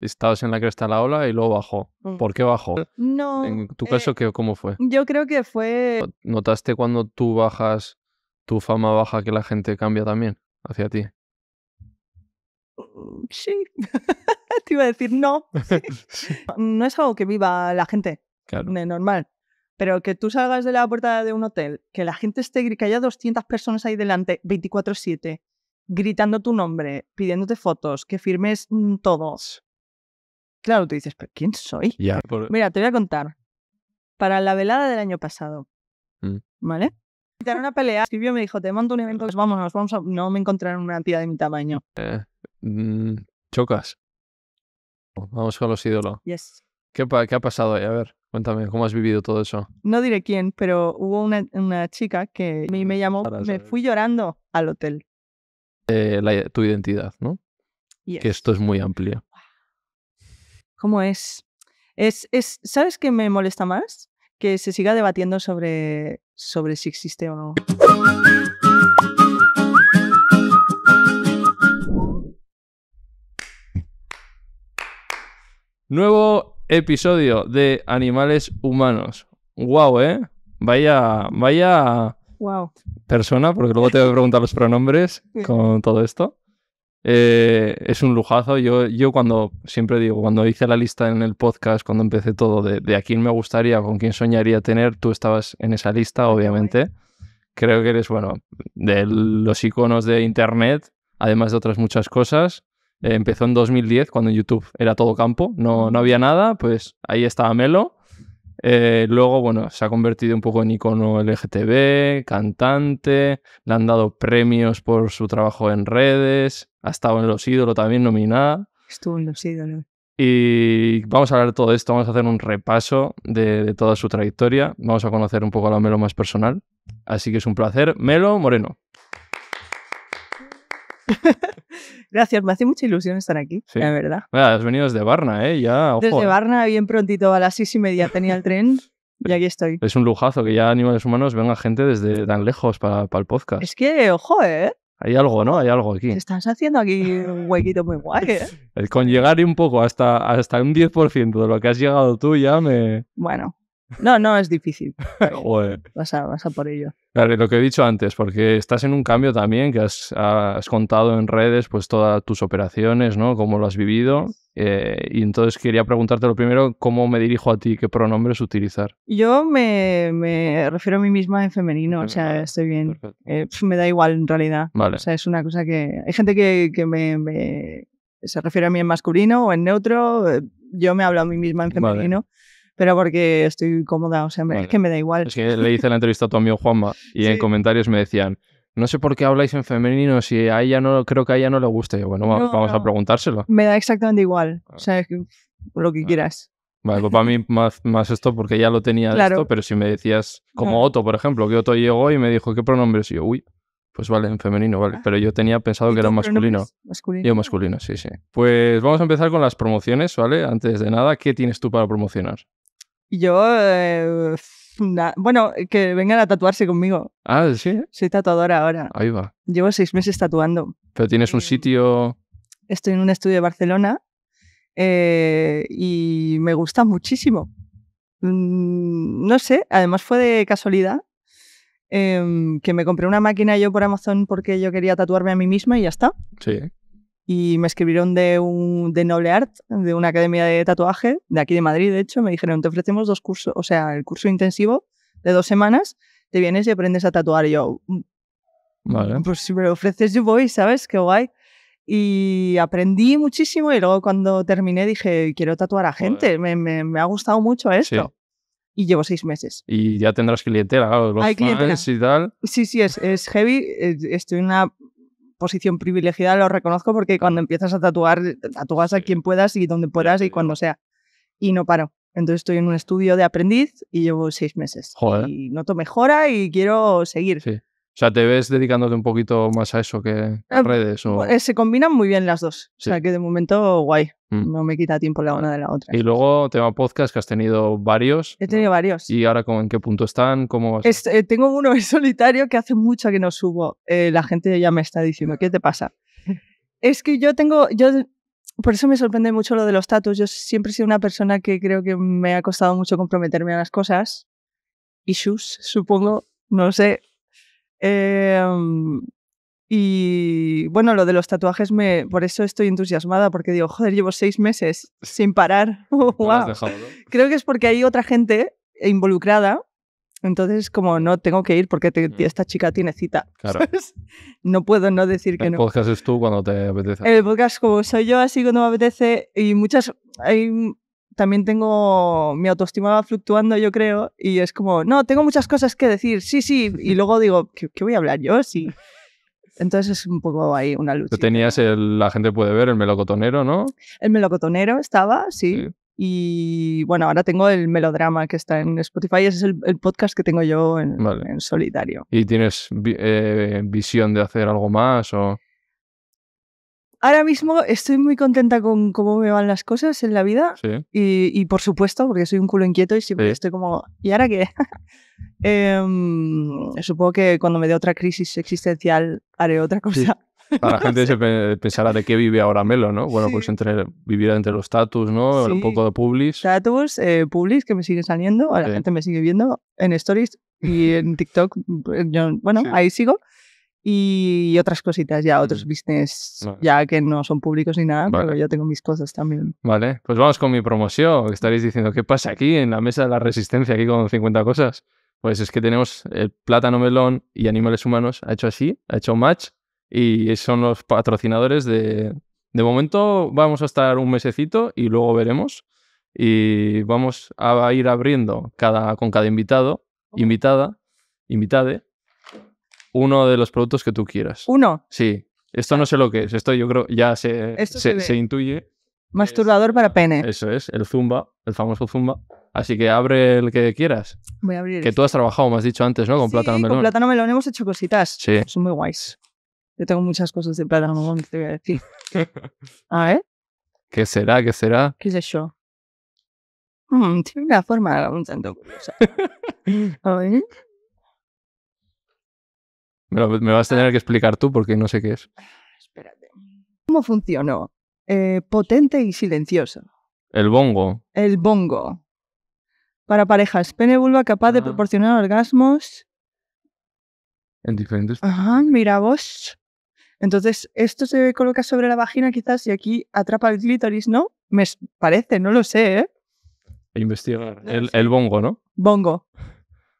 estabas en la cresta de la ola y luego bajó. Mm. ¿Por qué bajó? No. En tu eh, caso, ¿cómo fue? Yo creo que fue... ¿Notaste cuando tú bajas, tu fama baja, que la gente cambia también hacia ti? Uh, sí. Te iba a decir no. no es algo que viva la gente. Claro. Normal. Pero que tú salgas de la puerta de un hotel, que la gente esté, que haya 200 personas ahí delante, 24-7, gritando tu nombre, pidiéndote fotos, que firmes mm, todos Claro, tú dices, ¿pero quién soy? Mira, te voy a contar. Para la velada del año pasado, mm. ¿vale? En una pelea, escribió me dijo, te mando un evento, pues vamos, nos vamos a... No me encontraron una entidad de mi tamaño. Eh, mm, chocas. Vamos con los ídolos. Yes. ¿Qué, ha pasado ahí? A ver, cuéntame, ¿cómo has vivido todo eso? No diré quién, pero hubo una, chica que me, llamó, me fui llorando al hotel. Eh, tu identidad, ¿no? Que esto es muy amplio. ¿Cómo es? Es, ¿Sabes qué me molesta más? Que se siga debatiendo sobre, sobre si existe o no. Nuevo episodio de Animales Humanos. Wow, ¿eh? Vaya, vaya wow. persona, porque luego te voy a preguntar los pronombres con todo esto. Eh, es un lujazo. Yo, yo cuando, siempre digo, cuando hice la lista en el podcast, cuando empecé todo, de, a quién me gustaría, con quién soñaría tener, tú estabas en esa lista, obviamente. Creo que eres, bueno, de los iconos de Internet, además de otras muchas cosas. Eh, empezó en 2010, cuando YouTube era todo campo, no, no había nada, pues ahí estaba Melo. Eh, luego, bueno, se ha convertido un poco en icono LGTB, cantante, le han dado premios por su trabajo en redes, ha estado en Los Ídolos también nominada. Estuvo en Los Ídolos. Y vamos a hablar de todo esto, vamos a hacer un repaso de, de toda su trayectoria, vamos a conocer un poco a la Melo más personal. Así que es un placer. Melo Moreno. Gracias, me hace mucha ilusión estar aquí, la verdad. has venido desde Barna, ¿eh? Ya, Desde eh. Barna, bien prontito, a las seis y media tenía el tren y aquí estoy. Es un lujazo que ya Animales Humanos venga gente desde tan lejos para, para el podcast. Es que, ojo, ¿eh? Hay algo, ¿no? Hay algo aquí. Te estás haciendo aquí un huequito muy guay, ¿eh? Con llegar un poco hasta, hasta un 10% de lo que has llegado tú ya me... Bueno, no, no, es difícil. Vas, a, por ello. Claro, lo que he dicho antes, porque estás en un cambio también, que has, has contado en redes pues todas tus operaciones, ¿no? Cómo lo has vivido. Eh, y entonces quería preguntarte lo primero, ¿cómo me dirijo a ti? ¿Qué pronombres utilizar? Yo me, me refiero a mí misma en femenino, o sea, estoy bien. Eh, me da igual en realidad. Vale. O sea, es una cosa que... Hay gente que, que me, se refiere a mí en masculino o en neutro, eh, yo me hablo a mí misma en femenino pero porque estoy cómoda, o sea, es que me da igual. Es que le hice la entrevista a tu amigo Juanma y en comentarios me decían, no sé por qué habláis en femenino, si a ella no, creo que a ella no le guste. Bueno, vamos a preguntárselo. Me da exactamente igual, o ah. sea, es que, lo que ah. quieras. Vale, pues para mí más, más, esto porque ya lo tenía esto, pero si me decías, como Otto, por ejemplo, que Otto llegó y me dijo, ¿qué pronombres? Y yo, uy, pues vale, en femenino, vale. Ah. Pero yo tenía pensado que era masculino. masculino. Yo masculino, sí, sí. Pues vamos a empezar con las promociones, ¿vale? Antes de nada, ¿qué tienes tú para promocionar? Yo, eh, bueno, que vengan a tatuarse conmigo. Ah, sí. Soy tatuadora ahora. Ahí va. Llevo seis meses tatuando. Pero tienes un sitio. Estoy en un estudio de Barcelona eh, y me gusta muchísimo. Mm, no sé, además fue de casualidad em, que me compré una máquina yo por Amazon porque yo quería tatuarme a mí misma y ya está. Sí y me escribieron de, un, de Noble Art, de una academia de tatuaje, de aquí de Madrid, de hecho, me dijeron, te ofrecemos dos cursos, o sea, el curso intensivo de dos semanas, te vienes y aprendes a tatuar. Y yo, mm, vale. pues si me lo ofreces, yo voy, ¿sabes? Qué guay. Y aprendí muchísimo y luego cuando terminé dije, quiero tatuar a gente, me, me, ha gustado mucho esto. Y llevo seis meses. Y ya tendrás clientela, los y tal. Sí, sí, es, es heavy. Estoy en una posición privilegiada, lo reconozco, porque cuando empiezas a tatuar, tatuas a quien puedas y donde puedas y cuando sea. Y no paro. Entonces estoy en un estudio de aprendiz y llevo seis meses. Y noto mejora y quiero seguir. Sí. O sea, ¿te ves dedicándote un poquito más a eso que a ah, redes? Eh, se combinan muy bien las dos. O sea, que de momento, guay. Mm. No me quita tiempo la una de la otra. Y luego, tema podcast, que has tenido varios. He tenido varios. ¿Y ahora en qué punto están? ¿Cómo eh, tengo uno en solitario que hace mucho que no subo. Eh, la gente ya me está diciendo, ¿qué te pasa? es que yo tengo... Yo, por eso me sorprende mucho lo de los tatus. Yo siempre he sido una persona que creo que me ha costado mucho comprometerme a las cosas. Issues, supongo. No sé, Em, y bueno, lo de los tatuajes, me, por eso estoy entusiasmada, porque digo, joder, llevo seis meses sin parar. Creo que es porque hay otra gente involucrada. Entonces, como no tengo que ir porque mm. esta chica tiene cita. No puedo no decir que no. El podcast es tú cuando te apetece. El podcast, como soy yo, así cuando me apetece. Y muchas. Hay también tengo mi autoestima fluctuando, yo creo, y es como, no, tengo muchas cosas que decir, sí, sí, y luego digo, ¿qué, voy a hablar yo? Sí. Entonces es un poco ahí una lucha. Tú tenías, la gente puede ver, el melocotonero, ¿no? El melocotonero estaba, sí. Y bueno, ahora tengo el melodrama que está en Spotify, ese es el, podcast que tengo yo en, solitario. ¿Y tienes eh, visión de hacer algo más? O ahora mismo estoy muy contenta con cómo me van las cosas en la vida. Y, por supuesto, porque soy un culo inquieto y siempre estoy como, ¿y ahora qué? Em, supongo que cuando me dé otra crisis existencial haré otra cosa. Para la gente se pensará de qué vive ahora Melo, ¿no? Bueno, pues entre vivir entre los status, ¿no? Un poco de Publis. Status, eh, Publis, que me sigue saliendo, la gente me sigue viendo en Stories y en TikTok. bueno, ahí sigo y otras cositas ya, otros mm. business ya que no son públicos ni nada, pero yo tengo mis cosas también. Vale, pues vamos con mi promoción. Estaréis diciendo, ¿qué pasa aquí en la mesa de la resistencia, aquí con 50 cosas? Pues es que tenemos el plátano melón y animales humanos, ha hecho así, ha hecho match y son los patrocinadores de... De momento vamos a estar un mesecito y luego veremos. Y vamos a ir abriendo cada, con cada invitado, invitada, invitade, uno de los productos que tú quieras. ¿Uno? Sí. Esto no sé lo que es. Esto yo creo ya se, se, intuye. Masturbador para pene. Eso es, el Zumba, el famoso Zumba. Así que abre el que quieras. Voy a abrir. Que este. tú has trabajado, me has dicho antes, ¿no? Con plátano melón. Con plátano melón hemos hecho cositas. Sí. Son muy guays. Yo tengo muchas cosas de plátano melón que te voy a decir. a ver. ¿Qué será? ¿Qué será? ¿Qué es eso? Mm, tiene una forma de un tanto curiosa. a ver. Me, vas a tener que explicar tú porque no sé qué es. Ah, espérate. ¿Cómo funcionó? Eh, potente y silencioso. El bongo. El bongo. Para parejas, pene vulva capaz de ah. proporcionar orgasmos. En diferentes. Ajá, mira vos. Entonces, esto se coloca sobre la vagina quizás y aquí atrapa el clítoris, ¿no? Me parece, no lo sé, ¿eh? investigar. El, bongo, ¿no? Bongo.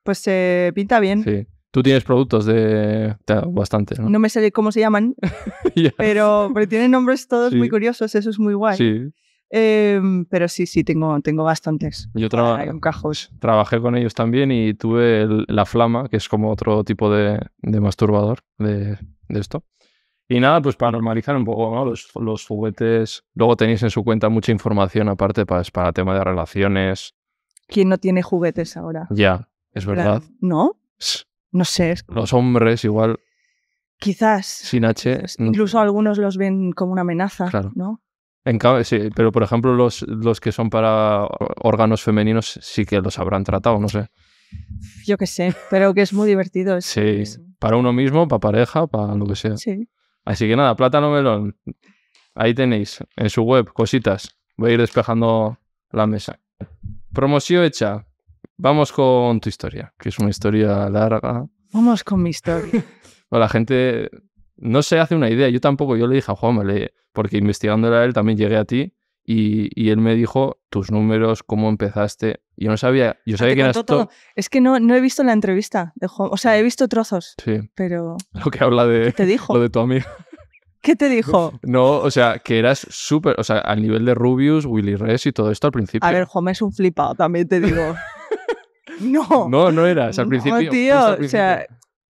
Pues se pinta bien. Sí. Tú tienes productos de Bastante, ¿no? No me sé cómo se llaman, pero, pero, tienen nombres todos muy curiosos, eso es muy guay. Sí. Em, pero sí, sí, tengo, tengo bastantes. Yo cajos. trabajé con ellos también y tuve la flama, que es como otro tipo de, masturbador de, esto. Y nada, pues para normalizar un poco los, los, juguetes. Luego tenéis en su cuenta mucha información aparte para, pues, para tema de relaciones. ¿Quién no tiene juguetes ahora? Ya, es verdad. ¿No? No sé. Los hombres igual. Quizás. Sin H. Incluso algunos los ven como una amenaza, claro. ¿no? En, sí, pero por ejemplo los, los que son para órganos femeninos sí que los habrán tratado, no sé. Yo qué sé, pero que es muy divertido. sí, para uno mismo, para pareja, para lo que sea. Sí. Así que nada, plátano melón. Ahí tenéis, en su web, cositas. Voy a ir despejando la mesa. Promoción hecha. Vamos con tu historia, que es una historia larga. Vamos con mi historia. bueno, la gente no se hace una idea. Yo tampoco, yo le dije a Juan, porque investigándola a él también llegué a ti y, él me dijo tus números, cómo empezaste. Yo no sabía, yo ah, sabía que eras todo. Es que no, no he visto la entrevista de Juan, o sea, he mm. visto trozos. Sí. Pero. Lo que habla de. Te dijo? Lo de tu amiga. ¿Qué te dijo? No, o sea, que eras súper, o sea, al nivel de Rubius, Willy Res y todo esto al principio. A ver, Juan es un flipado, también te digo. No. No, no eras al principio. No, tío, o sea,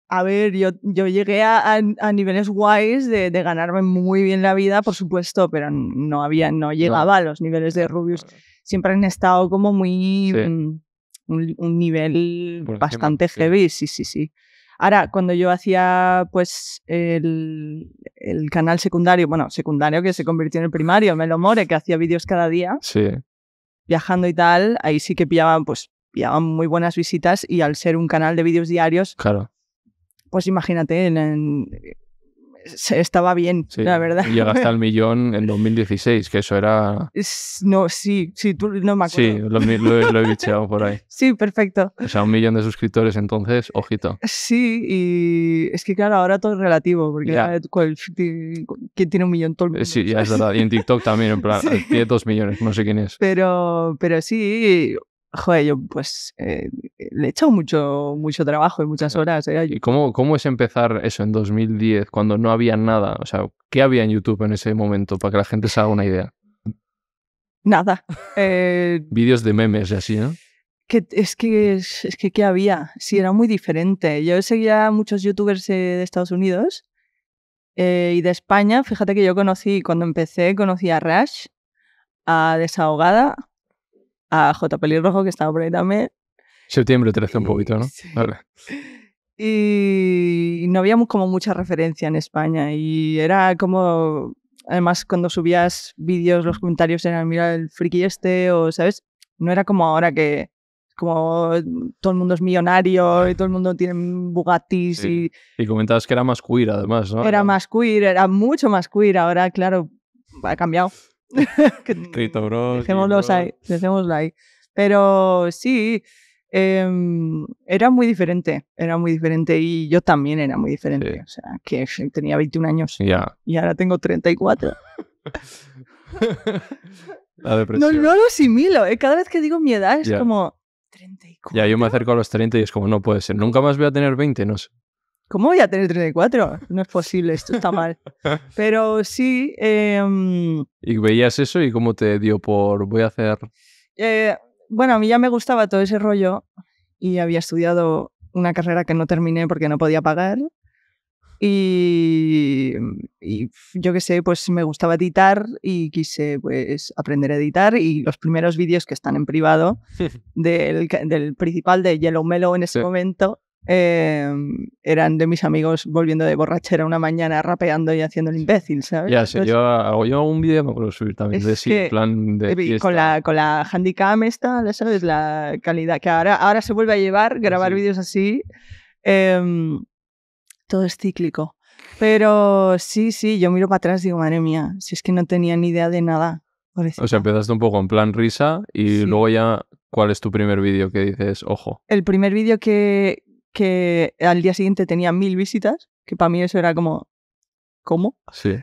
a ver, yo, yo llegué a, a, niveles guays de, de, ganarme muy bien la vida, por supuesto, pero no había, no llegaba a los niveles de Rubius. Siempre han estado como muy mm, un, nivel bastante heavy, sí. sí, sí, Ahora, cuando yo hacía pues el, el, canal secundario, bueno, secundario que se convirtió en el primario, more, que hacía vídeos cada día. Sí viajando y tal, ahí sí que pillaban pues pillaban muy buenas visitas y al ser un canal de vídeos diarios, claro. pues imagínate, se estaba bien, la verdad. Llegaste al millón en 2016, que eso era... no, sí, sí, tú no me acuerdo. Sí, lo, he bicheado por ahí. Sí, perfecto. O sea, un millón de suscriptores entonces, ojito. Sí, y es que claro, ahora todo es relativo, porque ¿quién tiene un millón? Todo el mundo, Sí, ya es verdad. Y en TikTok también, en plan, tiene dos millones, no sé quién es. Pero, pero sí, joder, yo pues eh, le he echado mucho, mucho trabajo y muchas horas. ¿eh? ¿Y cómo, es empezar eso en 2010 cuando no había nada? O sea, ¿qué había en YouTube en ese momento para que la gente se haga una idea? Nada. Eh, Vídeos de memes y así, ¿no? Que es que es, es, que qué había. Sí, era muy diferente. Yo seguía a muchos youtubers de Estados Unidos y de España. Fíjate que yo conocí, cuando empecé, conocí a Rash, a Desahogada, a J. Pelirrojo, que estaba por ahí también. Septiembre 13 un poquito, ¿no? Sí. Y no había como mucha referencia en España y era como, además cuando subías vídeos los comentarios eran, mira el friki este o, ¿sabes? No era como ahora que como todo el mundo es millonario y todo el mundo tiene Bugattis y... Y comentabas que era más queer además, ¿no? Era más queer, era mucho más queer, ahora claro, ha cambiado. dejémoslo ahí. Pero sí, em, era muy diferente, era muy diferente y yo también era muy diferente. O sea, que tenía 21 años y ahora tengo 34. No, lo asimilo. Eh, cada vez que digo mi edad es como 34. Ya, yo me acerco a los 30 y es como, no puede ser. Nunca más voy a tener 20, no sé. ¿Cómo voy a tener 34? No es posible, esto está mal. Pero sí. Em, ¿Y veías eso y cómo te dio por voy a hacer? Eh, bueno, a mí ya me gustaba todo ese rollo y había estudiado una carrera que no terminé porque no podía pagar. Y, yo qué sé, pues me gustaba editar y quise pues aprender a editar y los primeros vídeos que están en privado del, principal de Yellow Mellow en ese momento Em, eran de mis amigos volviendo de borrachera una mañana rapeando y haciendo el imbécil, ¿sabes? Ya yo hago yo un vídeo, me puedo subir también de sí, plan de Con la, con la esta, ¿sabes? La calidad que ahora, ahora se vuelve a llevar, grabar vídeos así. Em, todo es cíclico. Pero sí, sí, yo miro para atrás y digo, madre mía, si es que no tenía ni idea de nada. O sea, empezaste un poco en plan risa y luego ya, ¿cuál es tu primer vídeo que dices, ojo? El primer vídeo que, que al día siguiente tenía mil visitas, que para mí eso era como, ¿cómo? Sí.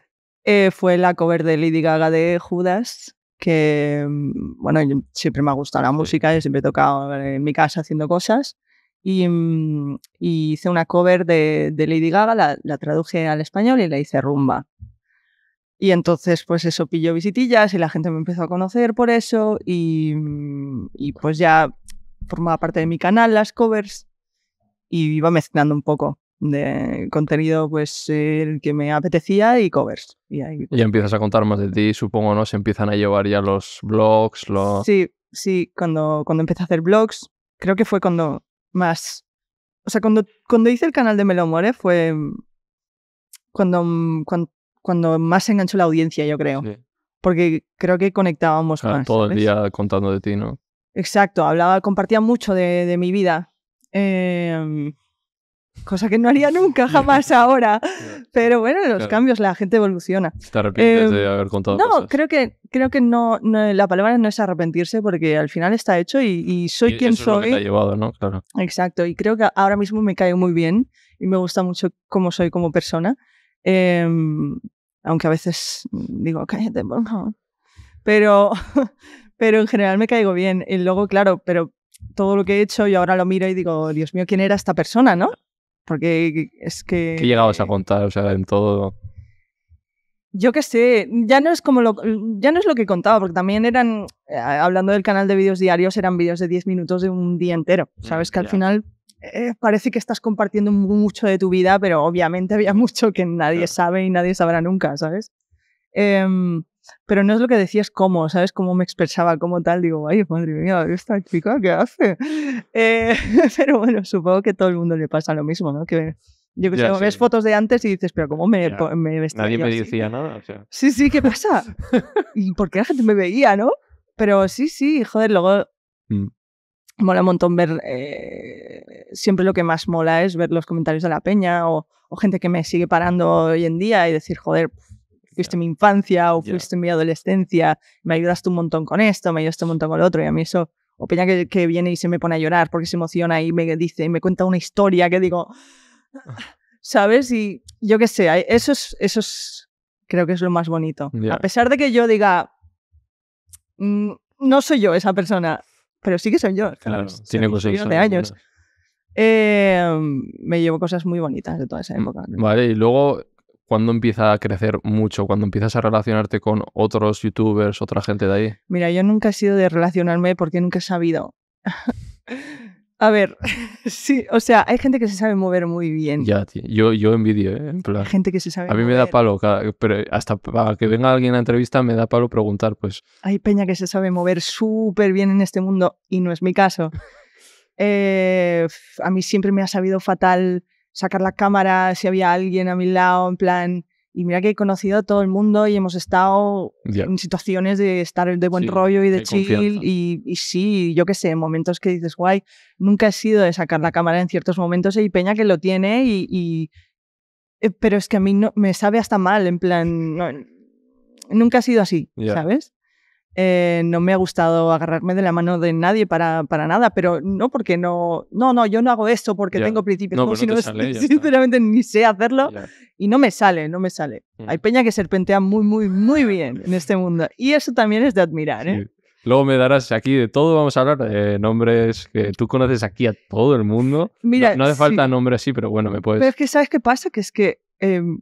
Eh, fue la cover de Lady Gaga de Judas, que, mm, bueno, siempre me ha gustado la música, yo siempre he tocado en mi casa haciendo cosas. Y, mm, hice una cover de, Lady Gaga, la, la, traduje al español y la hice rumba. Y entonces, pues eso pilló visitillas y la gente me empezó a conocer por eso. Y, mm, y pues ya formaba parte de mi canal las covers y iba mezclando un poco de contenido pues el que me apetecía y covers. Y ahí... empiezas a contar más de ti, supongo, ¿no? Se empiezan a llevar ya los blogs, los... Sí, sí, cuando, cuando empecé a hacer blogs, creo que fue cuando más... O sea, cuando, cuando hice el canal de Melomore fue mm, cuando, mm, cuando, cuando más enganchó la audiencia, yo creo. Porque creo que conectábamos Todo el día contando de ti, ¿no? Exacto, hablaba, compartía mucho de mi vida Em, cosa que no haría nunca, jamás ahora. Pero bueno, los cambios, la gente evoluciona. ¿Te arrepientes de em, haber contado? No, creo que, creo que no, la palabra no es arrepentirse porque al final está hecho y, soy quien soy. Exacto, y creo que ahora mismo me caigo muy bien y me gusta mucho cómo soy como persona. Em, aunque a veces digo, cállate, Pero, pero en general me caigo bien. Y luego, claro, pero todo lo que he hecho y ahora lo miro y digo, Dios mío, ¿quién era esta persona, no? Porque es que... ¿Qué llegabas a contar? O sea, en todo... Yo qué sé, ya no es como lo, ya no es lo que contaba, porque también eran, eh, hablando del canal de vídeos diarios, eran vídeos de 10 minutos de un día entero. Mm, Sabes que al final eh, parece que estás compartiendo mucho de tu vida, pero obviamente había mucho que nadie sabe y nadie sabrá nunca, ¿sabes? Eh, pero no es lo que decías cómo, ¿sabes? Cómo me expresaba como tal, digo, ay, madre mía, esta chica, ¿qué hace? Eh, pero bueno, supongo que a todo el mundo le pasa lo mismo, ¿no? Que ves fotos de antes y dices, pero ¿cómo me, vestía? Nadie me decía nada. O sea. Sí, sí, ¿qué pasa? ¿Y por qué la gente me veía, no? Pero sí, sí, joder, luego mm. mola un montón ver. Eh, siempre lo que más mola es ver los comentarios de la peña o, o, gente que me sigue parando hoy en día y decir, joder, fuiste mi infancia o fuiste mi adolescencia, me ayudaste un montón con esto, me ayudaste un montón con lo otro, y a mí eso, o Peña que, viene y se me pone a llorar porque se emociona y me dice, y me cuenta una historia que digo, ¿sabes? Y yo qué sé, eso es, eso es, creo que es lo más bonito. A pesar de que yo diga, mm, no soy yo esa persona, pero sí que soy yo. tiene años. Em, me llevo cosas muy bonitas de toda esa mm, época. Vale, y luego ¿Cuándo empieza a crecer mucho? ¿Cuándo empiezas a relacionarte con otros youtubers, otra gente de ahí? Mira, yo nunca he sido de relacionarme porque nunca he sabido. a ver, sí, o sea, hay gente que se sabe mover muy bien. Ya, tío, yo, yo envidio, ¿eh? En plan, gente que se sabe A mí me da palo, pero hasta para que venga alguien a entrevista me da palo preguntar, pues. Hay peña que se sabe mover súper bien en este mundo y no es mi caso. Eh, a mí siempre me ha sabido fatal sacar la cámara si había alguien a mi lado, en plan, y mira que he conocido a todo el mundo y hemos estado en situaciones de estar de buen rollo y de chill y, sí, yo qué sé, momentos que dices, guay, nunca he sido de sacar la cámara en ciertos momentos y Peña que lo tiene y, eh, pero es que a mí no, me sabe hasta mal, en plan, nunca ha sido así, ¿sabes? Eh, no me ha gustado agarrarme de la mano de nadie para, para nada, pero no porque no, no, no, yo no hago esto porque tengo principios, no, como si no, sinceramente ni sé hacerlo y no me sale, no me sale. Hay mm. peña que serpentea muy, muy, muy bien en este mundo y eso también es de admirar. ¿eh? Luego me darás aquí de todo, vamos a hablar de nombres que tú conoces aquí a todo el mundo. Mira, no, hace falta nombres así, pero bueno, me puedes... Pero es que ¿sabes qué pasa? Que es que Em,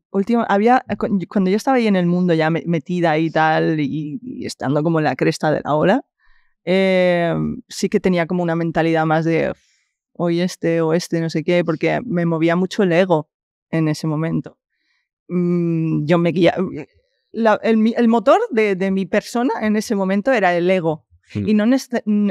había, eh, cuando yo estaba ahí en el mundo ya metida y tal, y, estando como en la cresta de la ola, em, sí que tenía como una mentalidad más de hoy este o este, no sé qué, porque me movía mucho el ego en ese momento. Mm, yo me guía, eh, la, el, motor de, de, mi persona en ese momento era el ego. Hmm. Y no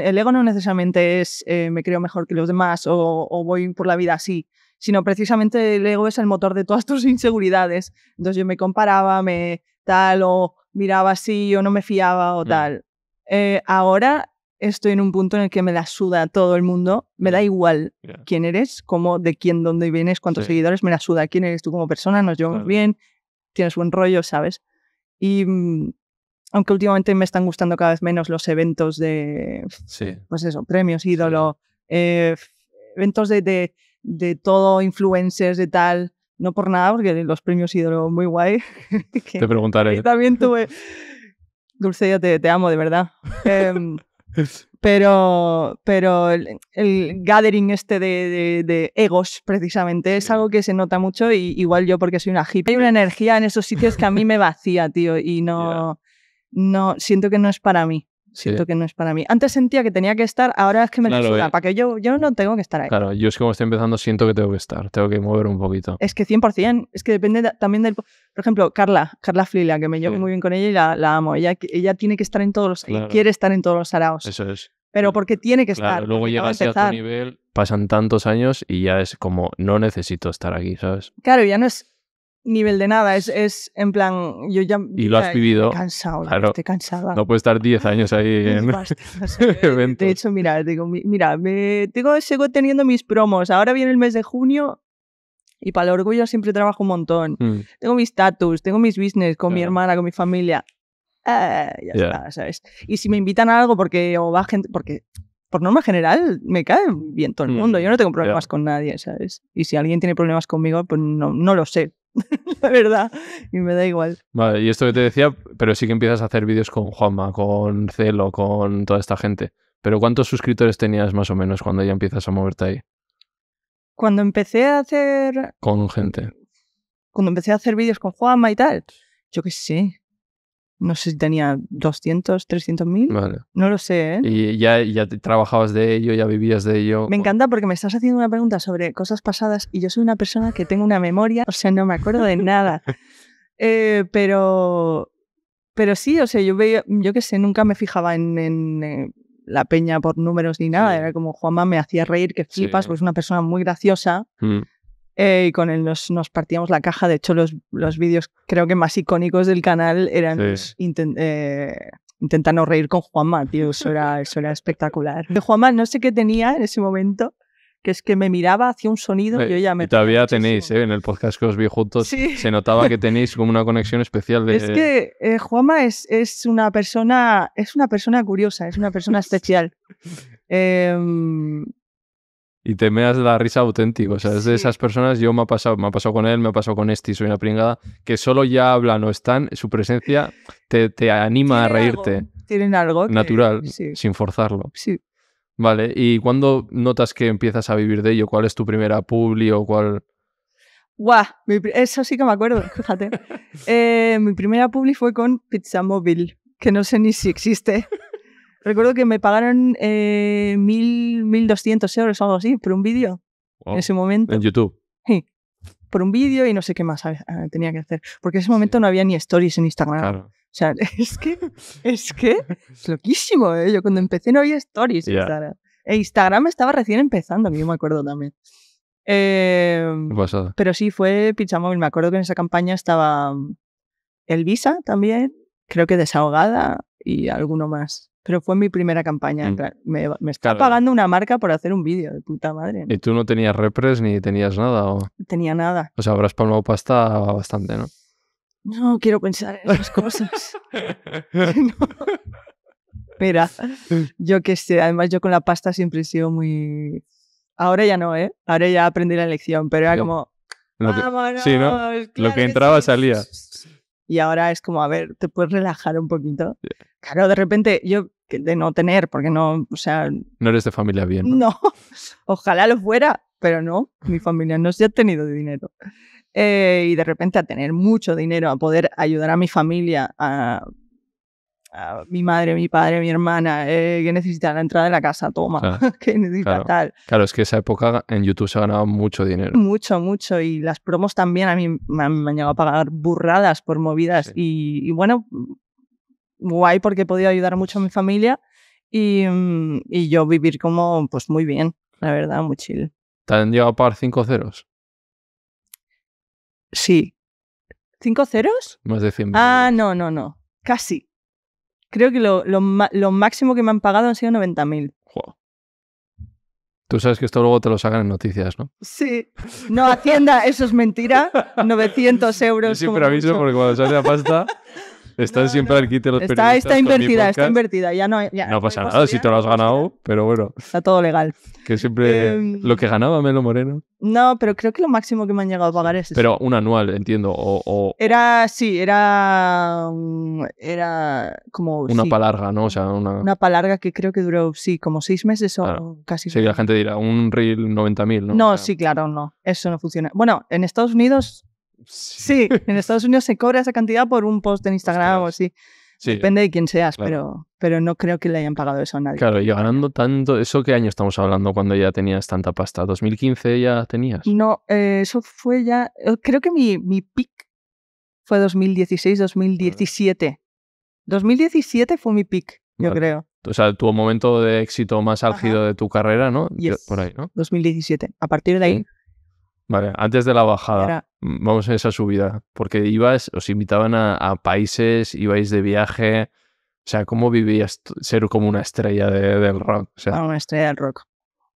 el ego no necesariamente es eh, me creo mejor que los demás o, o voy por la vida así sino precisamente el ego es el motor de todas tus inseguridades. Entonces yo me comparaba, me tal, o miraba así, o no me fiaba, o mm. tal. Eh, ahora estoy en un punto en el que me la suda todo el mundo, me da mm. igual quién eres, cómo, de quién, dónde vienes, cuántos seguidores, me la suda quién eres tú como persona, nos llevamos bien, tienes buen rollo, ¿sabes? Y mm, aunque últimamente me están gustando cada vez menos los eventos de, sí. pues eso, premios, ídolo, eh, eventos de de todo, influencers, de tal. No por nada, porque los premios sido muy guay. te preguntaré. también tuve. Dulce, yo te, amo, de verdad. Em, pero, pero el, gathering este de, egos, precisamente, es algo que se nota mucho y igual yo porque soy una hippie. Hay una energía en esos sitios que a mí me vacía, tío, y no, no siento que no es para mí. Siento que no es para mí. Antes sentía que tenía que estar, ahora es que me resulta, eh. para que yo, yo no tengo que estar ahí. Claro, yo es que como estoy empezando siento que tengo que estar, tengo que mover un poquito. Es que 100%, es que depende también del... Por ejemplo, Carla, Carla Flila, que me llevo muy bien con ella y la, amo. Ella, ella tiene que estar en todos los... Quiere estar en todos los Araos. Eso es. Pero porque tiene que claro, estar. Luego llegas a, a tu nivel, pasan tantos años y ya es como, no necesito estar aquí, ¿sabes? Claro, ya no es nivel de nada, es, es en plan, yo ya... Y lo has vivido. cansado, claro, No puede estar 10 años ahí en De hecho, mira, digo, mira, me, tengo, sigo teniendo mis promos. Ahora viene el mes de junio y para el orgullo siempre trabajo un montón. Mm. Tengo mis status, tengo mis business con mi hermana, con mi familia. Ah, ya está, ¿sabes? Y si me invitan a algo porque o va gente, porque por norma general me cae bien todo el mm, mundo. Yo no tengo problemas con nadie, ¿sabes? Y si alguien tiene problemas conmigo, pues no lo sé. la verdad, y me da igual. Vale, y esto que te decía, pero sí que empiezas a hacer vídeos con Juanma, con Celo, con toda esta gente. Pero ¿cuántos suscriptores tenías más o menos cuando ya empiezas a moverte ahí? Cuando empecé a hacer... Con gente. Cuando empecé a hacer vídeos con Juanma y tal, yo que sé, no sé si tenía 200, 300 mil. No lo sé. ¿eh? Y ya, ya trabajabas de ello, ya vivías de ello. Me encanta porque me estás haciendo una pregunta sobre cosas pasadas y yo soy una persona que tengo una memoria, o sea, no me acuerdo de nada. Eh, pero, pero sí, o sea, yo veía, yo qué sé, nunca me fijaba en, la peña por números ni nada. Era como Juanma me hacía reír, que flipas, pues porque es una persona muy graciosa. Mm. Eh, y con él nos, partíamos la caja. De hecho, los, vídeos creo que más icónicos del canal eran eh, intentando reír con Juanma, tío. Eso era, eso era espectacular. De Juanma no sé qué tenía en ese momento, que es que me miraba hacia un sonido y yo ya me... todavía tenéis, eh, en el podcast que os vi juntos, se notaba que tenéis como una conexión especial. De... Es que Juanma es, es, una persona, es una persona curiosa, es una persona especial. Eh, y te meas la risa auténtica. O sea, es de esas personas, yo me ha pasado, me ha pasado con él, me ha pasado con este y soy una pringada, que solo ya hablan o están, su presencia te, anima a reírte. tienen algo. natural, sin forzarlo. Sí. Vale, ¿y cuándo notas que empiezas a vivir de ello? ¿Cuál es tu primera publi o cuál...? Guau, eso sí que me acuerdo, fíjate. Eh, mi primera publi fue con Pizza Móvil, que no sé ni si existe. Recuerdo que me pagaron eh, 1.200 euros o algo así por un vídeo en ese momento. En YouTube. Sí, por un vídeo y no sé qué más ah, tenía que hacer. Porque en ese momento no había ni stories en Instagram. Claro. O sea, es que es, que es loquísimo. ¿eh? Yo cuando empecé no había stories en Instagram. E Instagram estaba recién empezando, a mí me acuerdo también. Eh, em, pasado? Pero sí, fue Pinchamóvil. Me acuerdo que en esa campaña estaba Elvisa también, creo que Desahogada y alguno más. Pero fue mi primera campaña. Mm. me, me, está pagando una marca por hacer un vídeo, de puta madre. ¿Y tú no tenías repres ni tenías nada? O... Tenía nada. O sea, habrás palmado pasta bastante, ¿no? No quiero pensar en esas cosas. Mira, yo qué sé, además yo con la pasta siempre he sido muy... Ahora ya no, ¿eh? Ahora ya aprendí la lección, pero era como... Lo que... sí, ¿no? Lo que entraba salía y ahora es como, a ver, te puedes relajar un poquito. Claro, de repente yo de no tener, porque no, o sea... No eres de familia bien. No, ojalá lo fuera, pero no, mi familia no se ha tenido dinero. Eh, y de repente a tener mucho dinero, a poder ayudar a mi familia a mi madre, mi padre, mi hermana, eh, que necesita la entrada de la casa, toma, que necesita tal. Claro, es que esa época en YouTube se ha ganado mucho dinero. Mucho, mucho. Y las promos también a mí me han, llegado a pagar burradas por movidas. Y, bueno, guay porque he podido ayudar mucho a mi familia y, yo vivir como, pues muy bien, la verdad, muy chill. ¿Te han llegado a pagar cinco ceros? Sí. ¿Cinco ceros? Más de 100 Ah, no, no, no. Casi creo que lo, máximo que me han pagado han sido 90.000. Tú sabes que esto luego te lo sacan en noticias, ¿no? Sí. No, Hacienda, eso es mentira. 900 euros. Sí, pero porque cuando sale la pasta, Están siempre al aquí de los está, está invertida, está invertida. Ya no, no pasa nada si te lo has ganado, pero bueno. Está todo legal. Que siempre em, lo que ganaba Melo Moreno. No, pero creo que lo máximo que me han llegado a pagar es. Pero un anual, entiendo. O, Era, sí, era. Mm, era como. Una palarga, ¿no? O sea, una. Una palarga que creo que duró, sí, como seis meses o casi. Sí, la gente dirá, un reel 90.000, ¿no? No, sí, claro, no. Eso no funciona. Bueno, en Estados Unidos Sí. en Estados Unidos se cobra esa cantidad por un post en Instagram o así. Depende de quién seas, pero, pero no creo que le hayan pagado eso a nadie. Claro, y ganando tanto, ¿eso qué año estamos hablando cuando ya tenías tanta pasta? ¿2015 ya tenías? No, eh, eso fue ya, eh, creo que mi, mi fue 2016, 2017. 2017 fue mi pick, yo creo. O sea, tu momento de éxito más álgido de tu carrera, ¿no? Por ahí, ¿no? 2017. A partir de ahí. Vale, antes de la bajada vamos en esa subida? Porque ibas, os invitaban a, países, ibais de viaje. O sea, ¿cómo vivías ser como una estrella del rock? O una estrella del rock.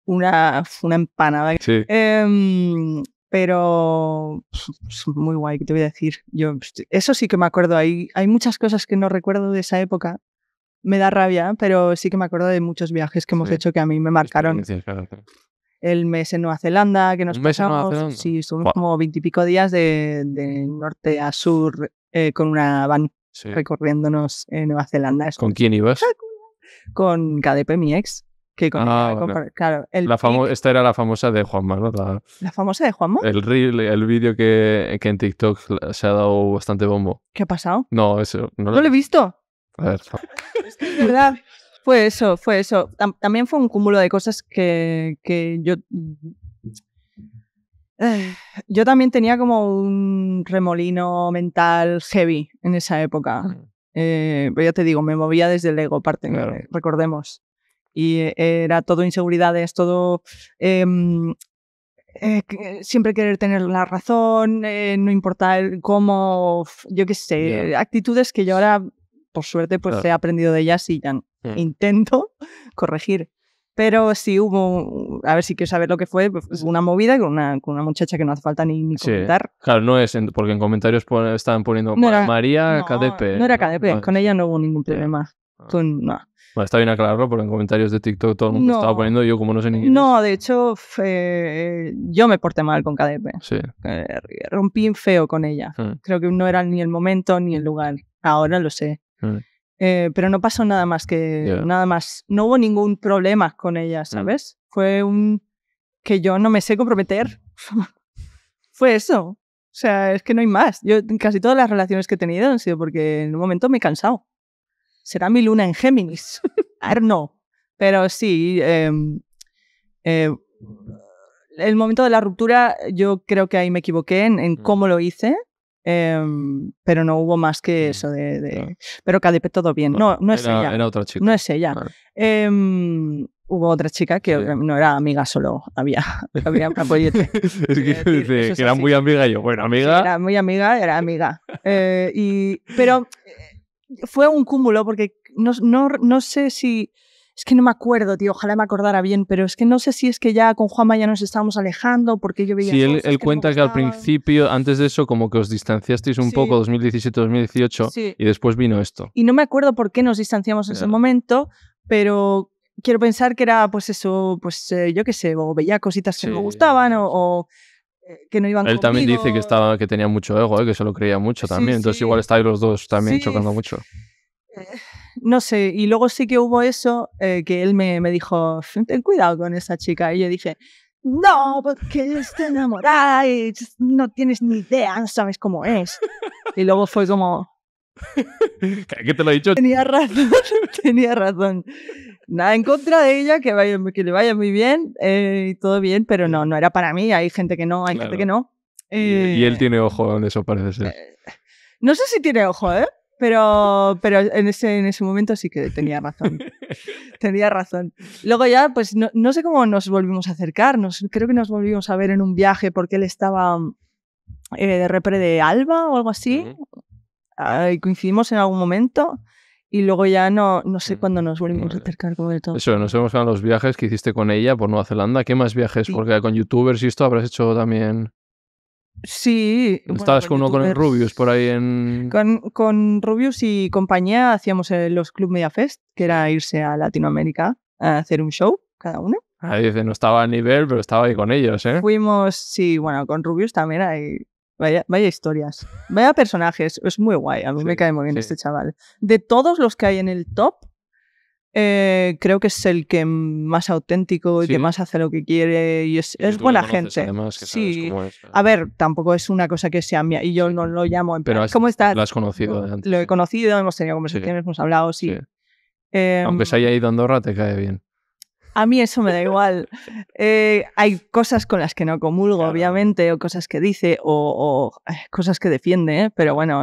Una, una empanada. Sí. Em, pero muy guay, te voy a decir? Yo, eso sí que me acuerdo. Hay, hay muchas cosas que no recuerdo de esa época. Me da rabia, pero sí que me acuerdo de muchos viajes que hemos hecho que a mí me marcaron el mes en Nueva Zelanda, que nos pasamos, mes Sí, estuvimos como veintipico días de, norte a sur eh, con una van recorriéndonos en Nueva Zelanda. ¿Con quién ibas? Con KDP, mi ex. Que ah, claro. la esta era la famosa de Juan ¿no? La, famosa de Juan El el vídeo que, que, en TikTok se ha dado bastante bombo. ¿Qué ha pasado? No, eso. No, lo, ¿No lo he visto. A ver. verdad. Fue eso, fue eso. también fue un cúmulo de cosas que, yo... Eh, yo también tenía como un remolino mental heavy en esa época. Mm. Eh, ya te digo, me movía desde el ego, parte, recordemos. Y eh, era todo inseguridades, todo em, siempre querer tener la razón, no importa cómo, yo qué sé, actitudes que yo ahora por suerte, pues he aprendido de ellas y ya hmm. intento corregir. Pero sí hubo, a ver si quiero saber lo que fue, pues, una movida con una, con una muchacha que no hace falta ni, comentar. Claro, no es, porque en comentarios estaban poniendo María KDP. No era KDP, con ella no hubo ningún problema. Ah. está bien aclararlo porque en comentarios de TikTok todo el mundo estaba poniendo yo como no sé ni... No, de hecho, yo me porté mal con KDP. Sí. Eh, rompí feo con ella. Hmm. Creo que no era ni el momento ni el lugar. Ahora lo sé. Mm. Eh, pero no pasó nada más que nada más. No hubo ningún problema con ella, mm. ¿sabes? Fue un que yo no me sé comprometer. Mm. Fue eso. O sea, es que no hay más. Yo casi todas las relaciones que he tenido han sido porque en un momento me he cansado. Será mi luna en Géminis. no. Pero sí, em, eh, el momento de la ruptura, yo creo que ahí me equivoqué en cómo lo hice Em, pero no hubo más que mm, eso de... Pero Calipe todo bien. no, no es ella. No es ella. Em, hubo otra chica que no era amiga solo, había, había eh, es que, era muy amiga yo. Bueno, amiga... era muy amiga, era amiga. Eh, y, pero eh, fue un cúmulo porque no sé si es que no me acuerdo, tío, ojalá me acordara bien, pero es que no sé si es que ya con Juanma ya nos estábamos alejando, porque yo veía... Sí, él, cuenta que al principio, antes de eso, como que os distanciasteis un poco, 2017-2018, y después vino esto. Y no me acuerdo por qué nos distanciamos en ese momento, pero quiero pensar que era, pues eso, pues eh, yo qué sé, o veía cositas que me gustaban, o, eh, que no iban Él también dice que, estaba, que tenía mucho ego, eh, que se lo creía mucho también. Entonces igual estáis los dos también chocando mucho no sé, y luego sí que hubo eso eh, que él me, dijo, ten cuidado con esa chica. Y yo dije, no, porque estoy enamorada y no tienes ni idea, no sabes cómo es. Y luego fue como... ¿Qué te lo he dicho? Tenía razón, tenía razón. Nada en contra de ella, que, vaya, que le vaya muy bien eh, y todo bien, pero no, no era para mí. Hay gente que no, hay gente que no. y, él eh, tiene ojo en eso, parece ser. no sé si tiene ojo, ¿eh? Pero, pero en, ese, en ese momento sí que tenía razón. tenía razón. Luego ya, pues no, no, sé cómo nos volvimos a acercar. creo que nos volvimos a ver en un viaje porque él estaba mm, eh, de repre de Alba o algo así. y coincidimos en algún momento. Y luego ya no, no sé mm. cuándo nos volvimos a acercar como de todo. Eso, nos vemos en los viajes que hiciste con ella por Nueva Zelanda. ¿Qué más viajes? Porque con youtubers y esto habrás hecho también... Sí. Estabas con, uno con Rubius por ahí en. Con, Rubius y compañía hacíamos eh, los Club Media Fest, que era irse a Latinoamérica a hacer un show cada uno. Ahí dice, no estaba a nivel, pero estaba ahí con ellos, ¿eh? Fuimos, sí, bueno, con Rubius también hay. Vaya, vaya historias. Vaya personajes. Es muy guay. A mí me cae muy bien este chaval. De todos los que hay en el top, eh, creo que es el que más auténtico y que más hace lo que quiere y es, buena gente. sí, a ver, tampoco es una cosa que sea mía y yo no lo llamo Pero plan, ¿cómo Lo has conocido antes. Lo he conocido, hemos tenido conversaciones, hemos hablado, sí. Aunque se em, haya ido a Andorra, te cae bien. A mí eso me da igual. Eh, hay cosas con las que no comulgo, obviamente, o cosas que dice, o, eh, cosas que defiende, pero bueno,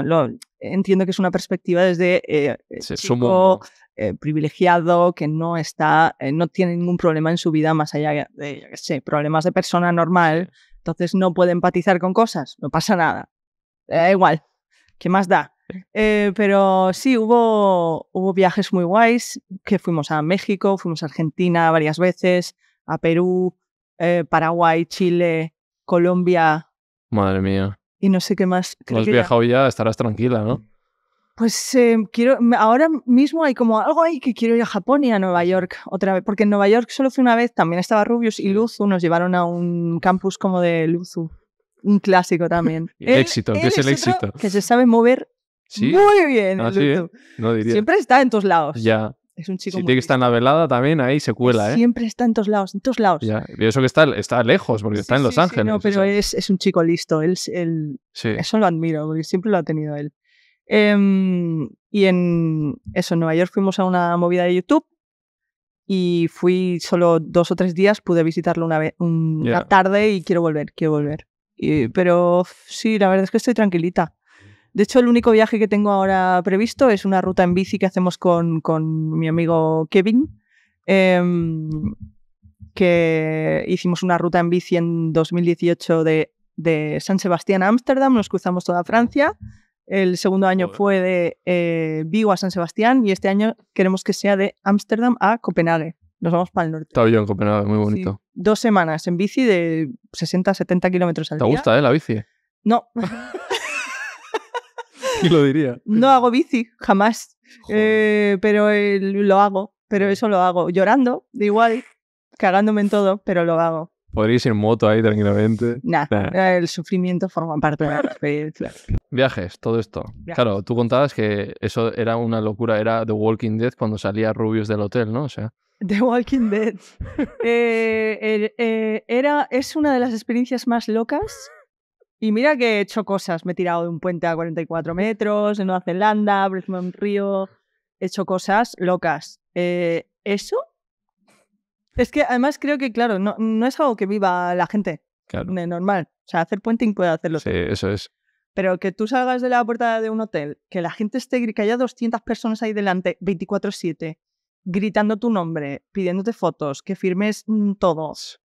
entiendo que es una perspectiva desde eh, chico, eh, privilegiado, que no está, eh, no tiene ningún problema en su vida más allá de, problemas de persona normal, entonces no puede empatizar con cosas, no pasa nada. Da igual, ¿qué más da? Eh, pero sí, hubo, hubo viajes muy guays, que fuimos a México, fuimos a Argentina varias veces, a Perú, Paraguay, Chile, Colombia. Madre mía. Y no sé qué más. has viajado ya? estarás tranquila, ¿no? Pues em, quiero, ahora mismo hay como algo ahí que quiero ir a Japón y a Nueva York otra vez, porque en Nueva York solo fui una vez, también estaba Rubius y Luzu, nos llevaron a un campus como de Luzu, un clásico también. éxito, que es el éxito. Que se sabe mover muy bien. Ah, ¿eh? Siempre está en todos lados. Ya. Es un chico. Si tiene que estar en la velada también, ahí se cuela, ¿eh? Siempre está en todos lados, en todos lados. Y eso que está, está lejos, porque está en Los Ángeles. no, pero es, un chico listo. él Eso lo admiro, porque siempre lo ha tenido él. Em, y en eso, en Nueva York fuimos a una movida de YouTube y fui solo dos o tres días, pude visitarlo una, vez, tarde y quiero volver, quiero volver. pero sí, la verdad es que estoy tranquilita. De hecho, el único viaje que tengo ahora previsto es una ruta en bici que hacemos con, con mi amigo Kevin. Em, que hicimos una ruta en bici en 2018 de, de San Sebastián a Ámsterdam, nos cruzamos toda Francia, el segundo año fue de eh, Vigo a San Sebastián y este año queremos que sea de Ámsterdam a Copenhague. Nos vamos para el norte. Está bien, Copenhague, muy bonito. Dos semanas en bici de 60, 70 kilómetros al día. ¿Te gusta, eh, la bici? No. ¿Y lo diría? No hago bici, jamás. Eh, pero lo hago, pero eso lo hago. Llorando, de igual, cagándome en todo, pero lo hago. Podrías ir en moto ahí tranquilamente. Nah, eh, el sufrimiento forma parte de la experiencia. Viajes, todo esto. Claro, tú contabas que eso era una locura, era The Walking Dead cuando salía Rubius del hotel, ¿no? O sea. The Walking Dead. Eh, eh, era, es una de las experiencias más locas. Y mira que he hecho cosas. Me he tirado de un puente a 44 metros, de Nueva Zelanda, Brisbane río. He hecho cosas locas. eso es que además creo que, claro, no, no es algo que viva la gente claro. normal. O sea, hacer puenting puede hacerlo. Sí, eso es. Pero que tú salgas de la puerta de un hotel, que la gente esté, que haya 200 personas ahí delante, 24-7, gritando tu nombre, pidiéndote fotos, que firmes mm, todos.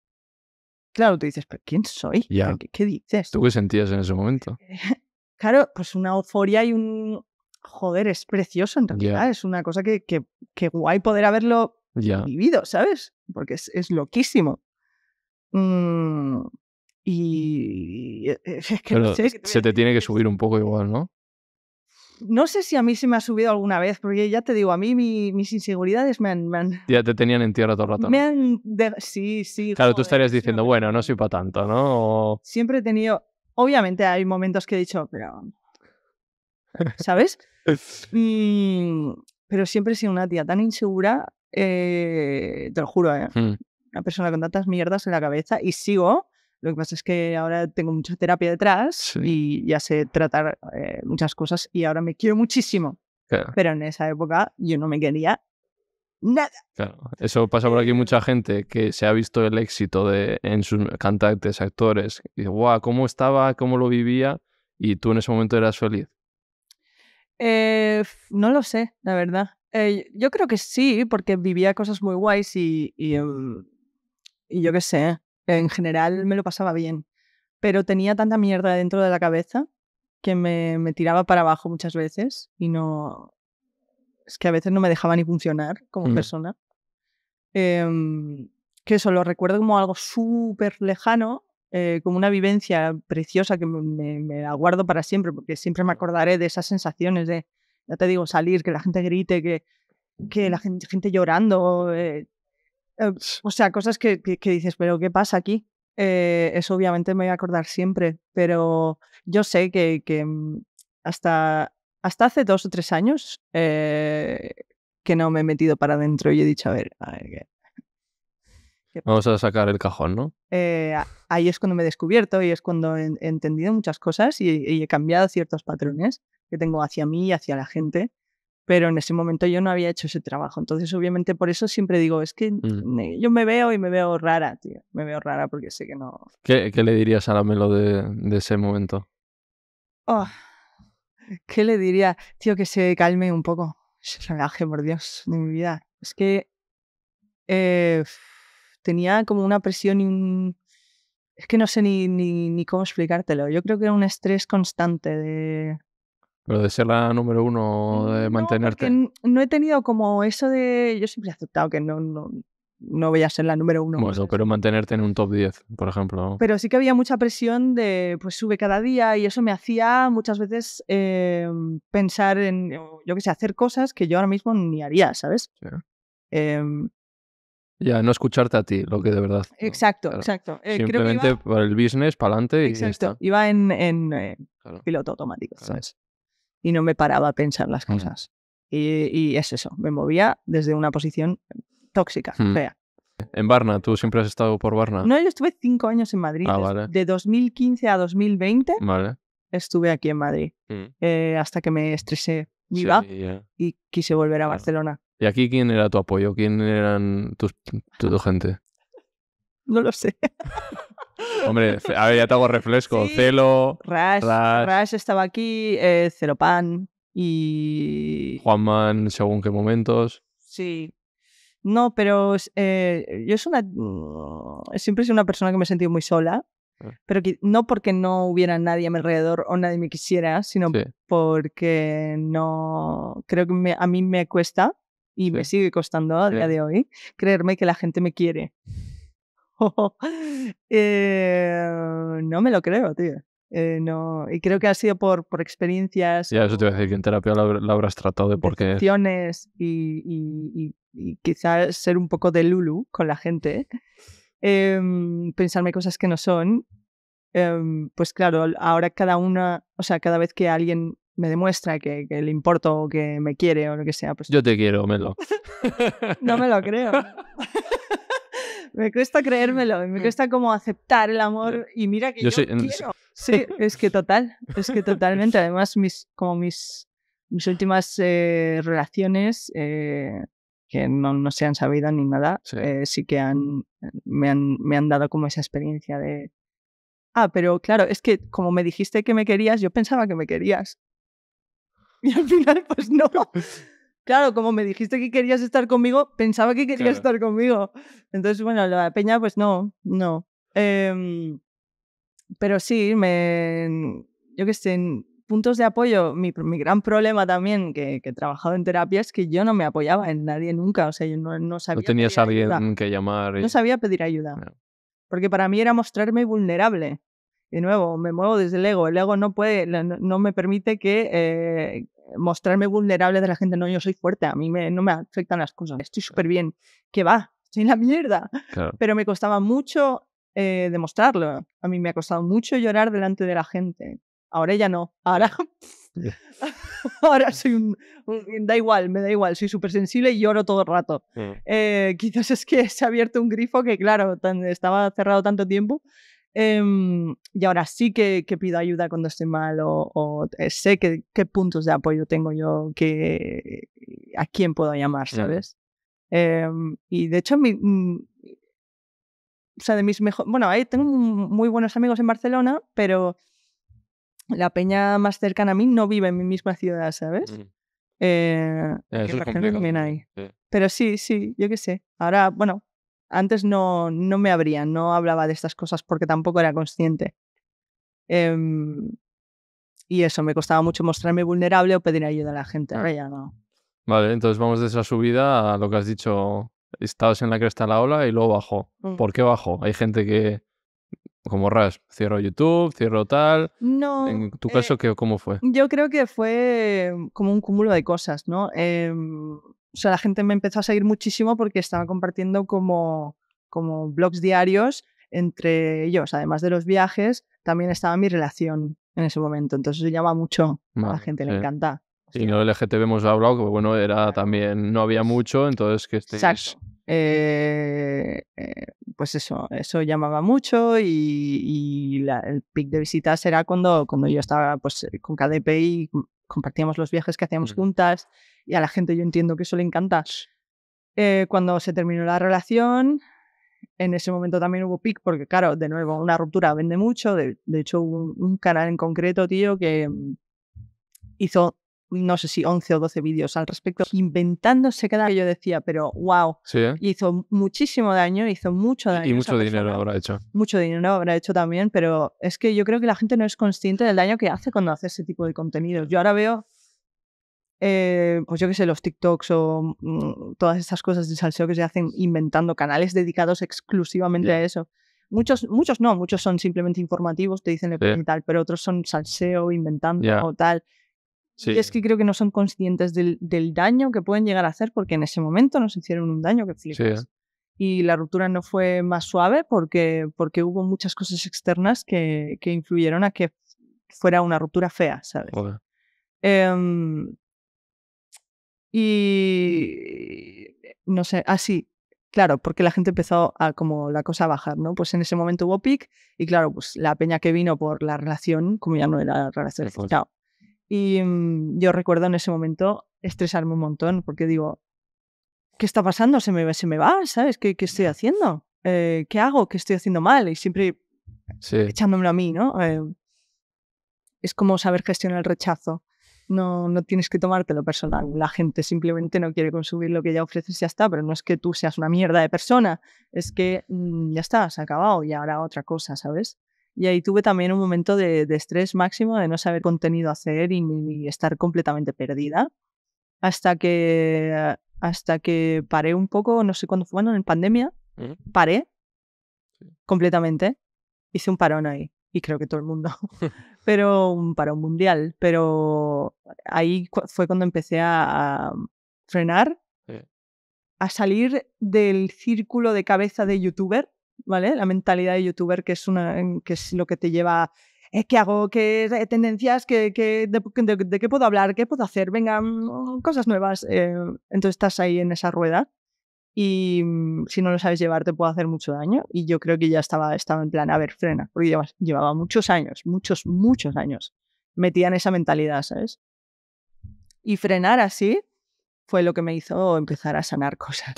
Claro, tú dices, ¿pero quién soy? ¿Qué, dices? ¿Tú qué sentías en ese momento? claro, pues una euforia y un. Joder, es precioso en realidad. Es una cosa que, que guay poder haberlo vivido, ¿sabes? porque es, loquísimo. Mm, mm. y eh, eh, es que no sé, Se te tiene que subir un poco igual, ¿no? No sé si a mí se me ha subido alguna vez, porque ya te digo, a mí mis inseguridades me han, Ya te tenían en tierra todo el rato. Sí, sí. Claro, tú estarías diciendo, bueno, no soy para tanto, ¿no? Siempre he tenido... Obviamente hay momentos que he dicho, pero... ¿Sabes? Mm, pero siempre he sido una tía tan insegura eh, te lo juro, ¿eh? Hmm. Una persona con tantas mierdas en la cabeza y sigo. Lo que pasa es que ahora tengo mucha terapia detrás y ya sé tratar eh, muchas cosas y ahora me quiero muchísimo. Pero en esa época yo no me quería nada. Claro, eso pasa por aquí mucha gente que se ha visto el éxito de, en sus cantantes, actores, y dice, guau, ¿cómo estaba? ¿Cómo lo vivía? Y tú en ese momento eras feliz. Eh, no lo sé, la verdad. Eh, yo creo que sí, porque vivía cosas muy guays em, y, yo qué sé, en general me lo pasaba bien, pero tenía tanta mierda dentro de la cabeza que me, tiraba para abajo muchas veces y no... Es que a veces no me dejaba ni funcionar como mm. persona. Em, que eso lo recuerdo como algo súper lejano, eh, como una vivencia preciosa que me, me, me, la guardo para siempre, porque siempre me acordaré de esas sensaciones de ya te digo, salir, que la gente grite, que, que la gente, gente llorando. Eh, eh, o sea, cosas que, que, dices, pero ¿qué pasa aquí? Eh, eso obviamente me voy a acordar siempre, pero yo sé que, que mm, hasta, hasta hace dos o tres años que no me he metido para adentro y he dicho, a ver, a ver Vamos a sacar el cajón, ¿no? ahí es cuando me he descubierto y es cuando he, entendido muchas cosas y he cambiado ciertos patrones que tengo hacia mí y hacia la gente, pero en ese momento yo no había hecho ese trabajo. Entonces, obviamente, por eso siempre digo, es que yo me veo y me veo rara, tío, me veo rara porque sé que no... ¿Qué, le dirías a la Melo de, ese momento? Oh, ¿Qué le diría? Tío, que se calme un poco, se relaje, por Dios, de mi vida. Es que eh, tenía como una presión y un... Es que no sé ni, ni, ni cómo explicártelo. Yo creo que era un estrés constante de pero de ser la número uno, de mantenerte. No he tenido como eso de. Yo siempre he aceptado que no, no, voy a ser la número uno. Bueno, pero mantenerte en un top 10, por ejemplo. Pero sí que había mucha presión de, pues sube cada día y eso me hacía muchas veces eh, pensar en, yo qué sé, hacer cosas que yo ahora mismo ni haría, ¿sabes? Em. ya, no escucharte a ti, lo que de verdad. Exacto, exacto. Eh, Simplemente para el business, para adelante y Iba en, en eh, piloto automático, ¿sabes? y no me paraba a pensar las mm. cosas. Y, es eso, me movía desde una posición tóxica, mm. fea. En Barna, tú siempre has estado por Barna. No, yo estuve cinco años en Madrid. Ah, vale. De 2015 a 2020 estuve aquí en Madrid. Mm. Eh, hasta que me estresé viva y quise volver a Barcelona. ¿Y aquí quién era tu apoyo? ¿Quién eran tus, tu gente? No lo sé. Hombre, a ver, ya te hago refresco. Celo. Rash, Rash, estaba aquí, eh, y. Juanman, según qué momentos. Sí. No, pero eh, yo es una. Mm, siempre he sido una persona que me he sentido muy sola. Ah. Pero no porque no hubiera nadie a mi alrededor o nadie me quisiera, sino porque no. Creo que a mí me cuesta y me sigue costando a día de hoy creerme que la gente me quiere. Eh, no me lo creo, tío. Eh, no, y creo que ha sido por, por experiencias. Ya, eso te iba a decir, que en terapia la, habrás tratado de por qué. Y, y, quizás ser un poco de Lulu con la gente, em, pensarme cosas que no son. Em, pues claro, ahora cada una, o sea, cada vez que alguien me demuestra que, le importo o que me quiere o lo que sea, pues. Yo te quiero, Melo. no me lo creo. me cuesta creérmelo, me mm. cuesta como aceptar el amor y mira que yo, quiero. Sí, es que total, es que totalmente. Además, mis, como mis, mis últimas eh, relaciones eh, que no, no, se han sabido ni nada, eh, sí, que han me, han me, han dado como esa experiencia de, ah, pero claro, es que como me dijiste que me querías, yo pensaba que me querías. Y al final, pues no. Claro, como me dijiste que querías estar conmigo, pensaba que querías estar conmigo. Entonces, bueno, la peña, pues no, no. Em, pero sí, me, yo que sé, en puntos de apoyo, mi, gran problema también que, he trabajado en terapia es que yo no me apoyaba en nadie nunca. O sea, yo no, no sabía. No tenías a alguien que llamar. No sabía pedir ayuda. Porque para mí era mostrarme vulnerable de nuevo, me muevo desde el ego. El ego no puede, no, me permite que eh, mostrarme vulnerable de la gente. No, yo soy fuerte, a mí no me afectan las cosas. Estoy súper bien. ¿Qué va? Estoy en la mierda. Pero me costaba mucho eh, demostrarlo. A mí me ha costado mucho llorar delante de la gente. Ahora ya no. Ahora. Ahora soy un, Da igual, me da igual, soy súper sensible y lloro todo el rato. Mm. Eh, quizás es que se ha abierto un grifo que, claro, estaba cerrado tanto tiempo Em, y ahora sí que, pido ayuda cuando esté mal o, o eh, sé qué puntos de apoyo tengo yo, que, a quién puedo llamar, ¿sabes? Em, y de hecho, mi, mm, o sea, de mis mejores... Bueno, ahí tengo muy buenos amigos en Barcelona, pero la peña más cercana a mí no vive en mi misma ciudad, ¿sabes? Eh, Pero sí, sí, yo qué sé. Ahora, bueno, antes no, no me abría, no hablaba de estas cosas porque tampoco era consciente. Em, y eso, me costaba mucho mostrarme vulnerable o pedir ayuda a la gente. Ah. Vale, entonces vamos de esa subida a lo que has dicho. Estabas en la cresta de la ola y luego bajo. Mm. ¿Por qué bajó? Hay gente que, como Ras, cierro YouTube, cierro tal. No. En tu eh, caso, ¿cómo fue? Yo creo que fue mm, como un cúmulo de cosas, ¿no? Eh, o sea, la gente me empezó a seguir muchísimo porque estaba compartiendo como, como blogs diarios entre ellos, además de los viajes, también estaba mi relación en ese momento. Entonces eso llama mucho a la gente, le encanta. Y no LGTB hemos hablado, que bueno, era también, no había mucho, entonces que estéis... Exacto. Eh, eh, pues eso, eso llamaba mucho y, el pic de visitas era cuando, cuando yo estaba pues, con KDP y compartíamos los viajes que hacíamos juntas y a la gente yo entiendo que eso le encanta. Eh, cuando se terminó la relación, en ese momento también hubo pic, porque claro, de nuevo, una ruptura vende mucho. De, hecho, hubo un, un, canal en concreto, tío, que mm, hizo no sé si 11 o 12 vídeos al respecto, inventándose cada que yo decía, pero wow. ¿eh? Hizo muchísimo daño, hizo mucho daño. Y mucho dinero habrá hecho. Mucho dinero habrá hecho también, pero es que yo creo que la gente no es consciente del daño que hace cuando hace ese tipo de contenidos. Yo ahora veo, eh, pues yo qué sé, los TikToks o mm, todas estas cosas de salseo que se hacen inventando canales dedicados exclusivamente a eso. Muchos, muchos no, muchos son simplemente informativos, te dicen el tal, pero otros son salseo, inventando o tal es que creo que no son conscientes del, del, daño que pueden llegar a hacer porque en ese momento nos hicieron un daño que flipas. Y la ruptura no fue más suave porque, porque hubo muchas cosas externas que, que influyeron a que fuera una ruptura fea, ¿sabes? Em, y no sé, así, ah, claro, porque la gente empezó a como la cosa a bajar, ¿no? Pues en ese momento hubo pic y claro, pues la peña que vino por la relación, como ya no era la relación, y mm, yo recuerdo en ese momento estresarme un montón porque digo, ¿qué está pasando? ¿Se me, se me va? ¿Sabes? ¿Qué, qué estoy haciendo? Eh, ¿Qué hago? ¿Qué estoy haciendo mal? Y siempre echándome a mí, ¿no? Eh, es como saber gestionar el rechazo. No, no tienes que tomártelo personal. La gente simplemente no quiere consumir lo que ya ofreces, ya está. Pero no es que tú seas una mierda de persona. Es que mm, ya está, se ha acabado y ahora otra cosa, ¿sabes? Y ahí tuve también un momento de, estrés máximo, de no saber contenido hacer y, estar completamente perdida. Hasta que, hasta que paré un poco, no sé cuándo fue, bueno, en pandemia, paré completamente. Hice un parón ahí y creo que todo el mundo, pero un parón mundial. Pero ahí fue cuando empecé a, frenar, a salir del círculo de cabeza de youtuber ¿vale? La mentalidad de youtuber, que es, una, que es lo que te lleva eh, ¿qué hago? ¿Qué eh, tendencias? de, qué puedo hablar? ¿Qué puedo hacer? Venga, mm, cosas nuevas. Eh, entonces estás ahí en esa rueda y mm, si no lo sabes llevar te puede hacer mucho daño. Y yo creo que ya estaba, estaba en plan, a ver, frena, porque llevaba, llevaba muchos años, muchos, muchos años metida en esa mentalidad, ¿sabes? Y frenar así fue lo que me hizo empezar a sanar cosas.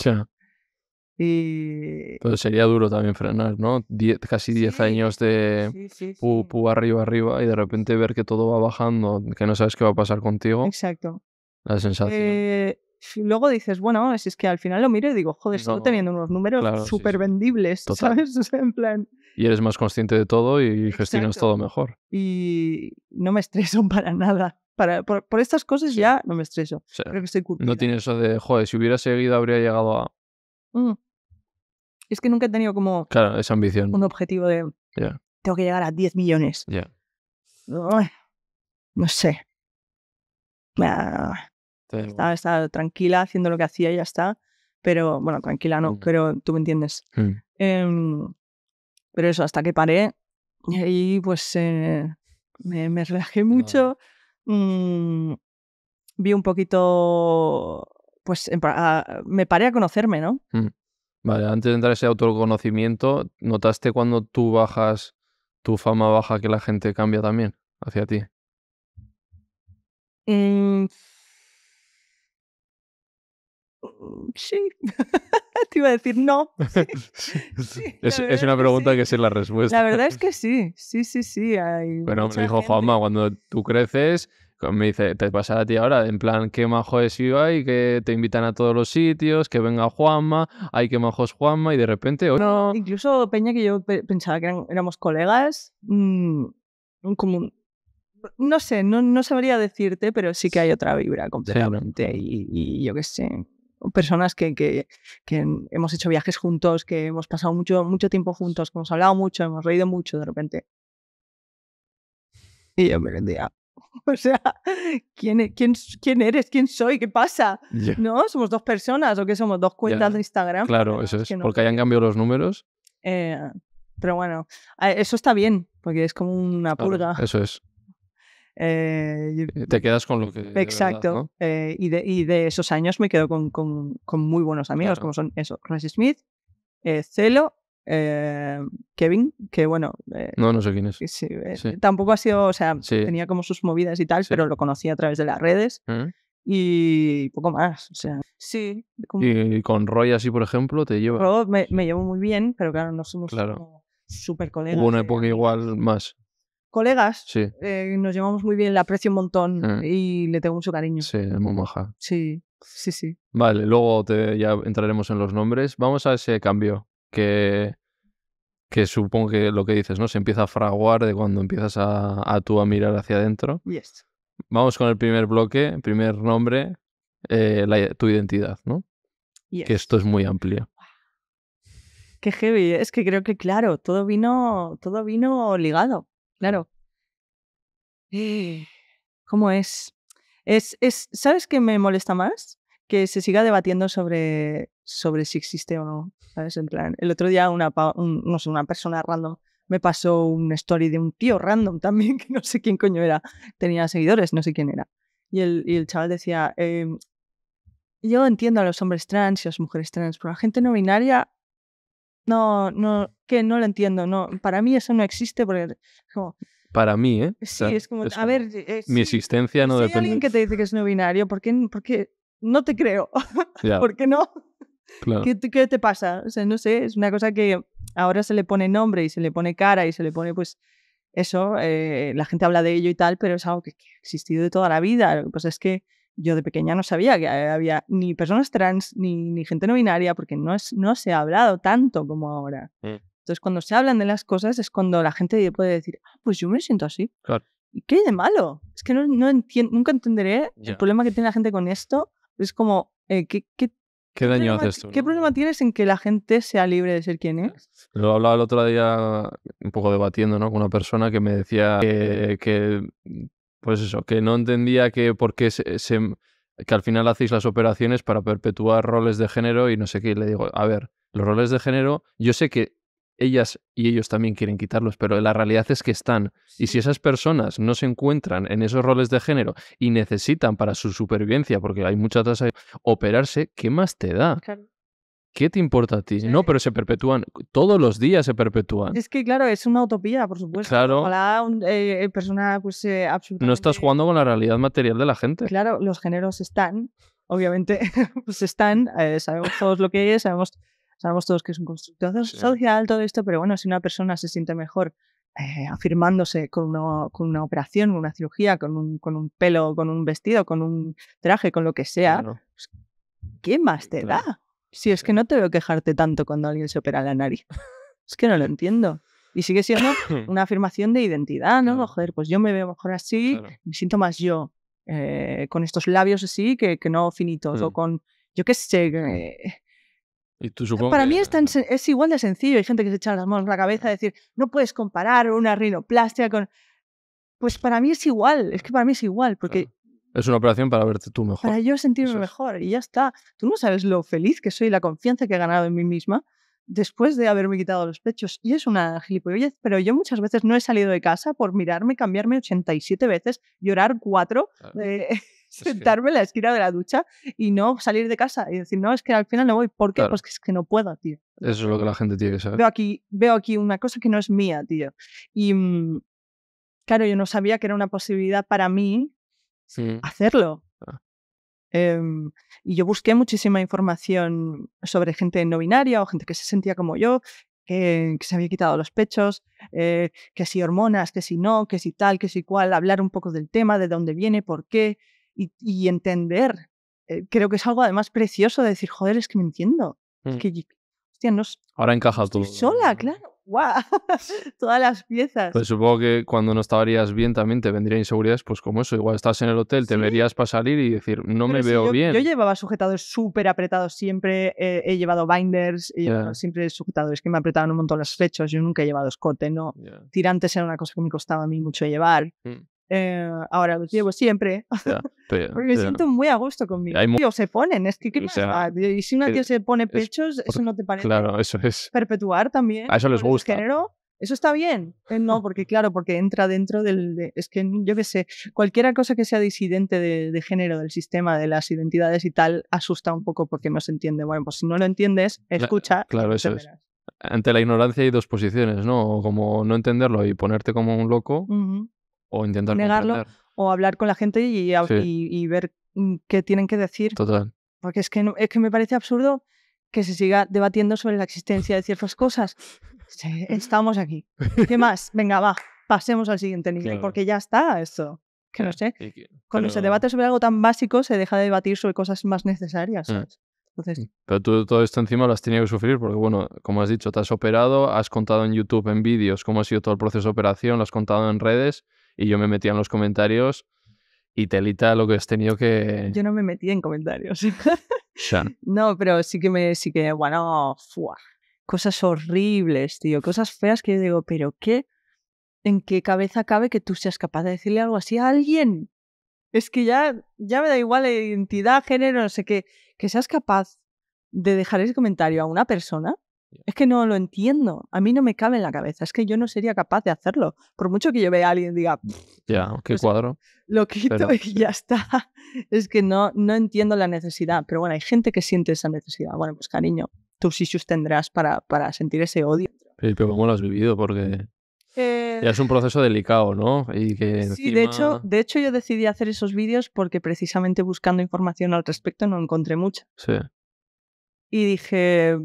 Y... Pero sería duro también frenar, ¿no? casi 10 años de pu, pu, arriba, arriba y de repente ver que todo va bajando, que no sabes qué va a pasar contigo. Exacto. La sensación. Eh, luego dices, bueno, si es que al final lo miro y digo, joder, estoy teniendo unos números súper vendibles, ¿sabes? en plan... Y eres más consciente de todo y gestionas todo mejor. Y no me estreso para nada. Para, por, estas cosas ya no me estreso. Creo que estoy no tiene eso de, joder, si hubiera seguido habría llegado a... Mm. Es que nunca he tenido como. Claro, esa ambición. Un objetivo de. Tengo que llegar a 10 millones. No sé. Ah, estaba, estaba, tranquila haciendo lo que hacía y ya está. Pero, bueno, tranquila no, creo. Mm. pero tú me entiendes. Mm. Em, pero eso, hasta que paré. Y ahí, pues. Eh, me, relajé mucho. Mm, vi un poquito. Pues ah, me paré a conocerme, ¿no? Vale, antes de entrar ese autoconocimiento, ¿notaste cuando tú bajas, tu fama baja, que la gente cambia también hacia ti? Mm. Oh. Sí. Te iba a decir no. es, una pregunta que, es la respuesta. La verdad es que sí, sí, sí, sí. bueno, me dijo fama cuando tú creces, me dice, te pasa a ti ahora, en plan, qué majo es Ibai, que te invitan a todos los sitios, que venga Juanma, hay que majos Juanma, y de repente... Oh, no. Incluso Peña, que yo pensaba que éramos colegas, un mm, como... No sé, no, sabría decirte, pero sí que hay otra vibra completamente. Y, yo qué sé, personas que, que, que, hemos hecho viajes juntos, que hemos pasado mucho, mucho tiempo juntos, que hemos hablado mucho, hemos reído mucho de repente. Y yo me vendía. O sea, ¿quién, e-, quién, quién eres? ¿Quién soy? ¿Qué pasa? ¿No? ¿Somos dos personas o qué somos? ¿Dos cuentas de Instagram? Claro, eso es. Porque hayan cambiado los números. Eh, pero bueno, eso está bien, porque es como una purga. eso es. Eh, eh, te quedas con lo que. Exacto. y, de, esos años me quedo con, muy buenos amigos, como son eso, Ray Smith, Celo eh, Kevin, que bueno... Eh, no, no sé quién es. Eh, tampoco ha sido, o sea, tenía como sus movidas y tal, pero lo conocí a través de las redes. Y poco más, o sea, sí. ¿Y con Roy así, por ejemplo, te lleva? me, llevo muy bien, pero claro, no somos claro. super colegas. Hubo una época igual más colegas, sí. nos llevamos muy bien, la aprecio un montón y le tengo mucho cariño. Sí, es muy maja. Sí, sí, sí. Vale, luego ya entraremos en los nombres. Vamos a ese cambio que, supongo que lo que dices, ¿no? Se empieza a fraguar de cuando empiezas a, tú a mirar hacia adentro. Vamos con el primer bloque, primer nombre, eh, tu identidad, ¿no? Que esto es muy amplio. Qué heavy, es que creo que claro, todo vino, todo vino ligado, claro. Eh, ¿Cómo es? Es, es, ¿Sabes qué me molesta más? Que se siga debatiendo sobre sobre si existe o no. ¿sabes? En plan, el otro día una, no sé, una persona random me pasó un story de un tío random también, que no sé quién coño era, tenía seguidores, no sé quién era. Y el, y el chaval decía, eh, yo entiendo a los hombres trans y a las mujeres trans, pero la gente no binaria, no, no, que no lo entiendo, no, para mí eso no existe porque como, para mí, ¿eh? Sí, es como, a ver, eh, mi existencia no si Hay alguien que te dice que es no binario, ¿por qué, no te creo? ¿Por qué no? ¿Qué, ¿Qué, te pasa? sea, no sé, es una cosa que ahora se le pone nombre y se le pone cara y se le pone, pues, eso, eh, la gente habla de ello y tal, pero es algo que, ha existido de toda la vida. pues es que yo de pequeña no sabía que había ni personas trans ni, ni gente no binaria porque no, es, no se ha hablado tanto como ahora. Mm. Entonces, cuando se hablan de las cosas es cuando la gente puede decir, ah, pues yo me siento así. Claro. ¿Y qué hay de malo? Es que no, no entiendo, nunca entenderé el problema que tiene la gente con esto. Es como, eh, qué, ¿Qué daño haces tú? ¿Qué problema tienes en que la gente sea libre de ser quien es? Lo hablaba el otro día, un poco debatiendo, ¿no? Con una persona que me decía que, pues eso, que no entendía que por qué que al final hacéis las operaciones para perpetuar roles de género y no sé qué. Y le digo, a ver, los roles de género, yo sé que ellas y ellos también quieren quitarlos, pero la realidad es que están. Y si esas personas no se encuentran en esos roles de género y necesitan para su supervivencia, porque hay mucha tasa de operarse, ¿qué más te da? ¿Qué te importa a ti? No, pero se perpetúan. Todos los días se perpetúan. Es que, claro, es una utopía, por supuesto. Claro. Ojalá eh, eh, persona, pues, absolutamente... Eh, no estás jugando con la realidad material de la gente. Claro, los géneros están, obviamente, pues están. sabemos todos lo que es, sabemos sabemos todos que es un constructo social, todo esto, pero bueno, si una persona se siente mejor eh, afirmándose con una, con una operación, una cirugía, con un, con un pelo, con un vestido, con un traje, con lo que sea, pues, ¿qué más te da? Si es que no te veo quejarte tanto cuando alguien se opera la nariz. Es que no lo entiendo. Y sigue siendo una afirmación de identidad, ¿no? Joder, pues yo me veo mejor así, me siento más yo, eh, con estos labios así que, no finitos, o mm. con, yo qué sé, eh, para mí es, igual de sencillo. Hay gente que se echa las manos en la cabeza a decir, no puedes comparar una rinoplastia con... Pues para mí es igual, es que para mí es igual, porque... Es una operación para verte tú mejor. Para yo sentirme mejor y ya está. Tú no sabes lo feliz que soy, la confianza que he ganado en mí misma después de haberme quitado los pechos. Y es una gilipollez, pero yo muchas veces no he salido de casa por mirarme, cambiarme 87 veces, llorar cuatro. Eh, sentarme en la esquina de la ducha y no salir de casa y decir, no, es que al final no voy. ¿Por qué? Pues que es que no puedo, tío. Eso es lo que la gente tiene que saber. Veo aquí, veo aquí una cosa que no es mía, tío. Y mm, claro, yo no sabía que era una posibilidad para mí mm. hacerlo. Ah. Em, y yo busqué muchísima información sobre gente no binaria o gente que se sentía como yo, que, se había quitado los pechos, eh, que si hormonas, que si no, que si tal, que si cual, hablar un poco del tema, de dónde viene, por qué, y, entender. Eh, creo que es algo además precioso de decir, joder, es que me entiendo. Es mm. que, hostia, Ahora encajas tú Sola, claro. ¡Guau! Todas las piezas. Pues supongo que cuando no estarías bien también te vendrían inseguridades, pues como eso. Igual estás en el hotel, te verías para salir y decir, no me veo bien. Yo llevaba sujetados súper apretados siempre, eh, he llevado binders, he llevado siempre es que me apretaban un montón los flechos, yo nunca he llevado escote, ¿no? Tirantes era una cosa que me costaba a mí mucho llevar. Mm. Eh, ahora los llevo siempre. porque me siento muy a gusto conmigo. Hay se ponen, es que ¿qué Y si una eh, tía se pone pechos, eso no te parece. Claro, eso es. Perpetuar también. A eso les gusta. eso está bien. Eh, no, porque claro, porque entra dentro del. es que yo qué sé, cualquier cosa que sea disidente de, género, del sistema, de las identidades y tal, asusta un poco porque no se entiende. Bueno, pues si no lo entiendes, escucha. claro, eso es. Ante la ignorancia hay dos posiciones, ¿no? Como no entenderlo y ponerte como un loco o intentar negarlo o hablar con la gente y, y, ver mm, qué tienen que decir. Total. Porque es que, es que me parece absurdo que se siga debatiendo sobre la existencia de ciertas cosas. estamos aquí. ¿Qué más? Venga, va, pasemos al siguiente nivel, porque ya está esto. Que no sé. Cuando se debate sobre algo tan básico, se deja de debatir sobre cosas más necesarias. Eh. Entonces... Mm, pero tú todo esto encima lo has tenido que sufrir porque, bueno, como has dicho, te has operado, has contado en YouTube, en vídeos, cómo ha sido todo el proceso de operación, lo has contado en redes y yo me metía en los comentarios y telita lo que has tenido que... Yo no me metía en comentarios. no, pero sí que me, sí que, bueno, cosas horribles, tío, cosas feas que yo digo, pero ¿qué? ¿En qué cabeza cabe que tú seas capaz de decirle algo así a alguien? Es que ya, ya me da igual la identidad, género, no sé qué, que seas capaz de dejar ese comentario a una persona es que no lo entiendo. A mí no me cabe en la cabeza. Es que yo no sería capaz de hacerlo. Por mucho que yo vea a alguien y diga, ya, qué cuadro. Lo quito y ya está. Es que no, no entiendo la necesidad. Pero bueno, hay gente que siente esa necesidad. Bueno, pues cariño, tus issues tendrás para, para sentir ese odio. Pero, ¿cómo lo has vivido? Porque ya es un eh, proceso delicado, ¿no? Y que Sí, de, hecho, de hecho yo decidí hacer esos vídeos porque precisamente buscando información al respecto no encontré mucha. Sí. Y dije,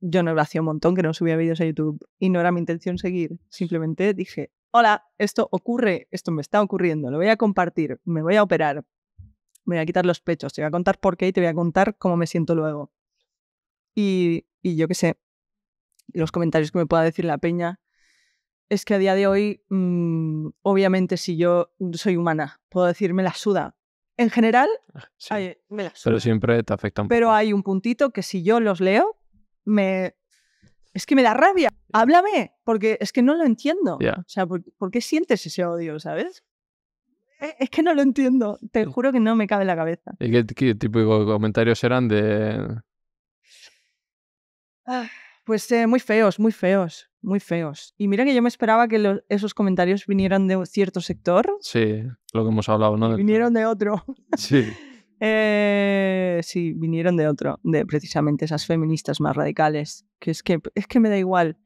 yo no lo hacía un montón, que no subía vídeos a YouTube y no era mi intención seguir. Simplemente dije, hola, esto ocurre, esto me está ocurriendo, lo voy a compartir, me voy a operar, me voy a quitar los pechos, te voy a contar por qué y te voy a contar cómo me siento luego. Y, yo qué sé, los comentarios que me pueda decir la peña, es que a día de hoy, mm, obviamente, si yo soy humana, puedo decir, me la suda. En general, ah, me la suda. Pero siempre te afecta Pero hay un puntito que si yo los leo, me, es que me da rabia, háblame, porque es que no lo entiendo. O sea, ¿por, qué sientes ese odio, sabes? Eh, es, que no lo entiendo, te juro que no me cabe la cabeza. ¿Y qué, qué tipo de comentarios eran de...? Ah, pues eh, muy feos, muy feos, muy feos. Y mira que yo me esperaba que esos comentarios vinieran de un cierto sector. Sí, lo que hemos hablado, ¿no? Vinieron de otro. Sí. Eh, sí, vinieron de otro, de precisamente esas feministas más radicales, que es que, es que me da igual.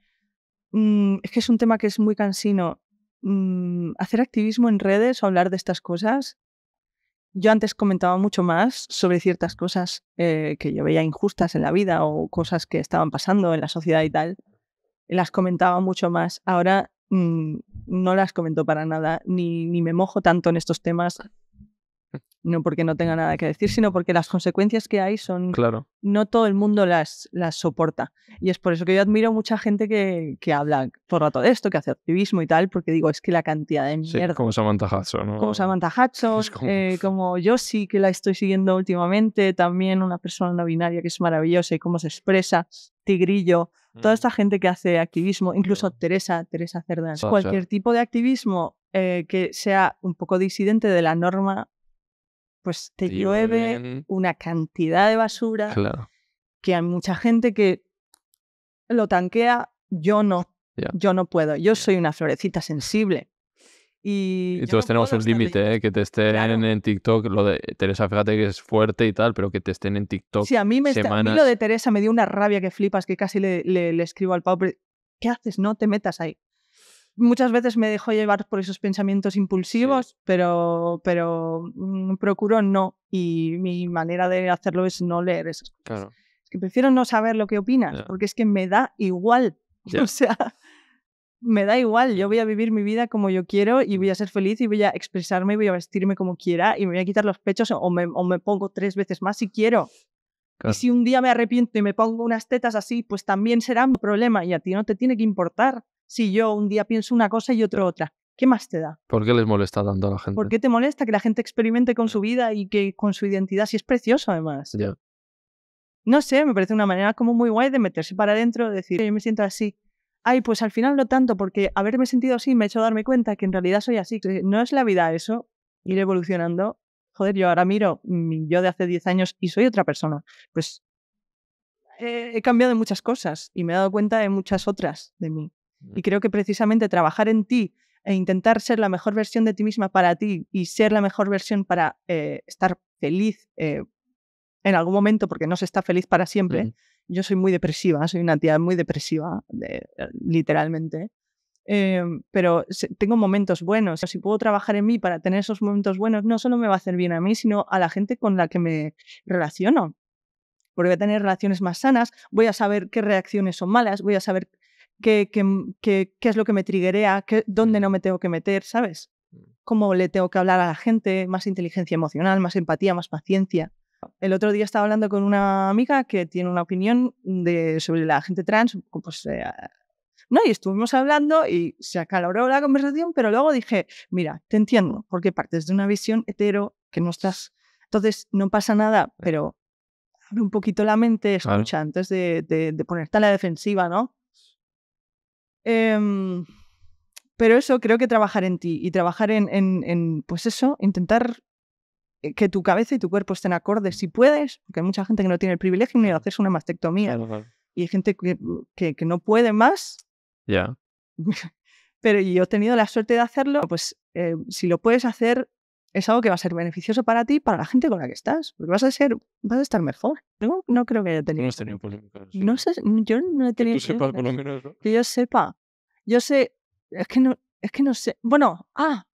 Mm, es que es un tema que es muy cansino. Mm, hacer activismo en redes o hablar de estas cosas. Yo antes comentaba mucho más sobre ciertas cosas eh, que yo veía injustas en la vida o cosas que estaban pasando en la sociedad y tal. Las comentaba mucho más. Ahora mm, no las comento para nada, ni, ni me mojo tanto en estos temas no porque no tenga nada que decir, sino porque las consecuencias que hay son... Claro. No todo el mundo las, las soporta. Y es por eso que yo admiro mucha gente que, que habla por rato de esto, que hace activismo y tal, porque digo, es que la cantidad de mierda... Sí, como Samantha Hudson, ¿no? Como Samantha eh, como... yo sí que la estoy siguiendo últimamente, también una persona no binaria que es maravillosa y cómo se expresa, Tigrillo, toda mm. esta gente que hace activismo, incluso Teresa, Teresa Cerdán, cualquier tipo de activismo eh, que sea un poco disidente de la norma pues te llueve una cantidad de basura claro. que hay mucha gente que lo tanquea, yo no. Yo no puedo. Yo soy una florecita sensible. Y, todos tenemos un límite, ¿eh? que te estén en TikTok, lo de Teresa, fíjate que es fuerte y tal, pero que te estén en TikTok. Sí, a mí, me lo de Teresa me dio una rabia que flipas, que casi le, escribo al Pau, ¿qué haces? No te metas ahí muchas veces me dejo llevar por esos pensamientos impulsivos, pero, pero mm, procuro no. Y mi manera de hacerlo es no leer esas cosas. Es que prefiero no saber lo que opinas, porque es que me da igual. O sea, me da igual. Yo voy a vivir mi vida como yo quiero y voy mm. a ser feliz y voy a expresarme y voy a vestirme como quiera y me voy a quitar los pechos o me, pongo tres veces más si quiero. Y si un día me arrepiento y me pongo unas tetas así, pues también será un problema y a ti no te tiene que importar si yo un día pienso una cosa y otro otra? ¿Qué más te da? ¿Por qué les molesta tanto a la gente? ¿Por qué te molesta que la gente experimente con su vida y que con su identidad? Si es precioso, además. No sé, me parece una manera como muy guay de meterse para adentro, de decir, yo me siento así. Ay, pues al final no tanto, porque haberme sentido así me ha hecho darme cuenta que en realidad soy así. No es la vida eso, ir evolucionando. Joder, yo ahora miro yo de hace 10 años y soy otra persona. Pues eh, he cambiado muchas cosas y me he dado cuenta de muchas otras de mí. Y creo que precisamente trabajar en ti e intentar ser la mejor versión de ti misma para ti y ser la mejor versión para eh, estar feliz eh, en algún momento, porque no se está feliz para siempre. Yo soy muy depresiva, soy una tía muy depresiva, eh, literalmente. Em, pero tengo momentos buenos. Si puedo trabajar en mí para tener esos momentos buenos, no solo me va a hacer bien a mí, sino a la gente con la que me relaciono. Porque voy a tener relaciones más sanas, voy a saber qué reacciones son malas, voy a saber Mm, qué, es lo que me triguea, dónde mm. no me tengo que meter, ¿sabes? Mm. Cómo le tengo que hablar a la gente, más inteligencia emocional, más empatía, más paciencia. Ah. El otro día estaba hablando con una amiga que tiene una opinión de, sobre la gente trans, pues, eh, no, y estuvimos hablando y se acaloró la conversación, pero luego dije, mira, te entiendo, porque partes de una visión hetero que no estás... Entonces, no pasa nada, eh. pero abre un poquito la mente, escucha antes de, de, de, ponerte a la defensiva, ¿no? Em, pero eso creo que trabajar en ti y trabajar en, pues eso, intentar eh, que tu cabeza y tu cuerpo estén acordes si puedes, porque hay mucha gente que no tiene el privilegio ni de hacerse una mastectomía y hay gente que, no puede más. Ya. pero yo he tenido la suerte de hacerlo, pues eh, si lo puedes hacer, es algo que va a ser beneficioso para ti para la gente con la que estás, porque vas a ser, vas a estar mejor. No, creo que haya tenido. No has tenido No sé, yo no he tenido. Que ¿no? yo sepa. Yo sé, es que no, es que no sé. Bueno, ah,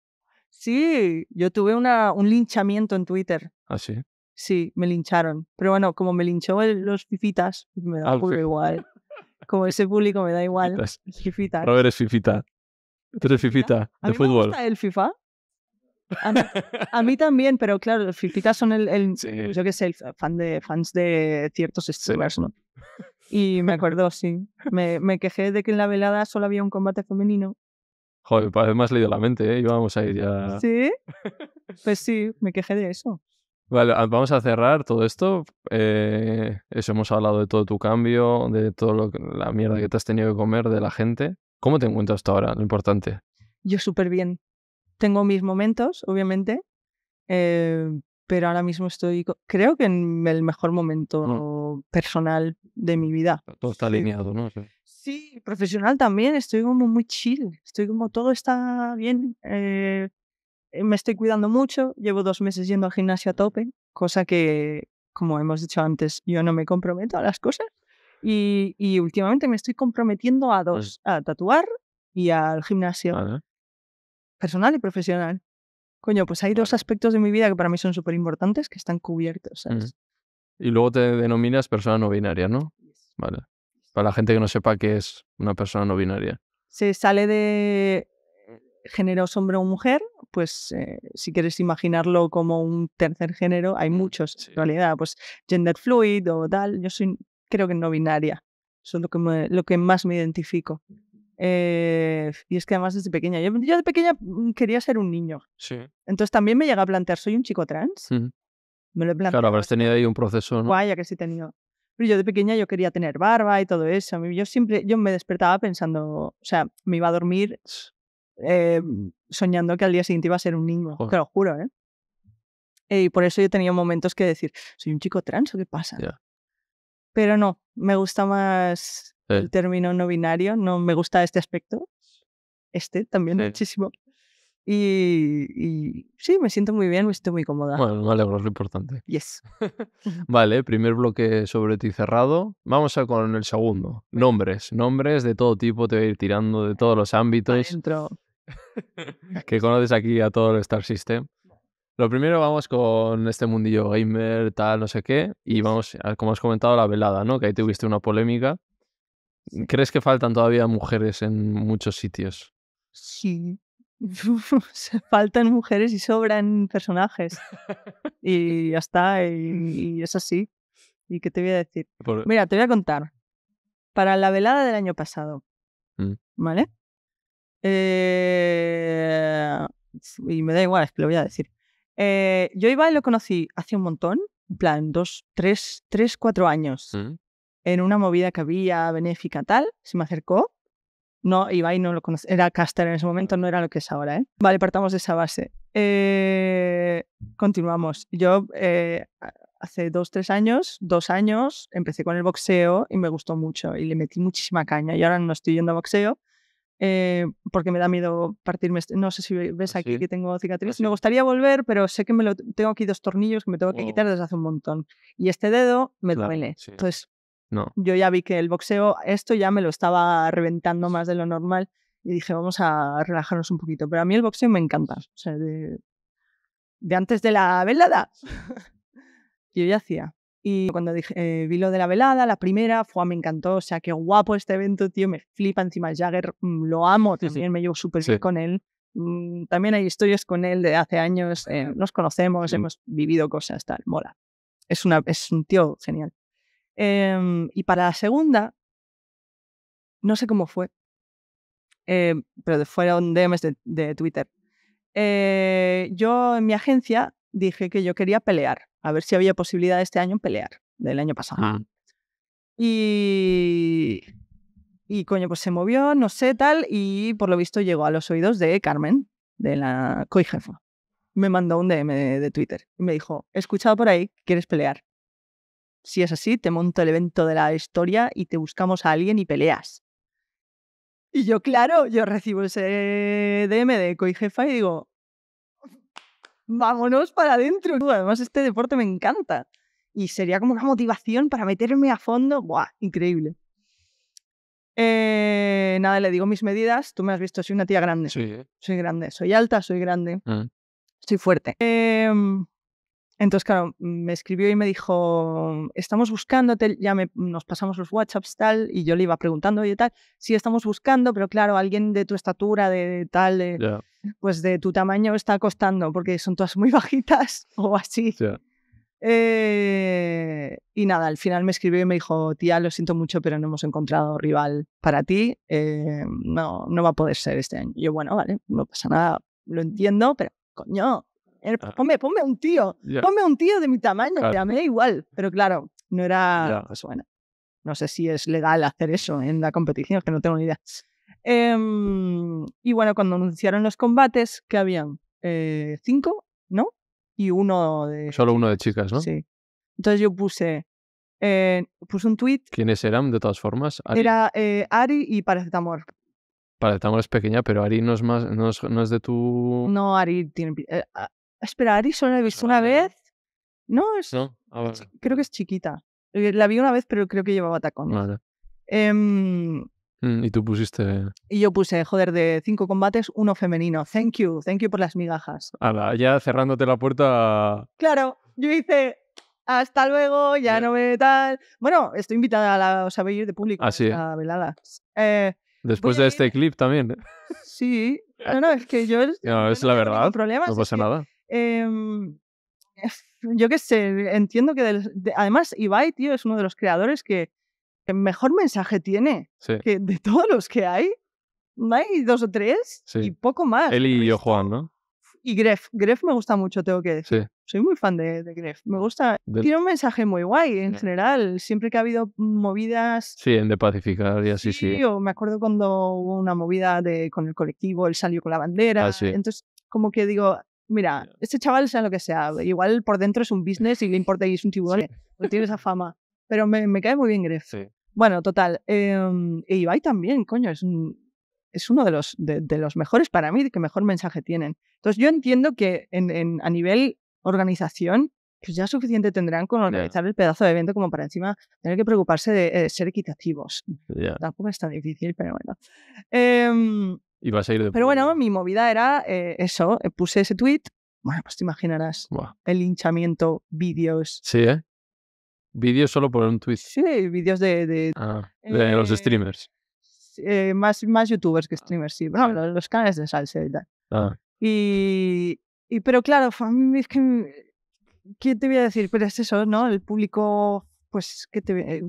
sí, yo tuve una, un linchamiento en Twitter. ¿Ah, sí? Sí, me lincharon. Pero bueno, como me linchó los fifitas, me da ah, igual. Como ese público me da igual. Fifitas. fifitas. fifita. Tú eres fifita, de fútbol. el FIFA? A mí, también, pero claro, los son el, yo que sé, fan de, fans de ciertos streamers, ¿no? Y me acuerdo, sí. Me, quejé de que en la velada solo había un combate femenino. Joder, pues me has leído la mente, ¿eh? Íbamos a ir ya. Sí. Pues sí, me quejé de eso. Vale, ah, vamos a cerrar todo esto. Eh, eso hemos hablado de todo tu cambio, de toda la mierda que te has tenido que comer, de la gente. ¿Cómo te encuentras hasta ahora? Lo importante. Yo súper bien. Tengo mis momentos, obviamente, eh, pero ahora mismo estoy, creo que en el mejor mm. momento personal de mi vida. Todo está alineado, ¿no? Sí. profesional también, estoy como muy chill, estoy como todo está bien, eh, eh, me estoy cuidando mucho, llevo dos meses yendo al gimnasio a tope, cosa que, como hemos dicho antes, yo no me comprometo a las cosas. Y, últimamente me estoy comprometiendo a pues dos, a tatuar y al gimnasio personal y profesional. Coño, pues hay dos aspectos de mi vida que para mí son súper importantes que están cubiertos. Mm. Y luego te denominas persona no binaria, ¿no? Vale. Para la gente que no sepa qué es una persona no binaria. Se sale de eh, géneros hombre o mujer, pues eh, si quieres imaginarlo como un tercer género, hay mm, muchos en realidad, pues gender fluid o tal, yo soy creo que no binaria, eso es lo que, lo que más me identifico. Eh, y es que además desde pequeña, yo, de pequeña mm, quería ser un niño. Sí. Entonces también me llega a plantear, ¿soy un chico trans? Me lo he planteado. Claro, habrás tenido ahí un proceso, ¿no? Guaya que sí he tenido. Pero yo de pequeña yo quería tener barba y todo eso. Yo siempre, yo me despertaba pensando, o sea, me iba a dormir eh, mm, soñando que al día siguiente iba a ser un niño. Te lo juro, ¿eh? Y por eso yo tenía momentos que decir, ¿soy un chico trans o qué pasa? Pero no, me gusta más el término no binario, no me gusta este aspecto, este también muchísimo. Y, sí, me siento muy bien, me siento muy cómoda. Bueno, me alegro, es lo importante. Yes. vale, primer bloque sobre ti cerrado. Vamos a con el segundo. Nombres, nombres de todo tipo, te voy a ir tirando de todos los ámbitos. que conoces aquí a todo el Star System. Lo primero vamos con este mundillo gamer, tal, no sé qué, y vamos, como has comentado, la velada, ¿no? Que ahí tuviste una polémica. ¿Crees que faltan todavía mujeres en muchos sitios? Sí. faltan mujeres y sobran personajes. y ya está, y, es así. ¿Y qué te voy a decir? Mira, te voy a contar. Para la velada del año pasado, mm. ¿vale? Eh, y me da igual, es que lo voy a decir. Eh, yo iba y lo conocí hace un montón, en plan, dos, tres, tres cuatro años. Mm en una movida que había benéfica tal, se me acercó. No, Ibai no lo conocía, era Caster en ese momento, no era lo que es ahora. ¿eh? Vale, partamos de esa base. Eh, continuamos. Yo eh, hace dos, tres años, dos años, empecé con el boxeo y me gustó mucho y le metí muchísima caña. Y ahora no estoy yendo a boxeo porque me da miedo partirme. Este, no sé si ves aquí que tengo cicatrices Me gustaría volver, pero sé que me lo tengo aquí dos tornillos que me tengo que oh. quitar desde hace un montón. Y este dedo me duele. Entonces, yo ya vi que el boxeo, esto ya me lo estaba reventando más de lo normal y dije, vamos a relajarnos un poquito. Pero a mí el boxeo me encanta. O sea, de, antes de la velada. yo ya hacía. Y cuando eh, vi lo de la velada, la primera, fue, me encantó. O sea, qué guapo este evento, tío. Me flipa encima Jagger, mm, lo amo. también me llevo súper bien con él. Mm, también hay historias con él de hace años. Eh, nos conocemos, hemos vivido cosas, tal. Mola. Es, una, es un tío genial. Em, y para la segunda, no sé cómo fue, em, pero fueron DMs de, de Twitter. Eh, yo en mi agencia dije que yo quería pelear, a ver si había posibilidad este año pelear, del año pasado. Y, coño, pues se movió, no sé, tal, y por lo visto llegó a los oídos de Carmen, de la jefa Me mandó un DM de, de Twitter y me dijo, he escuchado por ahí, ¿quieres pelear? Si es así, te monto el evento de la historia y te buscamos a alguien y peleas. Y yo, claro, yo recibo ese DM de co-jefa y digo, vámonos para adentro. Además, este deporte me encanta. Y sería como una motivación para meterme a fondo. ¡Buah! Increíble. Eh, nada, le digo mis medidas. Tú me has visto, soy una tía grande. Soy grande, soy alta, soy grande. Mm. Soy fuerte. Em, entonces, claro, mm, me escribió y me dijo, estamos buscándote, ya nos pasamos los WhatsApps tal, y yo le iba preguntando y tal, sí, estamos buscando, pero claro, alguien de tu estatura, de, tal, pues de tu tamaño está costando, porque son todas muy bajitas o así. Eh, y nada, al final me escribió y me dijo, tía, lo siento mucho, pero no hemos encontrado rival para ti, eh, no, no va a poder ser este año. Y yo, bueno, vale, no pasa nada, lo entiendo, pero coño, Er, ah. Ponme, un tío, ponme un tío de mi tamaño, que a igual. Pero claro, no era. Pues no sé si es legal hacer eso en la competición, que no tengo ni idea. Em, y bueno, cuando anunciaron los combates, que habían eh, cinco, ¿no? Y uno de. Solo uno de chicas, ¿no? Sí. Entonces yo puse. Eh, puse un tweet. ¿Quiénes eran, de todas formas? Era eh, Ari y Paracetamor. Paracetamol es pequeña, pero Ari no es, más, no es, de tu... No, Ari tiene... Espera, Ari solo la he visto una vez. No, es. Creo que es chiquita. Eh, la vi una vez, pero creo que llevaba tacones. Em, mm, y tú pusiste. Y yo puse, joder, de cinco combates, uno femenino. Thank you, thank you por las migajas. ya cerrándote la puerta. Claro, yo hice, hasta luego, ya no me tal. Bueno, estoy invitada a la de público así ah, velada. Eh, Después de este clip también. Sí, no, no, es que yo. no, es la verdad. no pasa nada. Em, yo qué sé, entiendo que además Ibai, tío, es uno de los creadores que, mejor mensaje tiene. Que de todos los que hay, hay dos o tres y poco más. Él y yo, Juan, ¿no? Y Gref. Gref me gusta mucho, tengo que decir. Sí. Soy muy fan de, de Gref. Me gusta. Tiene un mensaje muy guay en general. Siempre que ha habido movidas. Sí, en De Pacificar y así, sí. Yo me acuerdo cuando hubo una movida de, con el colectivo, él salió con la bandera. Ah, Entonces, como que digo, mira, este chaval sea lo que sea, igual por dentro es un business y le importa y es un tiburón, sí. Pues tiene esa fama. Pero me, cae muy bien Gref. Bueno, total. Em, y Ibai también, coño, es, es uno de los, de, los mejores para mí, que mejor mensaje tienen. Entonces yo entiendo que a nivel organización, pues ya suficiente tendrán con organizar el pedazo de evento como para encima tener que preocuparse de, eh, ser equitativos. Tampoco es tan difícil, pero bueno. Em, pero bueno, mi movida era eh, eso. Eh, puse ese tweet. Bueno, pues te imaginarás. El linchamiento, vídeos. Sí, ¿eh? Vídeos solo por un tweet. Sí, vídeos de. de, ah, los eh, streamers. más, más youtubers que ah. streamers, sí. Bueno, los, canales de salsa y tal. Ah. Y, y, pero claro, es que. ¿Qué te voy a decir? Pero es eso, ¿no? El público, pues, que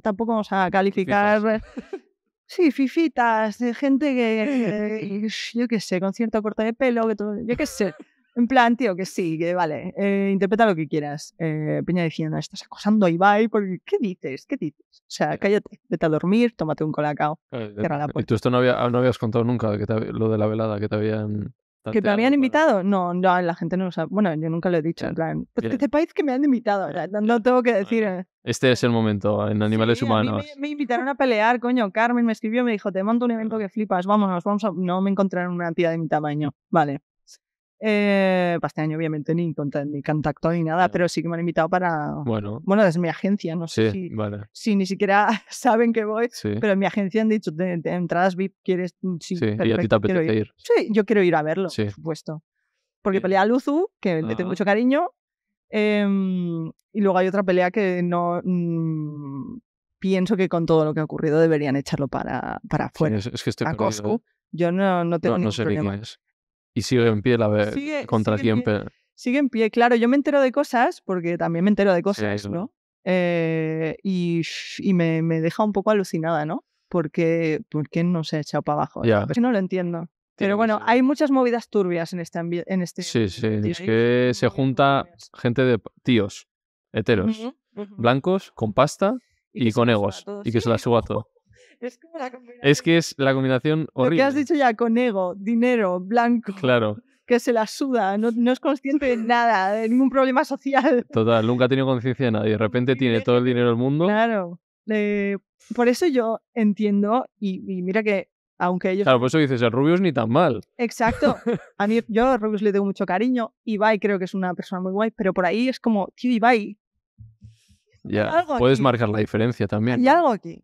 tampoco vamos a calificar. Sí, fifitas, gente que, yo qué sé, con cierta corte de pelo, que todo, yo qué sé. En plan, tío, que sí, que vale, eh, interpreta lo que quieras. Eh, Peña diciendo, estás acosando a Ibai, porque ¿qué dices? ¿Qué dices? O sea, cállate, vete a dormir, tómate un colacao, eh, eh, cierra la puerta. ¿Y tú esto no, ah, no habías contado nunca, lo de la velada que te habían ¿Que me habían invitado? No, no, la gente no lo sabe. Bueno, yo nunca lo he dicho. En plan, que sepáis este que me han invitado. no, tengo que decir. Eh. Este es el momento en Animales Humanos. Me, me, invitaron a pelear, coño. Carmen me escribió, y me dijo, te monto un evento que flipas. Vámonos, vamos No me encontraron una tía de mi tamaño. Vale. Eh, para este año obviamente ni, ni contacto ni nada, pero sí que me han invitado para... Bueno. Bueno, es mi agencia, no sé si, ni siquiera saben que voy, pero en mi agencia han dicho, entradas VIP, ¿quieres? Mm, sí, y ir. Sí, yo quiero ir a verlo, por supuesto. Porque pelea a Luzu, que le tengo mucho cariño, em, y luego hay otra pelea que no... Mm, pienso que con todo lo que ha ocurrido deberían echarlo para, para afuera. Es, que estoy a Yo no, no tengo problema. Y sigue en pie la vez contra sigue en pie, sigue en pie, claro. Yo me entero de cosas, porque también me entero de cosas, ¿no? Eh, y, me, deja un poco alucinada, ¿no? Porque, porque no se ha echado para abajo. no lo entiendo. Pero bueno, hay muchas movidas turbias en este En este sí, sí, es que se junta gente de tíos, heteros, blancos, con pasta y, con egos, y que se la suba es, que es la combinación horrible. Lo que has dicho ya con ego, dinero, blanco. Claro. Que se la suda, no, es consciente de nada, de ningún problema social. Total, nunca ha tenido conciencia de nada y de repente tiene todo el dinero del mundo. Claro. por eso yo entiendo, y, mira que aunque ellos... Claro, por eso dices, el Rubius ni tan mal. Exacto. A mí, yo a Rubius le tengo mucho cariño. Y Ibai creo que es una persona muy guay, pero por ahí es como, tío, Ibai... Ya, puedes marcar la diferencia también. Y algo aquí.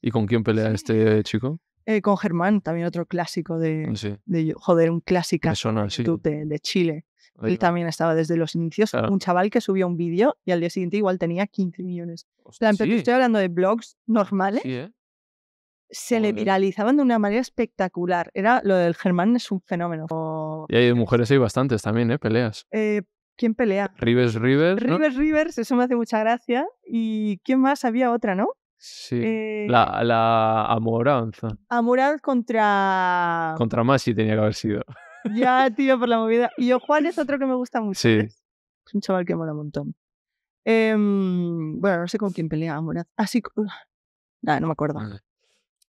¿Y con quién pelea este chico? Eh, con Germán, también otro clásico de, joder, un clásico de, Chile. Él también estaba desde los inicios, un chaval que subió un vídeo y al día siguiente igual tenía 15 millones. o estoy hablando de blogs normales. ¿eh? Se le viralizaban de una manera espectacular. Era lo del Germán es un fenómeno. Oh. Y hay mujeres hay bastantes también, ¿eh? Peleas. Eh, ¿Quién pelea? Rivers Rivers. Rivers Rivers, eso me hace mucha gracia. ¿Y quién más? Había otra, ¿no? Sí. Eh, la, la Amoranza. amoraz contra. Contra Masi tenía que haber sido. Ya, tío, por la movida. Y yo, Juan es otro que me gusta mucho. Sí. Es un chaval que mola un montón. Em, bueno, no sé con quién pelea amoraz Así. Ah, nada, no me acuerdo.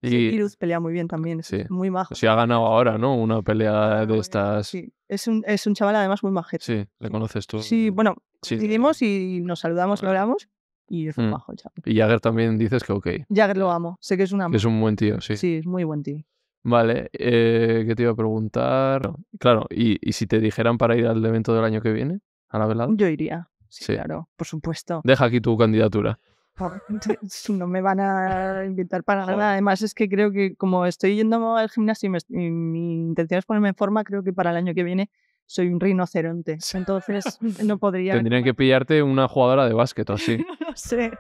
Eh, y sí, pelea muy bien también, muy majo. Sí, pues ha ganado ahora, ¿no? Una pelea de estas. Sí, es un, es un chaval además muy majete. Sí, le conoces tú. Sí, bueno, sí. decidimos y nos saludamos, lo hablamos y es mm. bajo Y Jagger también dices que ok. Jagger lo amo, sé que es un amo. es un buen tío, sí. Sí, es muy buen tío. Vale, eh, ¿qué te iba a preguntar? Claro, ¿y, si te dijeran para ir al evento del año que viene, a la velada? Yo iría, sí, claro, por supuesto. Deja aquí tu candidatura. No me van a invitar para nada. Además, es que creo que como estoy yendo al gimnasio y mi intención es ponerme en forma, creo que para el año que viene soy un rinoceronte. Entonces no podría. Tendrían que pillarte una jugadora de básquet o así. no sé.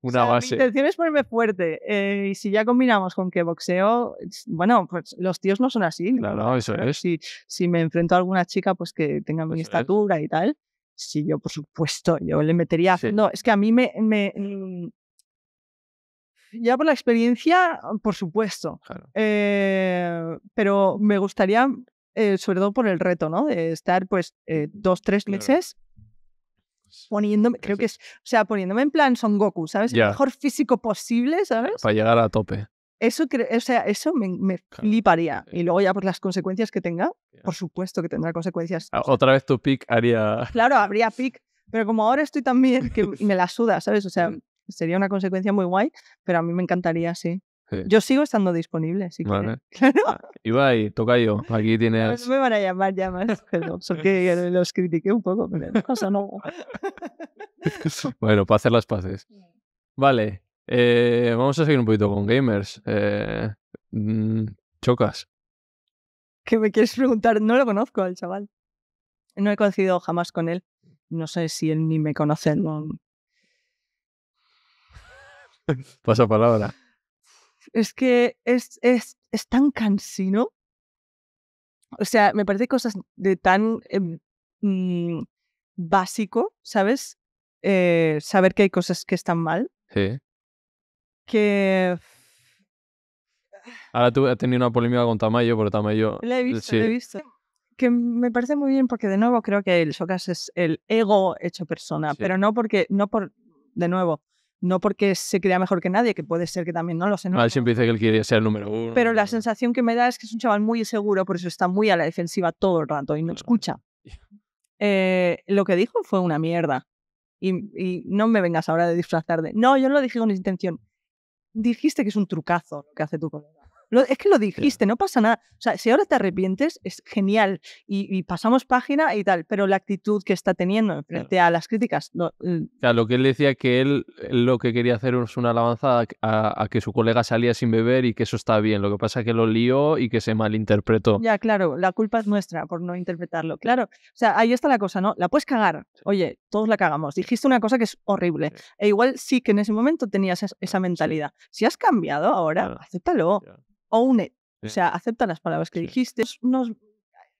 Una base. Mi intención es ponerme fuerte. Eh, y si ya combinamos con que boxeo, bueno, pues los tíos no son así. Claro, eso es. Si, si, me enfrento a alguna chica, pues que tenga mi estatura y tal. Sí, yo, por supuesto, yo le metería. No, es que a mí me, mm, ya por la experiencia, por supuesto. Eh, pero me gustaría eh, sobre todo por el reto, ¿no? De estar pues eh, dos, tres meses poniéndome, creo que es, o sea, poniéndome en plan Son Goku, ¿sabes? El mejor físico posible, ¿sabes? Para llegar a tope. Eso, o sea, eso me, me fliparía. Eh y luego ya por pues, las consecuencias que tenga, por supuesto que tendrá consecuencias. Ah, otra vez tu pick haría... Claro, habría pick, pero como ahora estoy también que me la suda, ¿sabes? O sea, sería una consecuencia muy guay, pero a mí me encantaría, sí. Yo sigo estando disponible, si vale. Ibai, ah, toca yo. Aquí tiene me van a llamar ya más, porque los critiqué un poco, pero no bueno, para hacer las paces. Vale, eh, vamos a seguir un poquito con gamers. Eh, mm, chocas. ¿Qué me quieres preguntar? No lo conozco al chaval. No he conocido jamás con él. No sé si él ni me conoce. Paso Pasa palabra es que es, es, es tan cansino. O sea, me parece cosas de tan em, mm, básico, ¿sabes? Eh, saber que hay cosas que están mal. Sí. Que. Ahora tú has tenido una polémica con Tamayo, pero Tamayo. Lo he eh, visto, lo he visto. Que me parece muy bien porque, de nuevo, creo que el Socas es el ego hecho persona, pero no porque, no por, de nuevo, no porque se crea mejor que nadie, que puede ser que también no lo sé. siempre dice que él quiere ser el número uno. Pero la sensación que me da es que es un chaval muy inseguro, por eso está muy a la defensiva todo el rato y no escucha. Eh, lo que dijo fue una mierda. Y, no me vengas ahora de disfrazar de. No, yo no lo dije con intención. Dijiste que es un trucazo lo que hace tu colega es que lo dijiste, no pasa nada. O sea, si ahora te arrepientes, es genial y, pasamos página y tal, pero la actitud que está teniendo frente a las críticas. No, lo que él decía que él, lo que quería hacer es una alabanza a, que su colega salía sin beber y que eso está bien. Lo que pasa es que lo lió y que se malinterpretó. Ya, claro, la culpa es nuestra por no interpretarlo. Claro, o sea, ahí está la cosa, ¿no? La puedes cagar. Oye, todos la cagamos. Dijiste una cosa que es horrible. E igual sí que en ese momento tenías esa mentalidad. Si has cambiado ahora, acéptalo own it. O sea, acepta las palabras que dijiste. Nos,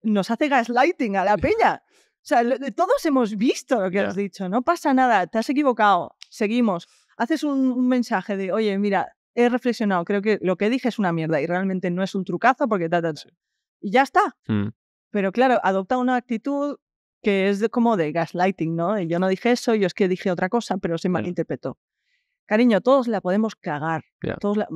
nos hace gaslighting a la peña. O sea, todos hemos visto lo que has dicho. No pasa nada, te has equivocado. Seguimos. Haces un, mensaje de, oye, mira, he reflexionado, creo que lo que dije es una mierda y realmente no es un trucazo porque Y ya está. Mm. Pero claro, adopta una actitud que es como de gaslighting, ¿no? Yo no dije eso, yo es que dije otra cosa, pero se malinterpretó. Cariño, todos la podemos cagar. Todos la,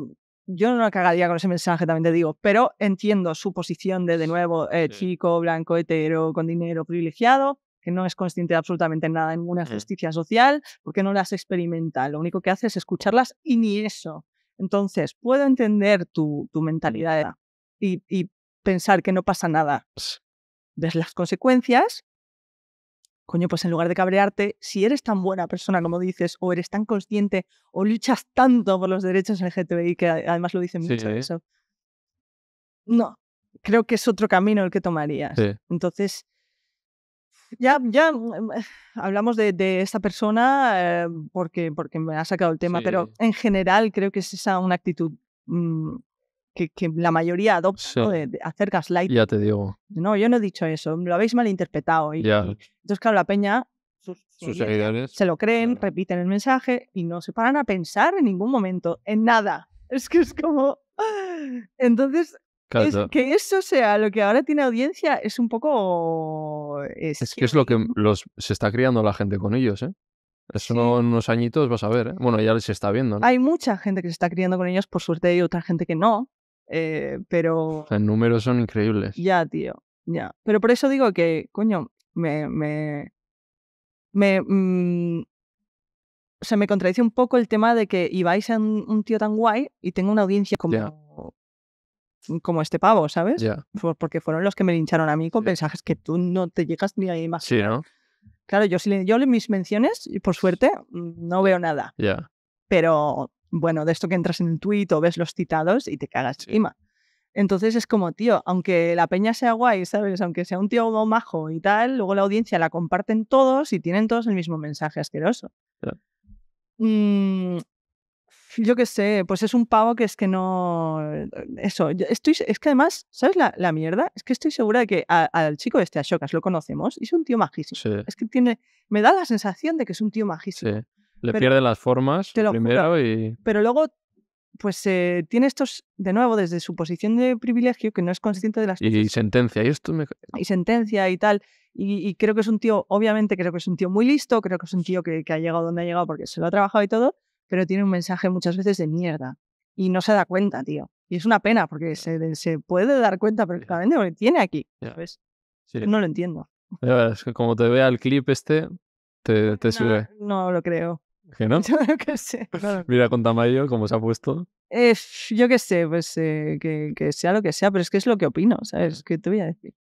yo no me cagaría con ese mensaje, también te digo, pero entiendo su posición de, de nuevo, eh, chico, blanco, hetero, con dinero privilegiado, que no es consciente de absolutamente nada, ninguna justicia social, porque no las experimenta. Lo único que hace es escucharlas y ni eso. Entonces, puedo entender tu, tu mentalidad y, y pensar que no pasa nada. Ves las consecuencias Coño, pues en lugar de cabrearte, si eres tan buena persona como dices, o eres tan consciente, o luchas tanto por los derechos LGTBI, que además lo dicen mucho de eso. No, creo que es otro camino el que tomarías. Entonces, ya, ya mm, eh, hablamos de, esta persona eh, porque, porque me ha sacado el tema, pero en general creo que es esa una actitud mm, que, la mayoría adopta de, hacer Ya te digo. No, yo no he dicho eso, lo habéis malinterpretado. Y, entonces, claro, la peña, sus, seguidores, se lo creen, repiten el mensaje y no se paran a pensar en ningún momento, en nada. Es que es como... Entonces, que eso sea lo que ahora tiene audiencia es un poco... Es, que es lo que los, se está criando la gente con ellos, ¿eh? Eso en unos añitos vas a ver. ¿eh? Bueno, ya se está viendo. Hay mucha gente que se está criando con ellos, por suerte, y otra gente que no. Eh, pero... Los números son increíbles. Ya, tío, ya. Pero por eso digo que, coño, me... me, me mm, se me contradice un poco el tema de que ibais a un, tío tan guay y tenga una audiencia como, como este pavo, ¿sabes? Ya. Porque fueron los que me lincharon a mí con mensajes que tú no te llegas ni a imaginar. Sí, ¿no? Claro, yo, yo mis menciones, por suerte, mm, no veo nada. Ya. Pero bueno, de esto que entras en el tuit o ves los citados y te cagas encima. Entonces es como, tío, aunque la peña sea guay, ¿sabes? Aunque sea un tío majo y tal, luego la audiencia la comparten todos y tienen todos el mismo mensaje asqueroso. Mm, yo qué sé, pues es un pavo que es que no... Eh, eso, estoy, es que además, ¿sabes la, mierda? Es que estoy segura de que al chico este, a lo conocemos, y es un tío majísimo. Es que tiene... Me da la sensación de que es un tío majísimo. Sí. Le pierde las formas primero y. Pero luego, pues eh, tiene estos, de nuevo, desde su posición de privilegio, que no es consciente de las y, cosas. Y sentencia, y esto me... Y sentencia y tal. Y, creo que es un tío, obviamente, creo que es un tío muy listo, creo que es un tío que, ha llegado donde ha llegado porque se lo ha trabajado y todo, pero tiene un mensaje muchas veces de mierda. Y no se da cuenta, tío. Y es una pena porque se, se puede dar cuenta perfectamente porque tiene aquí. ¿sabes? No lo entiendo. Es que como te vea el clip este, te, te sube. No lo creo. ¿Que no? Yo qué sé. Mira con Tamayo cómo se ha puesto. Eh, yo qué sé, pues eh, que, sea lo que sea, pero es que es lo que opino, ¿sabes? ¿Qué te voy a decir?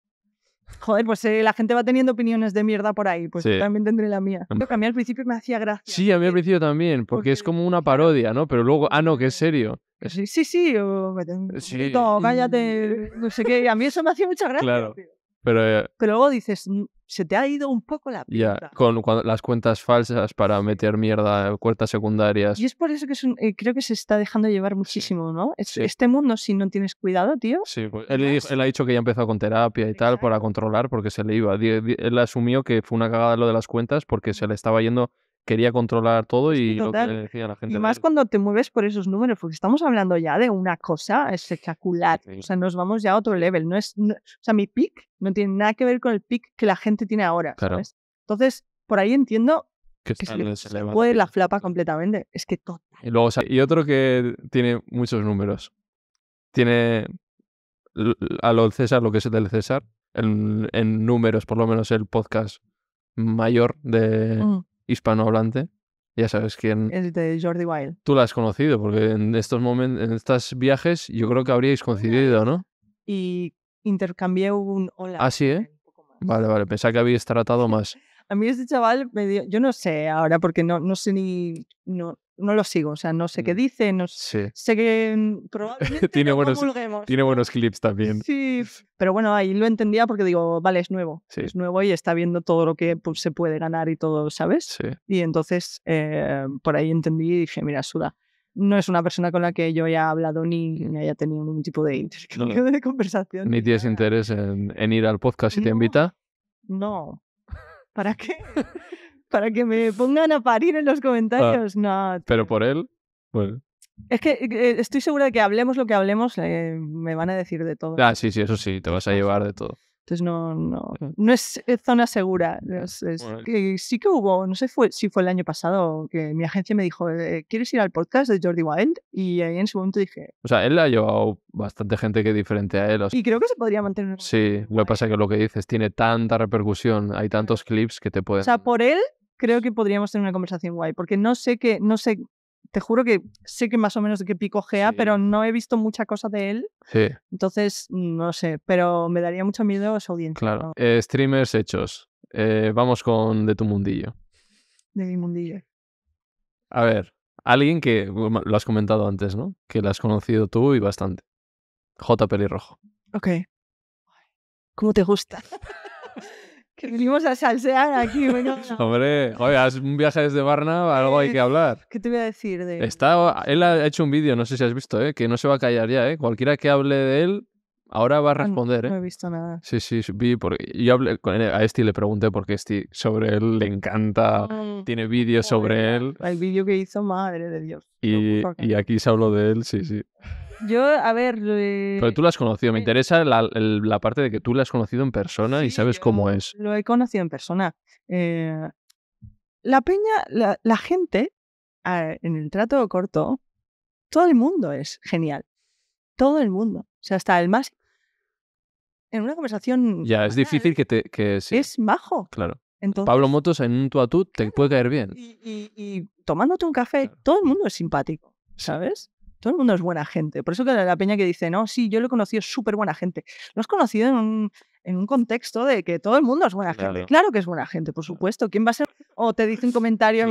Joder, pues eh, la gente va teniendo opiniones de mierda por ahí, pues también tendré la mía. Creo que a mí al principio me hacía gracia. Sí, a mí al principio también, porque, es como una parodia, ¿no? Pero luego, ah, no, que es serio. Sí, sí, sí, o... cállate, no sé qué, a mí eso me hacía mucha gracia. Claro. Pero, pero eh, luego dices, mm, se te ha ido un poco la pinta. Ya, con las cuentas falsas para meter mierda, eh, cuentas secundarias. Y es por eso que eh, creo que se está dejando llevar muchísimo, ¿no? Este mundo, si no tienes cuidado, tío. Sí, pues, él, ha dicho que ya empezó con terapia y tal para controlar porque se le iba. Él asumió que fue una cagada lo de las cuentas porque se le estaba yendo quería controlar todo y lo que decía la gente. Y más cuando te mueves por esos números, porque estamos hablando ya de una cosa espectacular. O sea, nos vamos ya a otro level. No es, o sea, mi pick no tiene nada que ver con el pick que la gente tiene ahora. Entonces, por ahí entiendo que, se, puede la flapa completamente. Es que todo. Y, otro que tiene muchos números. Tiene a lo César lo que es del César. En, números, por lo menos el podcast mayor de, mm hispanohablante, ya sabes quién. El de Jordi Wild. Tú la has conocido, porque en estos momentos, en estos viajes, yo creo que habríais coincidido, ¿no? Y intercambié un hola. Ah, sí, ¿eh? Vale, vale, pensaba que habíais tratado más. A mí este chaval me yo no sé ahora porque no, no sé ni, no, no lo sigo, o sea, no sé qué mm, dice, no sé que mm, probablemente tiene, no buenos, tiene buenos clips también. Sí, pero bueno, ahí lo entendía porque digo, vale, es nuevo, es nuevo y está viendo todo lo que pues, se puede ganar y todo, ¿sabes? Sí. Y entonces eh, por ahí entendí y dije, mira, Suda, no es una persona con la que yo haya hablado ni, haya tenido ningún tipo de intercambio de conversación. Ni tienes interés en, ir al podcast y te invita. No, ¿para qué? para que me pongan a parir en los ah, comentarios. no. Pero por él, bueno. Pues es que eh, estoy segura de que hablemos lo que hablemos, eh, me van a decir de todo. Ah, sí, sí, eso sí, te vas a llevar de todo. Entonces no, no, eh. no es zona segura. sí que hubo, no sé si fue el año pasado, que mi agencia me dijo, ¿quieres ir al podcast de Jordi Wild? Y ahí en su momento dije... O sea, él ha llevado bastante gente que es diferente a él. y creo que se podría mantener. Sí, lo que pasa es que lo que dices tiene tanta repercusión, hay tantos clips que te pueden... O sea, por él creo que podríamos tener una conversación guay, porque no sé qué, no sé, te juro que sé que más o menos de qué Pico Gea, pero no he visto mucha cosa de él. Sí. Entonces, no sé, pero me daría mucho miedo su audiencia. Claro. Eh, streamers hechos. Eh, vamos con de tu mundillo. De mi mundillo. A ver, alguien que lo has comentado antes, ¿no? Que la has conocido tú y bastante. J. Pelirrojo. Ok. ¿Cómo te gusta? que venimos a salsear aquí. Bueno, Hombre, oye, un viaje desde Barna, algo hay que hablar. ¿Qué te voy a decir de él? él ha hecho un vídeo, no sé si has visto, ¿eh? que no se va a callar ya. ¿eh? Cualquiera que hable de él, ahora va a ah, responder. Eh. he visto nada. Sí, sí, vi, porque yo hablé con a Esti le pregunté porque Esti sobre él le encanta, ah, tiene vídeos sobre él. El vídeo que hizo, madre de Dios. Y, y aquí se habló de él, sí, sí. Yo, a ver. Eh, Pero tú la has conocido. Me eh, interesa la, parte de que tú la has conocido en persona y sabes cómo es. Lo he conocido en persona. Eh, la peña, la, gente, en el trato corto, todo el mundo es genial. Todo el mundo. O sea, hasta el más. En una conversación. Ya, es difícil que te. Es majo. Claro. Entonces, Pablo Motos en un tu a te puede caer bien. Y, tomándote un café, todo el mundo es simpático, ¿sabes? Todo el mundo es buena gente. Por eso que la peña que dice, no, sí, yo lo he conocido, súper buena gente. Lo has conocido en un, en un contexto de que todo el mundo es buena gente. Claro que es buena gente, por supuesto. ¿Quién va a ser? O te dice un comentario.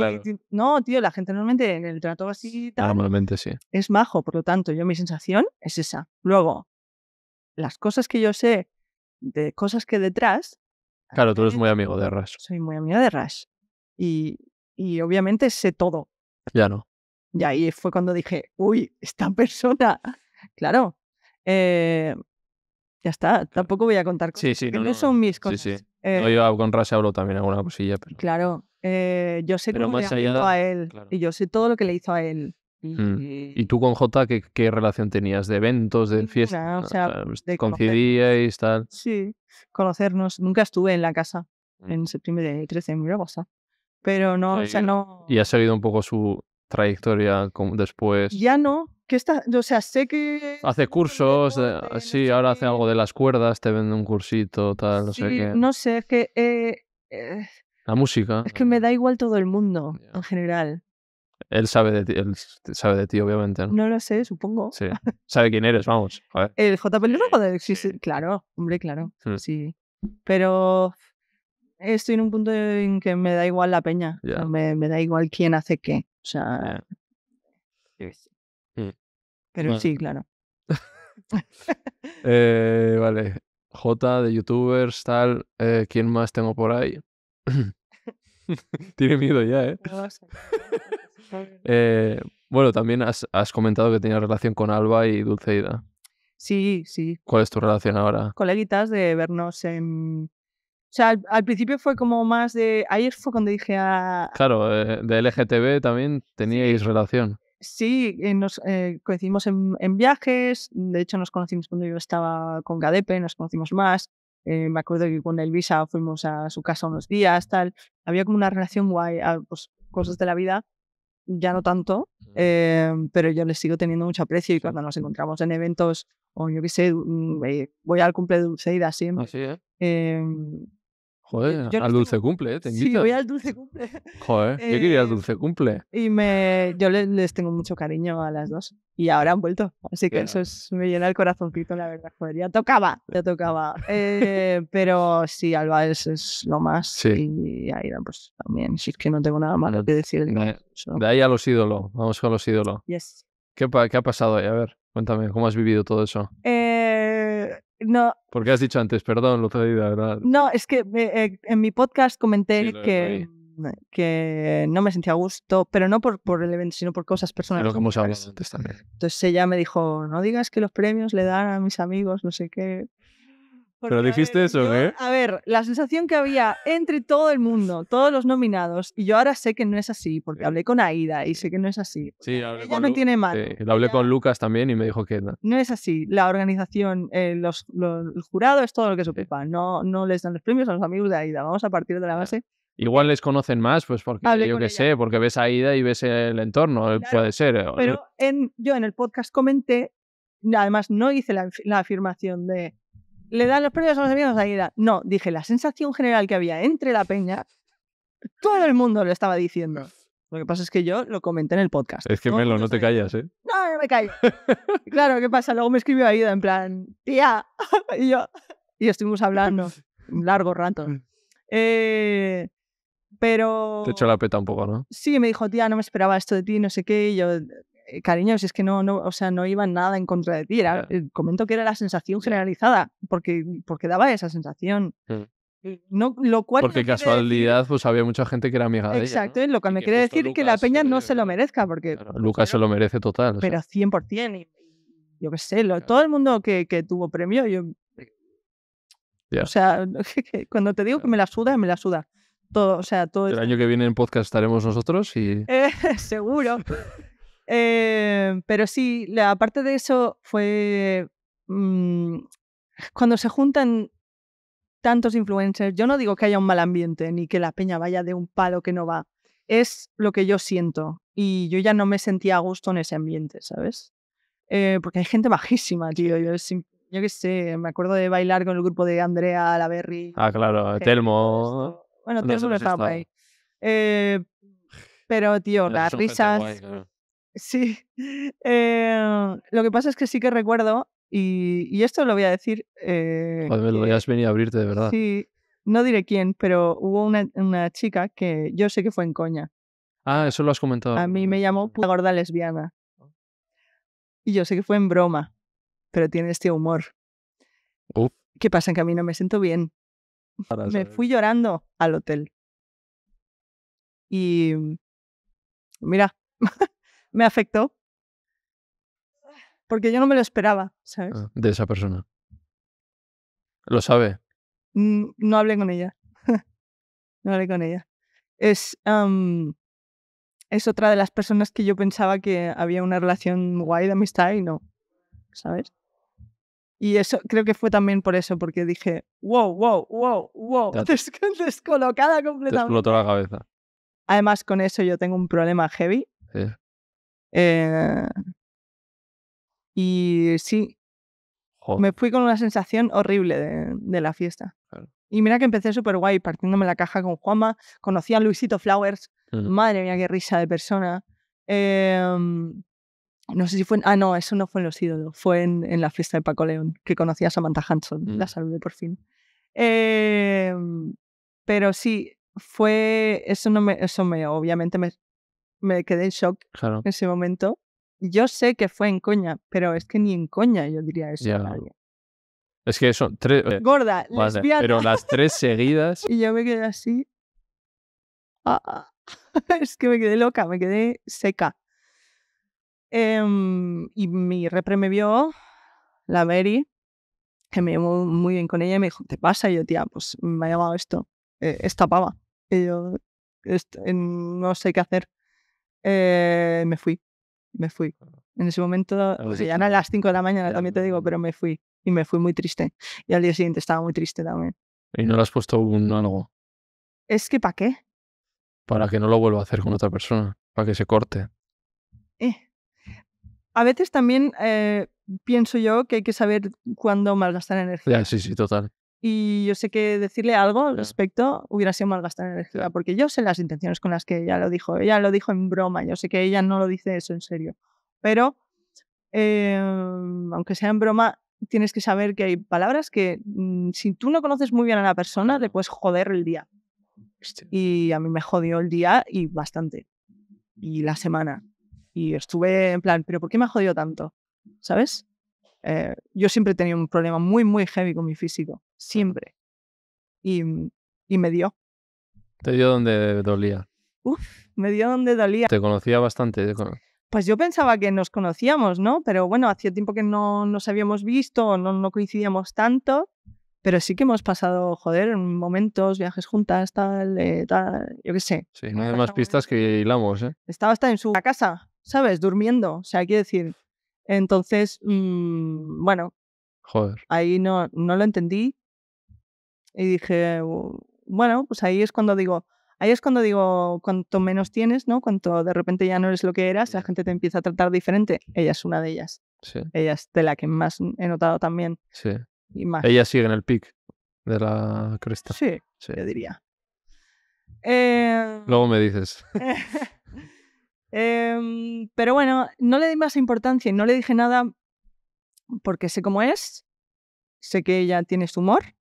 no, tío, la gente normalmente en el trato así. normalmente sí. Es majo, por lo tanto, yo mi sensación es esa. Luego, las cosas que yo sé de cosas que detrás. Claro, tú eres muy amigo de Rush Soy muy amigo de Rush y obviamente sé todo. Ya no. Y ahí fue cuando dije, uy, esta persona, claro, eh, ya está, tampoco voy a contar cosas. que no, son mis cosas. Sí, sí. Eh. yo con Rasha hablo también alguna cosilla. Pero... Claro, eh, yo sé pero cómo le hizo a él y yo sé todo lo que le hizo a él. Mm. Y, tú con J qué, qué, relación tenías? ¿De eventos, de mm, fiestas? No, o ah, sea, de ¿Coincidíais, tal? Sí, conocernos. Nunca estuve en la casa mm. en septiembre de 13, en mi Pero no, o sea, no... Y ha seguido un poco su, trayectoria como después? Ya no. Que está, o sea, sé que... Hace cursos, eh, sí, ahora hace algo de las cuerdas, te vende un cursito, tal, no sé qué. No sé, es que... Eh, eh, la música. Es que me da igual todo el mundo, en general. Él sabe de ti, él sabe de ti obviamente. ¿no? lo sé, supongo. Sí. Sabe quién eres, vamos. El JP no claro, hombre, claro. Hmm. Sí. Pero estoy en un punto en que me da igual la peña. me, da igual quién hace qué. O sea, mm. Pero sí, claro. Eh, vale. J de youtubers, tal. Eh, ¿Quién más tengo por ahí? Tiene miedo ya, ¿eh? ¿eh? bueno, también has, has, comentado que tenías relación con Alba y Dulceida. Sí, sí. ¿Cuál es tu relación ahora? Coleguitas de vernos en o sea, al, principio fue como más de. Ayer fue cuando dije a. Ah, ah". Claro, eh, de LGTB también teníais relación. Sí, eh, nos eh, coincidimos en, viajes. De hecho, nos conocimos cuando yo estaba con Gadepe, nos conocimos más. Eh, me acuerdo que con Elvisa fuimos a su casa unos días, tal. Había como una relación guay, a, ah, pues, cosas de la vida. Ya no tanto, pero yo les sigo teniendo mucho aprecio y cuando nos encontramos en eventos, o yo qué sé, mm, voy al cumple de Dulceida siempre. Así, ¿eh? Joder, al dulce cumple, ¿eh? ¿Te sí, voy al dulce cumple. Joder, yo quería al eh, dulce cumple. Y me, yo les, tengo mucho cariño a las dos. Y ahora han vuelto. Así que eso es, me llena el corazoncito, la verdad. Joder, ya tocaba, ya tocaba. Eh, pero sí, Alba es, lo más. Sí. Y, ahí pues también. Si es que no tengo nada malo que decir. De, ahí a los ídolos. Vamos con los ídolos. Yes. ¿Qué, ¿Qué ha pasado ahí? A ver, cuéntame, ¿cómo has vivido todo eso? Eh porque has dicho antes, perdón, Luzaida, ¿verdad? No, es que eh, en mi podcast comenté que, mm, que no me sentía a gusto, pero no por, por el evento, sino por cosas personales. Lo que hemos hablado antes también. Entonces ella me dijo, no digas que los premios le dan a mis amigos, no sé qué. Pero dijiste eso, ¿eh? A ver, la sensación que había entre todo el mundo, todos los nominados, y yo ahora sé que no es así, porque hablé con Aida y sé que no es así. Sí, hablé ella con no tiene mal. hablé con Lucas también y me dijo que no. es así. La organización, eh, los, el jurado es todo lo que se No, no les dan los premios a los amigos de Aida. Vamos a partir de la base. Igual les conocen más, pues porque yo qué sé, porque ves a Aida y ves el entorno, eh, puede ser. Pero en, yo en el podcast comenté, además no hice la afirmación de le dan los premios a los amigos de No, dije, la sensación general que había entre la peña, todo el mundo lo estaba diciendo. Ah. Lo que pasa es que yo lo comenté en el podcast. Es que, Melo, no te callas, ¿eh? No, no me callo. claro, ¿qué pasa? Luego me escribió Aida en plan, tía, y yo, y estuvimos hablando un largo rato. Mm. Eh, pero... Te echó la peta un poco, ¿no? Sí, me dijo, tía, no me esperaba esto de ti, no sé qué, y yo, eh, cariño, si es que no, no, o sea, no iba nada en contra de ti. Era, eh, Comento que era la sensación generalizada, porque, porque daba esa sensación. Mm. Eh, no, lo cual porque casualidad pues había mucha gente que era amiga de ella. Exacto, lo que me quiere decir es que la peña no se lo merezca porque... Pues Lucas se lo merece total. Pero o sea. 100%, yo qué sé, todo el mundo que, que tuvo premio, yo... O sea, cuando te digo que me la suda, me la suda. Todo, o sea, todo el año que viene en podcast estaremos nosotros y... seguro. Eh, pero sí, aparte de eso fue mm, cuando se juntan tantos influencers, yo no digo que haya un mal ambiente ni que la peña vaya de un palo que no va, es lo que yo siento y yo ya no me sentía a gusto en ese ambiente, ¿sabes? Eh, porque hay gente bajísima, tío, yo, qué sé, me acuerdo de bailar con el grupo de Andrea Berry Ah, claro, Telmo. Bueno, Telmo no estaba ahí. Eh, pero, tío, las risas... Sí. Eh, lo que pasa es que sí que recuerdo, y, esto lo voy a decir. Eh, Joder, lo a venido a abrirte de verdad. Sí, no diré quién, pero hubo una, chica que yo sé que fue en coña. Ah, eso lo has comentado. A mí me llamó puta gorda lesbiana. Y yo sé que fue en broma, pero tiene este humor. ¿Qué pasa? Que a mí no me siento bien. me fui llorando al hotel. Y mira, me afectó. Porque yo no me lo esperaba, ¿sabes? Ah, de esa persona. ¿Lo sabe? Mm, no hablé con ella. no hablé con ella. Es, es otra de las personas que yo pensaba que había una relación guay de amistad y no, ¿sabes? Y eso creo que fue también por eso, porque dije, wow, wow, wow, wow, descolocada completamente. Te explotó la cabeza. Además, con eso yo tengo un problema heavy. Sí. Eh, y sí, me fui con una sensación horrible de, la fiesta. Y mira que empecé súper guay, partiéndome la caja con Juama Conocí a Luisito Flowers. Madre mía, qué risa de persona. Em, no sé si fue Ah, no, eso no fue en Los Ídolos. Fue en, la fiesta de Paco León, que conocí a Samantha Hanson. La mm. saludé por fin. Em, pero sí, fue... Eso no me... Eso me... Obviamente me me quedé en shock en ese momento. Yo sé que fue en coña, pero es que ni en coña yo diría eso Es que son tres. Eh, Gorda, lesbiana. Pero las tres seguidas. y yo me quedé así. Ah, ah, es que me quedé loca, me quedé seca. Em, y mi repre me vio, la Mary, que me llevó muy bien con ella y me dijo: ¿Te pasa? Y yo, tía, pues me ha llamado esto, eh, esta pava. Y yo, no sé qué hacer. Eh, me fui, me fui. Ah. En ese momento, ya ya eran las 5 de la mañana, también te digo, pero me fui y me fui muy triste. Y al día siguiente estaba muy triste también. ¿Y no le has puesto un algo? Es que ¿para qué? Para que no lo vuelva a hacer con otra persona, para que se corte. Eh, a veces también eh, pienso yo que hay que saber cuándo malgastar energía. Ya, sí, sí, total. Y yo sé que decirle algo al respecto hubiera sido malgastar energía, porque yo sé las intenciones con las que ella lo dijo. Ella lo dijo en broma, yo sé que ella no lo dice eso en serio. Pero, em, aunque sea en broma, tienes que saber que hay palabras que, mm, si tú no conoces muy bien a la persona, le puedes joder el día. Y a mí me jodió el día y bastante. Y la semana. Y estuve en plan, ¿pero por qué me ha jodido tanto? ¿Sabes? Eh, yo siempre he tenido un problema muy, muy heavy con mi físico, siempre. Y, mm, y me dio. ¿Te dio donde dolía? Uf, me dio donde dolía. Te conocía bastante. Eh, pues yo pensaba que nos conocíamos, ¿no? Pero bueno, hacía tiempo que no nos habíamos visto, no, no coincidíamos tanto, pero sí que hemos pasado, joder, momentos, viajes juntas, tal, eh, tal, yo qué sé. Sí, no hay más pistas que hilamos, ¿eh? Estaba hasta en su casa, ¿sabes? Durmiendo, o sea, quiero decir... Entonces, mm, bueno, ahí no, no lo entendí y dije, oh, bueno, pues ahí es cuando digo, ahí es cuando digo, cuanto menos tienes, ¿no? Cuanto de repente ya no eres lo que eras, la gente te empieza a tratar diferente. Ella es una de ellas. Sí. Ella es de la que más he notado también. Sí. Y más. Ella sigue en el pic de la cresta. Sí, yo diría. Em, Luego me dices. Em, pero bueno, no le di más importancia y no le dije nada porque sé cómo es, sé que ella tiene su humor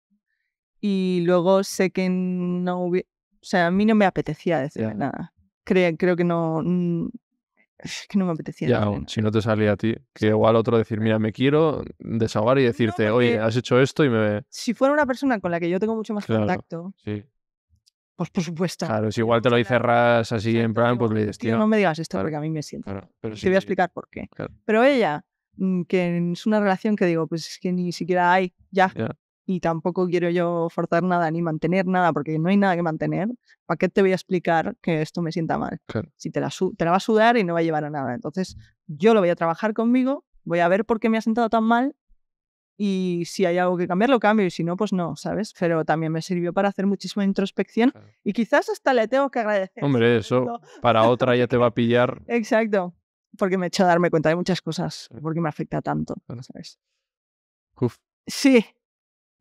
y luego sé que no hubiera... O sea, a mí no me apetecía decirle nada. Creo, creo que no... Mm, que no me apetecía. Ya, si no te salía a ti, que igual otro decir, mira, me quiero desahogar y decirte, oye, has hecho esto y me... Si fuera una persona con la que yo tengo mucho más contacto, sí. Pues por supuesto. Claro, si igual te lo hice así en plan, pues le dices, tío. No me digas esto porque a mí me siento. te voy a explicar por qué. Pero ella, mm, que es una relación que digo, pues es que ni siquiera hay ya. Y tampoco quiero yo forzar nada ni mantener nada porque no hay nada que mantener. ¿Para qué te voy a explicar que esto me sienta mal? Si te la, te la va a sudar y no va a llevar a nada. Entonces, yo lo voy a trabajar conmigo, voy a ver por qué me ha sentado tan mal y si hay algo que cambiar, lo cambio y si no, pues no, ¿sabes? Pero también me sirvió para hacer muchísima introspección y quizás hasta le tengo que agradecer. Hombre, eso para otra ya te va a pillar. Exacto, porque me he a darme cuenta de muchas cosas, porque me afecta tanto, ¿sabes? Sí,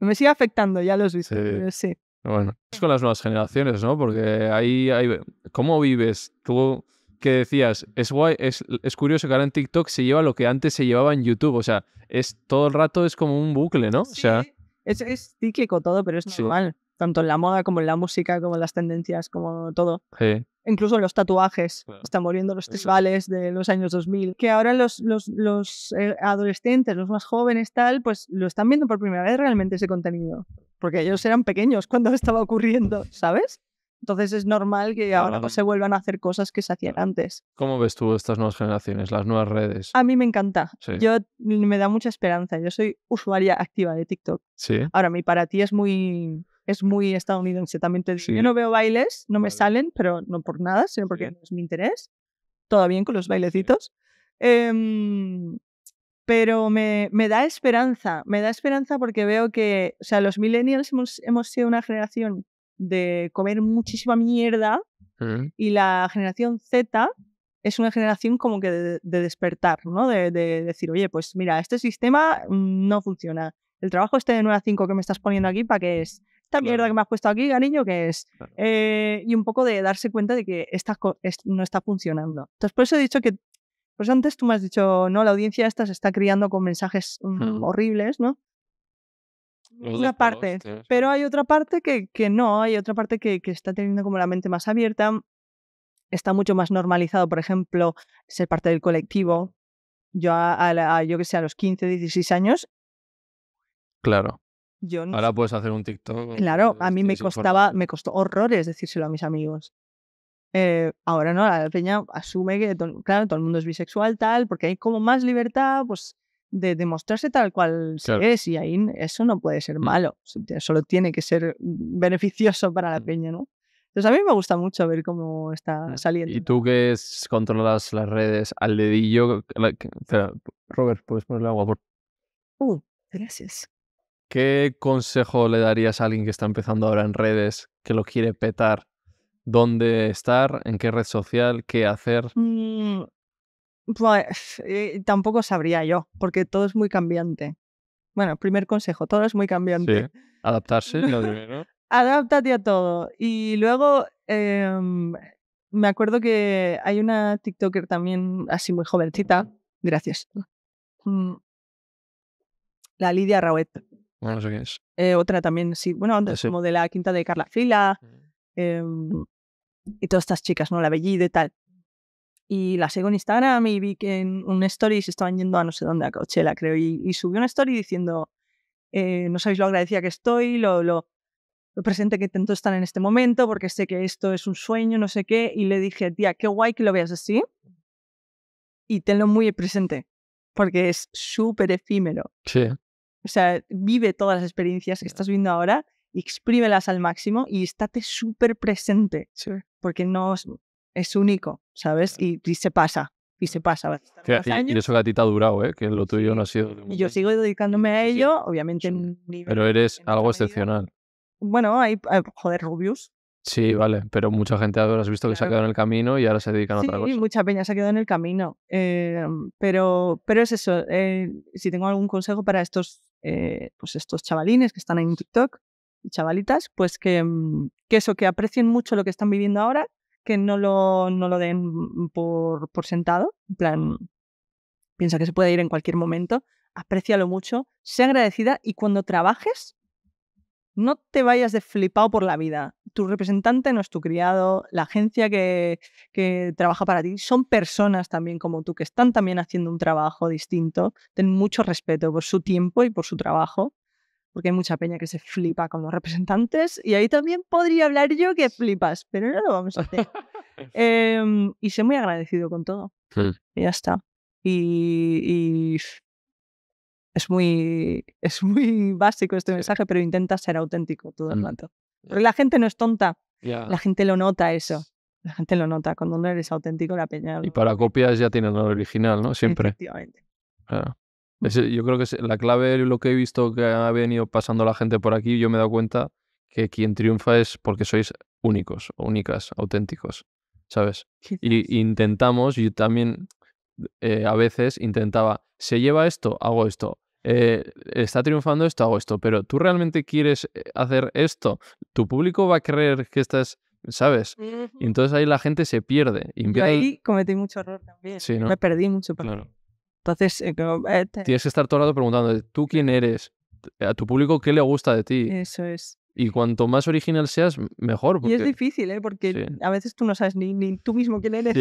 me sigue afectando, ya lo has visto, sí. Bueno, es con las nuevas generaciones, ¿no? Porque ahí, ahí ¿cómo vives tú? que decías, es, guay, es, curioso que ahora en TikTok se lleva lo que antes se llevaba en YouTube. O sea, es todo el rato es como un bucle, ¿no? Sí, o sea, es, todo, pero es normal. Tanto en la moda como en la música, como en las tendencias, como todo. Sí. Incluso los tatuajes. Están volviendo los festivales de los años 2000. Que ahora los, los, eh, adolescentes, los más jóvenes, tal, pues lo están viendo por primera vez realmente ese contenido. Porque ellos eran pequeños cuando estaba ocurriendo, ¿sabes? Entonces es normal que ahora pues, se vuelvan a hacer cosas que se hacían antes. ¿Cómo ves tú estas nuevas generaciones, las nuevas redes? A mí me encanta. Yo me da mucha esperanza. Yo soy usuaria activa de TikTok. Sí. Ahora, mi para ti es muy es muy estadounidense. También te digo, yo no veo bailes, no me salen, pero no por nada, sino porque no es mi interés. Todo bien con los bailecitos. Em, pero me, me, da esperanza, me da esperanza porque veo que, o sea, los millennials hemos, hemos sido una generación de comer muchísima mierda mm. y la generación Z es una generación como que de, despertar, ¿no? De, decir, oye, pues mira, este sistema mm, no funciona. El trabajo este de 9 a 5 que me estás poniendo aquí, ¿para qué es? Esta mierda que me has puesto aquí, cariño, que es? Eh, y un poco de darse cuenta de que esta no está funcionando. Entonces, por eso he dicho que, pues antes tú me has dicho, no, la audiencia esta se está criando con mensajes mm, horribles, ¿no? una parte, pero hay otra parte que, que no, hay otra parte que, que, está teniendo como la mente más abierta, está mucho más normalizado, por ejemplo, ser parte del colectivo. Yo, a, yo que sé, a los 15, 16 años. Claro. Yo Ahora puedes hacer un TikTok. Claro, a mí me costaba, me costó horrores decírselo a mis amigos. Eh, ahora no, la peña asume que, claro, todo el mundo es bisexual, tal, porque hay como más libertad, pues de demostrarse tal cual se es y ahí eso no puede ser mm. malo, solo tiene que ser beneficioso para la mm. peña, ¿no? Entonces a mí me gusta mucho ver cómo está mm. saliendo. Y tú que controlas las redes al dedillo, Robert, puedes ponerle agua por. Uh, gracias. ¿Qué consejo le darías a alguien que está empezando ahora en redes, que lo quiere petar? ¿Dónde estar? ¿En qué red social? ¿Qué hacer? Pues, tampoco sabría yo, porque todo es muy cambiante. Bueno, primer consejo, todo es muy cambiante. adaptarse, lo primero. a todo. Y luego, em, me acuerdo que hay una TikToker también, así muy jovencita, gracias. Mm, la Lidia Rauet. Bueno, no sé quién es. Eh, otra también, sí. Bueno, antes, como de la quinta de Carla Fila. Mm. Em, y todas estas chicas, ¿no? La Bellide y tal y la seguí en Instagram y vi que en un story se estaban yendo a no sé dónde, a Coachella, creo, y, subió subí una story diciendo, eh, no sabéis lo agradecida que estoy, lo, lo, presente que tanto estar en este momento, porque sé que esto es un sueño, no sé qué, y le dije, tía, qué guay que lo veas así, y tenlo muy presente, porque es súper efímero. Sí. O sea, vive todas las experiencias que estás viviendo ahora, exprímelas al máximo y estate súper presente, sí. porque no, es único, ¿sabes? Y, se pasa, y se pasa. Y, eso que a ti te ha durado, ¿eh? que lo tuyo no ha sido... Y yo sigo dedicándome a ello, obviamente... pero eres algo excepcional. Bueno, hay, eh, joder, Rubius. Sí, vale, pero mucha gente ahora has visto que se ha quedado en el camino y ahora se dedican a otra cosa. Sí, mucha peña se ha quedado en el camino. Eh, pero, pero es eso, eh, si tengo algún consejo para estos, pues estos chavalines que están en TikTok, chavalitas, pues que, mm, que eso, que aprecien mucho lo que están viviendo ahora, que no lo, no lo den por, sentado, en plan, piensa que se puede ir en cualquier momento, aprécialo mucho, sé agradecida y cuando trabajes, no te vayas de flipado por la vida. Tu representante no es tu criado, la agencia que, que, trabaja para ti son personas también como tú que están también haciendo un trabajo distinto. Ten mucho respeto por su tiempo y por su trabajo porque hay mucha peña que se flipa con los representantes y ahí también podría hablar yo que flipas, pero no lo vamos a hacer. eh, y sé muy agradecido con todo. Hmm. Y ya está. Y, es, muy, es muy básico este mensaje, pero intenta ser auténtico todo el hmm. rato. la gente no es tonta. La gente lo nota eso. La gente lo nota. Cuando no eres auténtico, la peña. Y para copias ya tienen el original, ¿no? Siempre. Efectivamente. Ah yo creo que la clave lo que he visto que ha venido pasando la gente por aquí, yo me he dado cuenta que quien triunfa es porque sois únicos, únicas, auténticos, ¿sabes? Y intentamos, yo también eh, a veces intentaba, se lleva esto, hago esto, eh, está triunfando esto, hago esto, pero tú realmente quieres eh, hacer esto, tu público va a creer que estás, ¿sabes? Y entonces ahí la gente se pierde. Y ahí cometí mucho error también, me perdí mucho. Por entonces, eh, eh, tienes que estar todo el rato preguntando, ¿tú quién eres? ¿A tu público qué le gusta de ti? Eso es. Y cuanto más original seas, mejor. Y es difícil, ¿eh? Porque a veces tú no sabes ni, ni tú mismo quién eres,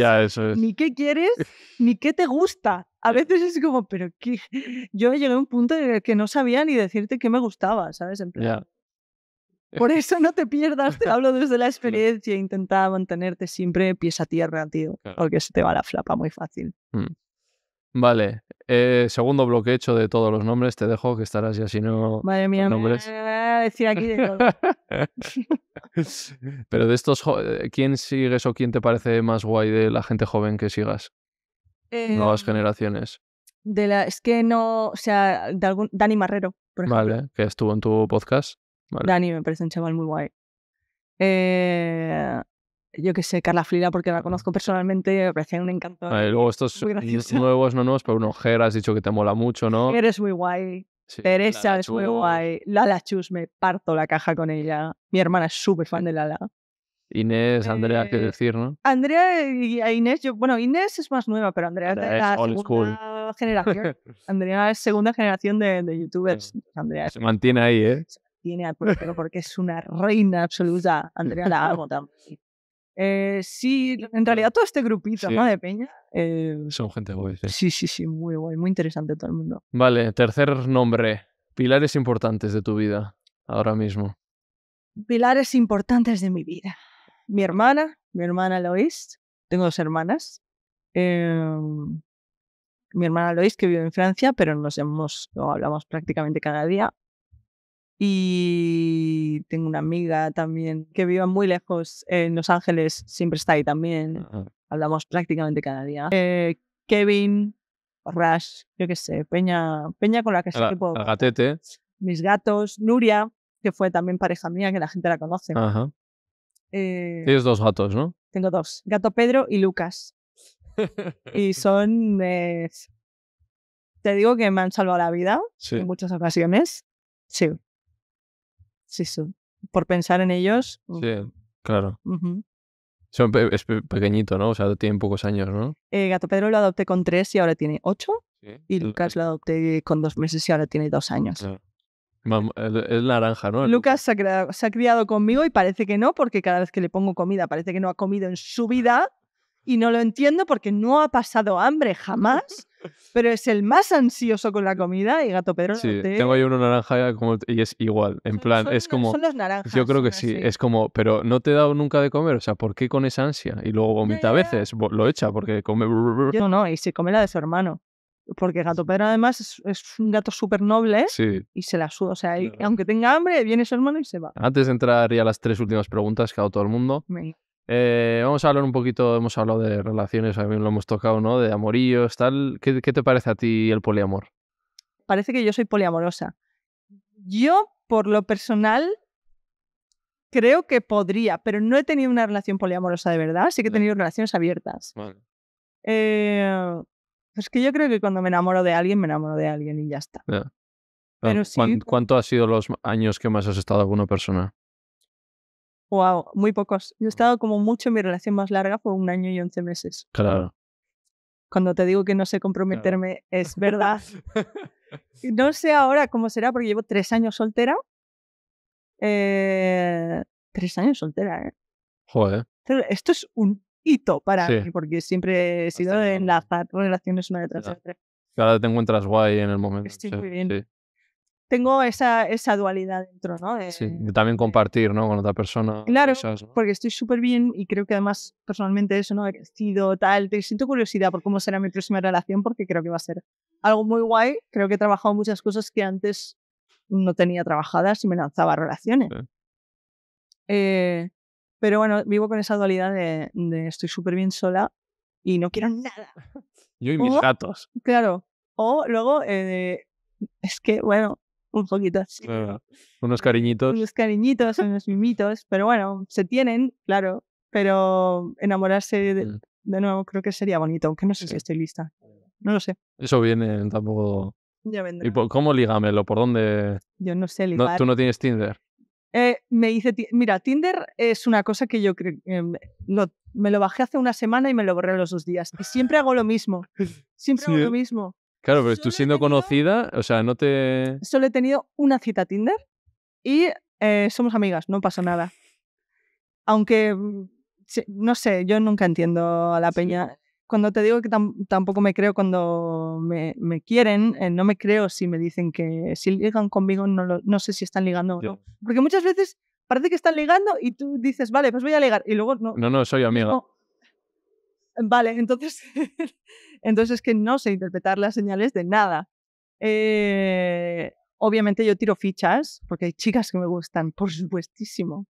ni qué quieres, ni qué te gusta. A eh. veces es como, pero qué? yo llegué a un punto en el que no sabía ni decirte qué me gustaba, ¿sabes? En Por eso no te pierdas, te hablo desde la experiencia, intenta mantenerte siempre pies a tierra, tío, porque se te va la flapa muy fácil. Mm. Vale, eh, segundo bloque hecho de todos los nombres. Te dejo que estarás ya si no. Madre mía, nombres. me a decir aquí de todo. Pero de estos, eh, ¿quién sigues o quién te parece más guay de la gente joven que sigas? Nuevas em, generaciones. De la, es que no, o sea, de algún, Dani Marrero, por ejemplo. Vale, que estuvo en tu podcast. Dani me parece un chaval muy guay. Eh, yo que sé, Carla Frida porque la conozco personalmente, me parecía un encanto. luego estos nuevos, no nuevos, pero un Ojera has dicho que te mola mucho, ¿no? Eres muy guay. Teresa es muy guay. Lala Chus, me parto la caja con ella. Mi hermana es súper fan de Lala. Inés, Andrea, qué eh, decir, ¿no? Andrea y Inés, bueno, Inés es más nueva, pero Andrea, es la segunda generación. Andrea es segunda generación de, youtubers. Andrea se mantiene ahí, ¿eh? Se mantiene, pero porque es una reina absoluta. Andrea la amo también. Eh, sí, en realidad todo este grupito, sí. De peña. Eh, Son gente guay. Sí. sí, sí, muy guay, muy interesante todo el mundo. Vale, tercer nombre. Pilares importantes de tu vida ahora mismo. Pilares importantes de mi vida. Mi hermana, mi hermana Lois. Tengo dos hermanas. Em, mi hermana Lois que vive en Francia, pero nos hemos, hablamos prácticamente cada día. Y tengo una amiga también que vive muy lejos en Los Ángeles, siempre está ahí también. Hablamos prácticamente cada día. Eh, Kevin, Rash, yo qué sé, Peña, Peña con la que se tipo... Mis gatos, Nuria, que fue también pareja mía, que la gente la conoce. Eh, Tienes dos gatos, ¿no? Tengo dos, gato Pedro y Lucas. y son. Eh, te digo que me han salvado la vida en muchas ocasiones. Sí. Sí, Por pensar en ellos. Mm. Sí, claro. Son es pequeñito, ¿no? O sea, tienen pocos años, ¿no? Eh, Gato Pedro lo adopté con tres y ahora tiene ocho. Y Lucas lo adopté con dos meses y ahora tiene dos años. Es naranja, ¿no? Lucas se ha, criado, conmigo y parece que no, porque cada vez que le pongo comida, parece que no ha comido en su vida y no lo entiendo porque no ha pasado hambre jamás, pero es el más ansioso con la comida y Gato Pedro. Sí, te... tengo yo una naranja como, y es igual, en plan, es como... Son los naranjas. Yo creo que sí, es como, pero no te he dado nunca de comer, o sea, ¿por qué con esa ansia? Y luego vomita a veces, lo echa porque come... No, no, y se come la de su hermano porque Gato Pedro además es, un gato súper noble y se la suda. O sea, aunque tenga hambre, viene su hermano y se va. Antes de entrar ya a las tres últimas preguntas que ha dado todo el mundo, eh, vamos a hablar un poquito, hemos hablado de relaciones, también lo hemos tocado, ¿no? De amoríos, tal. ¿Qué, te parece a ti el poliamor? Parece que yo soy poliamorosa. Yo, por lo personal, creo que podría, pero no he tenido una relación poliamorosa de verdad, sí que he tenido relaciones abiertas. Eh, pues es que yo creo que cuando me enamoro de alguien, me enamoro de alguien y ya está. Pero ah, ha sido los años que más has estado con una persona? Wow, muy pocos. Yo he estado como mucho en mi relación más larga fue un año y once meses. Claro. Cuando te digo que no sé comprometerme, es verdad. no sé ahora cómo será, porque llevo tres años soltera. Eh, tres años soltera, ¿eh? Joder. Esto es un hito para mí, porque siempre he sido de enlazar relaciones una detrás de otra. Ahora te encuentras guay en el momento. Estoy muy bien. Sí tengo esa, esa dualidad dentro, ¿no? sí, de también compartir, ¿no? Con otra persona. Claro, porque estoy súper bien y creo que además personalmente eso, ¿no? He crecido, tal, te siento curiosidad por cómo será mi próxima relación porque creo que va a ser algo muy guay. Creo que he trabajado muchas cosas que antes no tenía trabajadas y me lanzaba a relaciones. Eh, pero bueno, vivo con esa dualidad de, estoy súper bien sola y no quiero nada. Yo y mis gatos. Claro. O luego, eh, es que, bueno, un poquito. Unos cariñitos. Unos cariñitos, unos mimitos, pero bueno, se tienen, claro, pero enamorarse de, mm. nuevo creo que sería bonito, aunque no sé si estoy lista. No lo sé. Eso viene tampoco. ¿Y cómo lígamelo ¿Por dónde? Yo no sé ¿Tú no tienes Tinder? Eh, me dice Mira, Tinder es una cosa que yo creo. Eh, me lo bajé hace una semana y me lo borré los dos días. Y siempre hago lo mismo. Siempre hago lo ¿eh? mismo. Claro, pero tú siendo conocida, o sea, no te... Solo he tenido una cita Tinder y eh, somos amigas, no pasa nada. Aunque, mm, no sé, yo nunca entiendo a la peña. Cuando te digo que tampoco me creo cuando me, me quieren, eh, no me creo si me dicen que si ligan conmigo, no, lo, no sé si están ligando o Porque muchas veces parece que están ligando y tú dices, vale, pues voy a ligar. Y luego no. No, no, soy amiga. No, Vale, entonces, entonces es que no sé interpretar las señales de nada. Eh, obviamente yo tiro fichas, porque hay chicas que me gustan, por supuestísimo.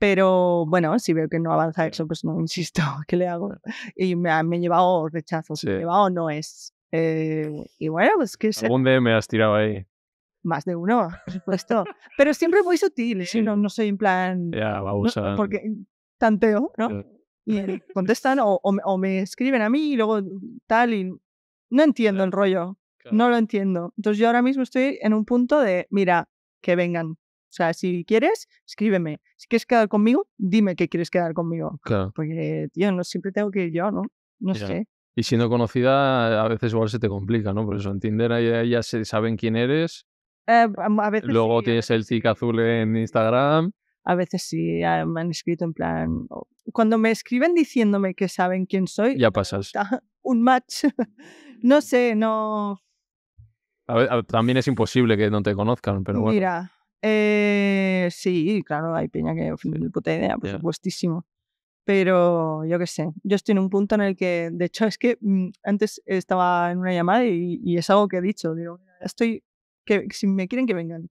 Pero bueno, si veo que no avanza eso, pues no insisto, ¿qué le hago? Y me, he llevado rechazos, me he llevado no es. Eh, y bueno, pues que sé. ¿Dónde me has tirado ahí? Más de uno, por supuesto. Pero siempre muy sutil, ¿eh? si no, no soy en plan. Ya, va a usar. porque tanteo, ¿no? y contestan o, me escriben a mí y luego tal y no entiendo el rollo, no lo entiendo. Entonces yo ahora mismo estoy en un punto de, mira, que vengan. O sea, si quieres, escríbeme. Si quieres quedar conmigo, dime que quieres quedar conmigo. Porque, tío, no siempre tengo que ir yo, ¿no? No sé. Y siendo conocida, a veces igual se te complica, ¿no? Por eso en Tinder ya, se saben quién eres. Eh, luego tienes el tic azul en Instagram a veces sí ah, me han escrito en plan, cuando me escriben diciéndome que saben quién soy, ya pasas. Un match. no sé, no. también es imposible que no te conozcan, pero bueno. Mira, eh, sí, claro, hay peña que sí. puta idea, por supuestísimo. Pero yo qué sé, yo estoy en un punto en el que, de hecho, es que mm, antes estaba en una llamada y, y es algo que he dicho, digo, estoy, que si me quieren que vengan,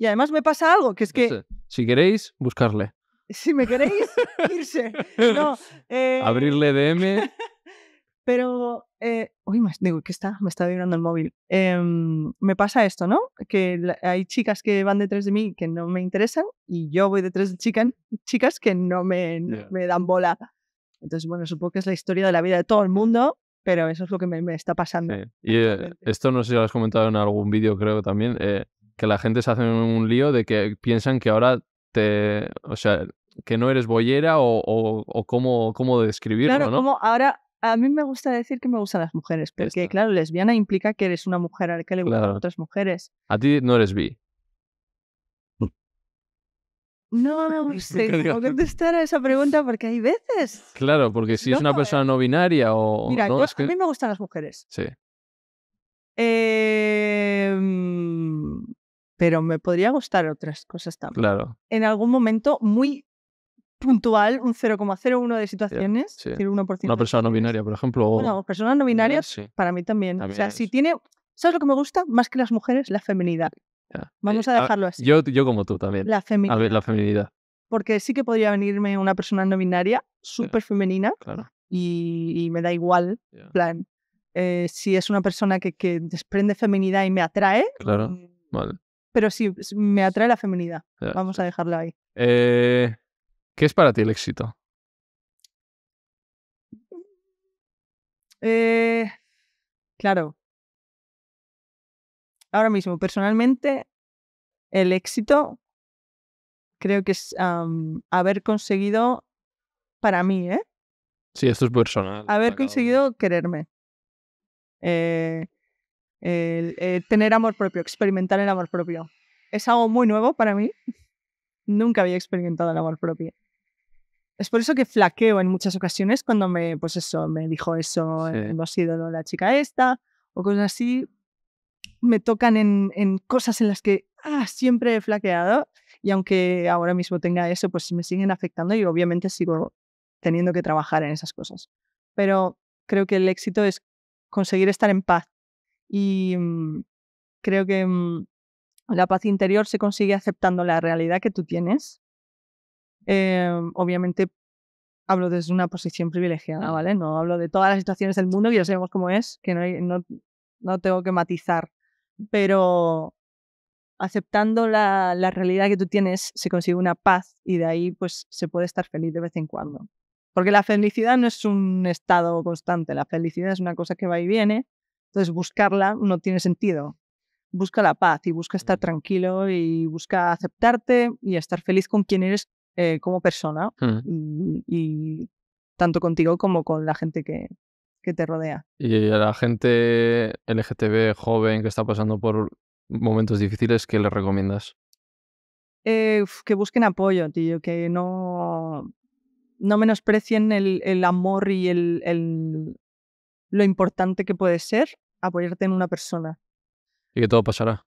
y además me pasa algo, que es que... Este, si queréis, buscarle. Si me queréis, irse. Eh, Abrirle DM. Pero, eh, uy, me, digo, ¿qué está? Me está vibrando el móvil. Em, me pasa esto, ¿no? Que hay chicas que van detrás de mí que no me interesan y yo voy detrás de chicas, chicas que no me, me dan bola. Entonces, bueno, supongo que es la historia de la vida de todo el mundo, pero eso es lo que me, está pasando. Y eh, esto no sé si lo has comentado en algún vídeo, creo también que la gente se hace un lío de que piensan que ahora te, o sea, que no eres boyera o, o, cómo, cómo describirlo, ¿no? ahora a mí me gusta decir que me gustan las mujeres, porque claro, lesbiana implica que eres una mujer a la que le gustan otras mujeres. A ti no eres bi. No me gusta contestar a esa pregunta porque hay veces. Claro, porque si es una persona no binaria o. Mira, a mí me gustan las mujeres. Sí. Eh, pero me podría gustar otras cosas también. Claro. En algún momento muy puntual, un 0,01 de situaciones, 1%. Una persona no binaria, por ejemplo. Bueno, personas no binarias, para mí también. o sea, si tiene... ¿Sabes lo que me gusta? Más que las mujeres, la feminidad. Vamos a eh, ah, dejarlo así. Yo, yo como tú también. La feminidad. A ver, la feminidad. Porque sí que podría venirme una persona no binaria, súper femenina, claro. y, me da igual, plan. Eh, si es una persona que, que desprende feminidad y me atrae, claro. Mm, vale pero sí me atrae la feminidad. Eh, Vamos a eh, dejarlo ahí. Eh, ¿Qué es para ti el éxito? Eh, claro. Ahora mismo, personalmente, el éxito creo que es haber conseguido, para mí, ¿eh? Sí, esto es personal. Haber conseguido quererme. Eh, eh, tener amor propio, experimentar el amor propio. Es algo muy nuevo para mí. Nunca había experimentado el amor propio. Es por eso que flaqueo en muchas ocasiones cuando me, pues eso, me dijo eso, no eh, ha sido la chica esta, o cosas así. Me tocan en, cosas en las que ah, siempre he flaqueado y aunque ahora mismo tenga eso, pues me siguen afectando y obviamente sigo teniendo que trabajar en esas cosas. Pero creo que el éxito es conseguir estar en paz y mm, creo que mm, la paz interior se consigue aceptando la realidad que tú tienes. Em, obviamente hablo desde una posición privilegiada, ¿vale? No hablo de todas las situaciones del mundo, que ya sabemos cómo es, que no, no, no tengo que matizar, pero aceptando la, la, realidad que tú tienes se consigue una paz y de ahí pues se puede estar feliz de vez en cuando. Porque la felicidad no es un estado constante, la felicidad es una cosa que va y viene entonces, buscarla no tiene sentido. Busca la paz y busca estar tranquilo y busca aceptarte y estar feliz con quien eres eh, como persona y, tanto contigo como con la gente que, te rodea. Y a la gente LGTB joven que está pasando por momentos difíciles, ¿qué le recomiendas? Eh, que busquen apoyo, tío, que no, no menosprecien el, amor y el, lo importante que puede ser apoyarte en una persona. Y que todo pasará.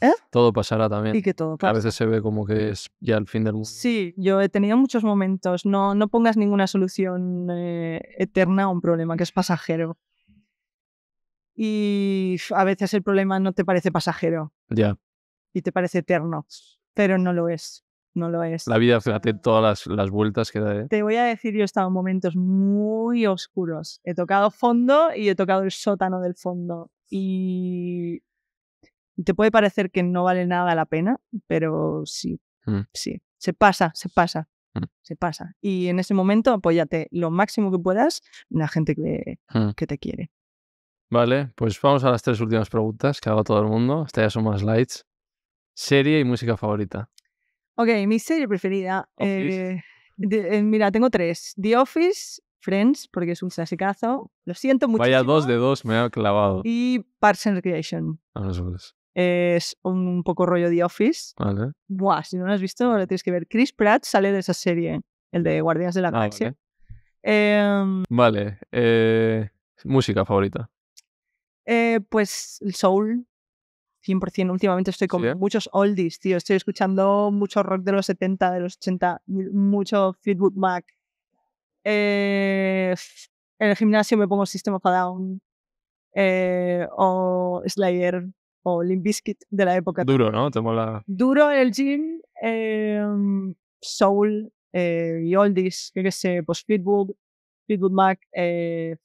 ¿Eh? Todo pasará también. Y que todo A veces se ve como que es ya el fin del mundo. Sí, yo he tenido muchos momentos. No, no pongas ninguna solución eh, eterna a un problema que es pasajero. Y a veces el problema no te parece pasajero. Ya. Y te parece eterno, pero no lo es no lo es. La vida, fíjate todas las, vueltas que da. ¿eh? Te voy a decir, yo he estado en momentos muy oscuros. He tocado fondo y he tocado el sótano del fondo. Y te puede parecer que no vale nada la pena, pero sí, mm. sí. Se pasa, se pasa, mm. se pasa. Y en ese momento apóyate pues lo máximo que puedas en la gente mm. que, te quiere. Vale, pues vamos a las tres últimas preguntas que hago todo el mundo. Estas ya son más lights. Serie y música favorita. Ok, mi serie preferida. Eh, eh, mira, tengo tres. The Office, Friends, porque es un chasicazo, Lo siento mucho. Vaya dos de dos, me ha clavado. Y Parks and Recreation. Ah, es un, poco rollo The Office. Vale. Buah, si no lo has visto, lo tienes que ver. Chris Pratt sale de esa serie, el de Guardianes de la ah, Galaxia. vale. Em, vale eh, música favorita. pues el soul, 100%. Últimamente estoy con muchos oldies, tío. Estoy escuchando mucho rock de los 70, de los 80, mucho Fleetwood Mac. Eh, en el gimnasio me pongo System of a Down eh, o Slayer o Limp Bizkit de la época. Duro, ¿no? Duro en el gym, em, soul eh, y oldies, que qué sé, pues Fleetwood, Fleetwood Mac. eh,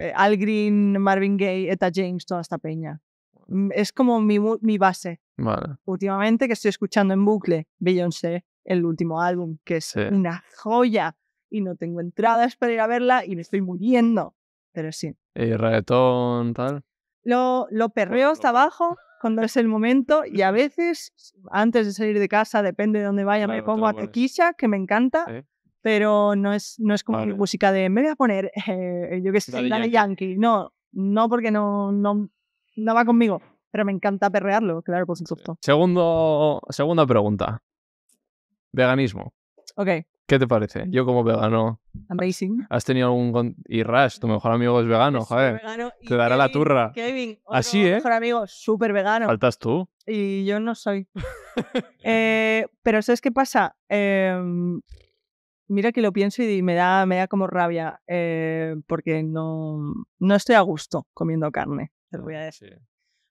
eh, Al Green, Marvin Gaye, Eta James, toda esta peña. Mm, es como mi, mi base. Vale. Últimamente que estoy escuchando en bucle Beyoncé, el último álbum, que es una joya y no tengo entradas para ir a verla y me estoy muriendo. Pero sí. ¿Y reggaetón, tal? Lo, lo perreo hasta abajo cuando es el momento y a veces antes de salir de casa, depende de dónde vaya, me pongo a tequilla, que me encanta pero no es, no es como música de me voy a poner, eh, yo qué sé, Yankee. No, no porque no, no, va conmigo, pero me encanta perrearlo, claro, por supuesto. Segundo, segunda pregunta. Veganismo. Ok. ¿Qué te parece? Yo como vegano. Amazing. ¿Has tenido algún... Y Rash, tu mejor amigo es vegano, joder. Te dará la turra. Kevin, Así, ¿eh? mejor amigo, súper vegano. Faltas tú. Y yo no soy. eh, pero ¿sabes qué pasa? Eh, mira que lo pienso y me da, me da como rabia, eh, porque no, no, estoy a gusto comiendo carne, te lo ah, voy a decir.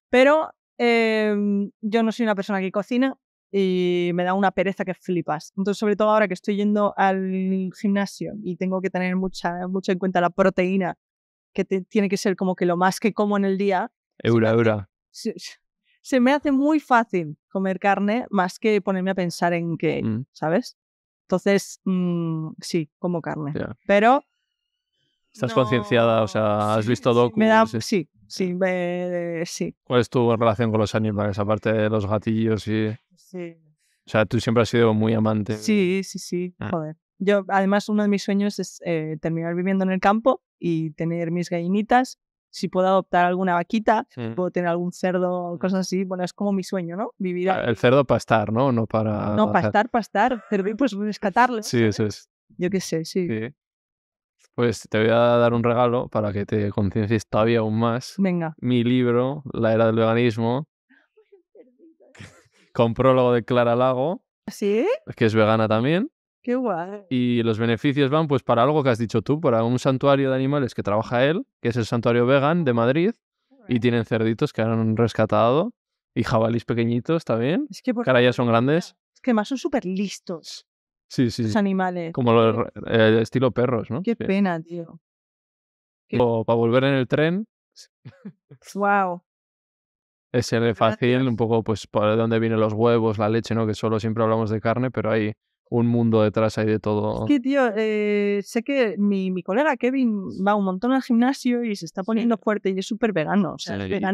Pero em, yo no soy una persona que cocina y me da una pereza que flipas. Entonces, sobre todo ahora que estoy yendo al gimnasio y tengo que tener mucha, mucho en cuenta la proteína, que tiene que ser como que lo más que como en el día. Eura, eura. Se, me hace muy fácil comer carne más que ponerme a pensar en que, mm. ¿sabes? Entonces, mm, sí, como carne. Pero... Estás concienciada, o sea, has visto docu. Sí, sí, sí, ¿Cuál es tu relación con los animales, aparte de los gatillos y... Sí. O sea, tú siempre has sido muy amante. Sí, sí, sí, ah. joder. Yo, además, uno de mis sueños es eh, terminar viviendo en el campo y tener mis gallinitas si puedo adoptar alguna vaquita, puedo tener algún cerdo, cosas así. Bueno, es como mi sueño, ¿no? Vivir. Ah, el cerdo pastar, ¿no? No para. No, pastar, pastar. Cerdo pues rescatarle. Sí, eso es. Yo qué sé, sí. Pues te voy a dar un regalo para que te conciencies todavía aún más. Venga. Mi libro, La Era del Veganismo, con prólogo de Clara Lago. ¿Sí? Que es vegana también. Y los beneficios van pues para algo que has dicho tú, para un santuario de animales que trabaja él, que es el santuario vegan de Madrid, y tienen cerditos que han rescatado y jabalís pequeñitos también, es que, ahora ya son grandes. Es que más son súper listos. Sí, sí. Los animales. Como los eh, estilo perros, ¿no? Qué pena, tío. O para volver en el tren. Wow. Es fácil, un poco pues por dónde vienen los huevos, la leche, ¿no? Que solo siempre hablamos de carne, pero hay un mundo detrás ahí de todo. Es que, tío, eh, sé que mi, mi, colega Kevin va un montón al gimnasio y se está poniendo fuerte y es súper vegano. es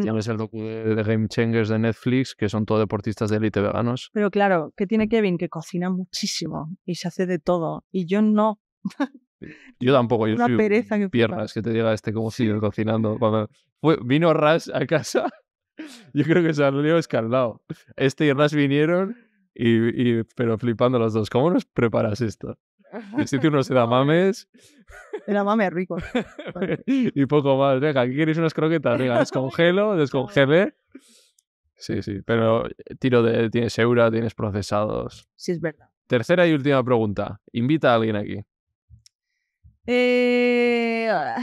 Tienes el docu de, Game Changers de Netflix, que son todos deportistas de élite veganos. Pero claro, ¿qué tiene mm. Kevin? Que cocina muchísimo y se hace de todo. Y yo no. Yo tampoco, yo Una pereza que piernas, que te diga este cómo sigue cocinando. Cuando vino Ras a casa, yo creo que salió escaldado. Este y Ras vinieron y, pero flipando los dos, ¿cómo nos preparas esto? si unos no se da mames. Era mames rico. y poco más. Venga, aquí queréis unas croquetas. Venga, descongelo, descongele Sí, sí. Pero eh, tiro de. Tienes eura, tienes procesados. Sí, es verdad. Tercera y última pregunta. Invita a alguien aquí. Eh. Ah.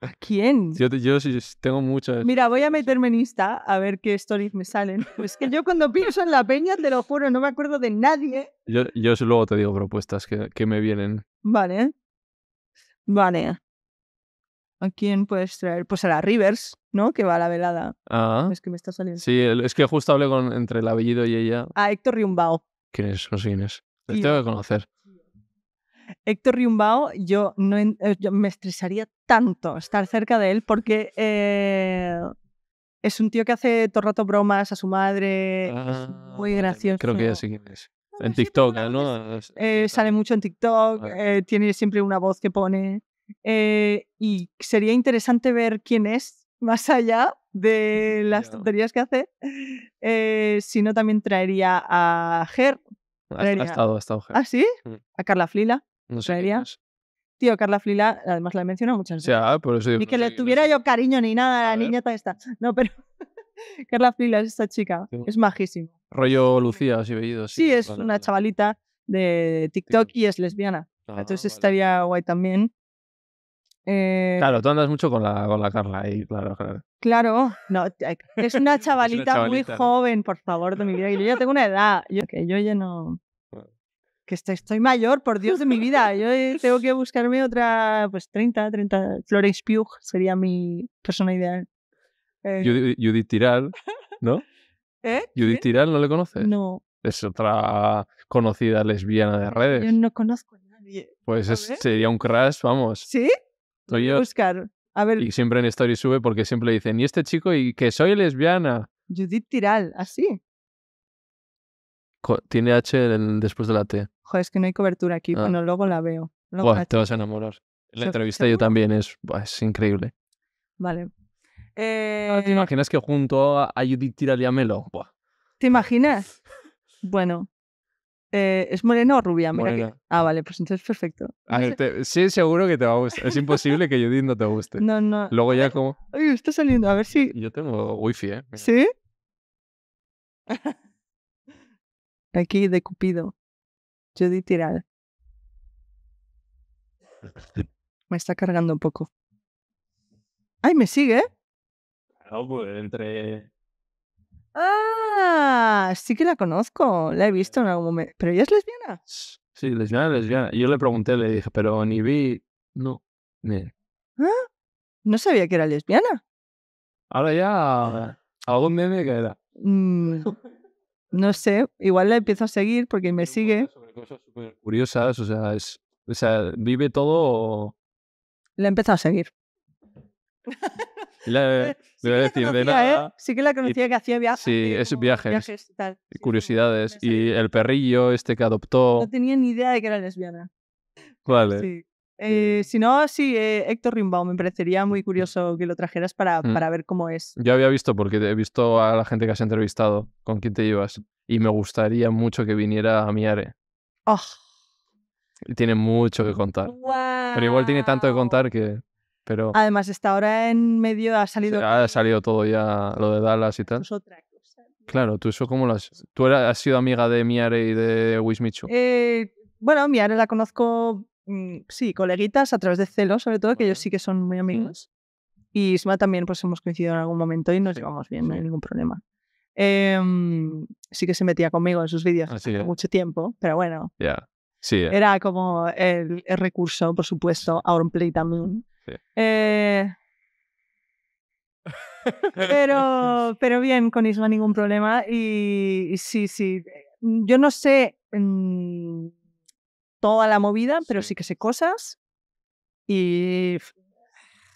¿A quién? Yo, yo, tengo muchas. Mira, voy a meterme en Insta a ver qué stories me salen. Es que yo cuando pienso en la peña, te lo juro, no me acuerdo de nadie. Yo, luego te digo propuestas que, que, me vienen. Vale. Vale. ¿A quién puedes traer? Pues a la Rivers, ¿no? Que va a la velada. Ah. Es que me está saliendo. Sí, es que justo hablé con, entre el apellido y ella. A Héctor Riumbao. ¿Quién es? No sé quién tengo que conocer. Héctor Riumbao, yo, no, eh, me estresaría tanto estar cerca de él porque eh, es un tío que hace todo rato bromas a su madre, es muy gracioso. Ah, creo que ya quién es. En TikTok, ¿no? Eh, sale mucho en TikTok, tiene siempre una voz que pone. y sería interesante ver quién es, más allá de las tonterías que hace. si no, también traería a Ger. estado, Ger. ¿Ah, sí? Mm. A Carla Flila. No sé Tío, Carla Flila, además la he mencionado muchas veces. Ah, ni que le tuviera yo cariño ni nada a, la niñata esta. No, pero Carla Flila es esta chica. Es majísima. Rollo Lucía, así veído. Sí, es una chavalita de TikTok y es lesbiana. Ah, Entonces estaría guay también. Eh claro, tú andas mucho con la, con la Carla ahí, claro, claro. no, eh, es una chavalita, muy joven, por favor, de mi vida. Yo ya tengo una edad, yo, yo ya no que estoy, mayor, por Dios de mi vida. Yo eh, tengo que buscarme otra, pues 30, 30. Florence Pugh sería mi persona ideal. Judith, Tiral, ¿no? ¿Eh? Judith Tiral, ¿no le ¿Eh? conoces? No. Es otra conocida lesbiana de redes. Yo no conozco a nadie. Pues sería un crash, vamos. ¿Sí? Voy a buscar. A ver. Y siempre en Story sube porque siempre dicen, ¿y este chico? Y que soy lesbiana. Judith Tiral, así. Tiene H después de la T joder, es que no hay cobertura aquí, ah. bueno, luego la veo. te vas a enamorar. La entrevista yo también es, es increíble. Vale. ¿Te eh imaginas que junto a Judith tiraría Buah. ¿Te imaginas? bueno. Eh, ¿Es moreno o rubia? Mira Ah, vale, pues entonces perfecto. Sí, seguro que te va a gustar. Es imposible que Judith no te guste. No, no. Luego ya como... Ay, está saliendo. A ver si... Yo tengo wifi, ¿eh? ¿Sí? Aquí de Cupido. Yo di tirada. Este me está cargando un poco. ¡Ay, me sigue! Pues, entre. ¡Ah! Sí que la conozco. La he visto en algún momento. ¿Pero ella es lesbiana? Sí, lesbiana, lesbiana. Yo le pregunté, le dije, pero ni vi. No. ¿Ah? No sabía que era lesbiana. Ahora ya. Algún meme que era. Mm. no sé, igual la empiezo a seguir porque me sigue. curiosas, o sea, es, vive todo. La empiezo a seguir. La, sí, que la conocía, sí que la conocía que hacía viajes. Sí, eh, es viajes. viajes tal. curiosidades. y el perrillo este que adoptó. No tenía ni idea de que era lesbiana. Vale. Eh, si no, sí, eh, Héctor Rimbaud, me parecería muy mm. curioso que lo trajeras mm. para, ver cómo es. Yo había visto, porque he visto a la gente que has entrevistado, con quién te llevas, y me gustaría mucho que viniera a Miare. ¡Oh! Tiene mucho que contar. Pero igual tiene tanto que contar que... Pero... Además, está ahora en medio, ha salido... Ha salido todo ya, lo de Dallas y tal. Claro, tú eso cómo lo has... ¿Tú has sido amiga de Miare y de Wismichu? Eh, bueno, Miare la conozco Mm, sí, coleguitas a través de celo, sobre todo, que ellos sí que son muy amigos. Y Isma también, pues hemos coincidido en algún momento y nos llevamos bien, no hay ningún problema. Em, sí que se metía conmigo en sus vídeos hace mucho tiempo, pero bueno. Sí, eh. Era como el, recurso, por supuesto, a un play también. Eh pero, pero bien, con Isma ningún problema. Y, sí, sí. Yo no sé. Mm, toda la movida, pero sí que sé cosas. Y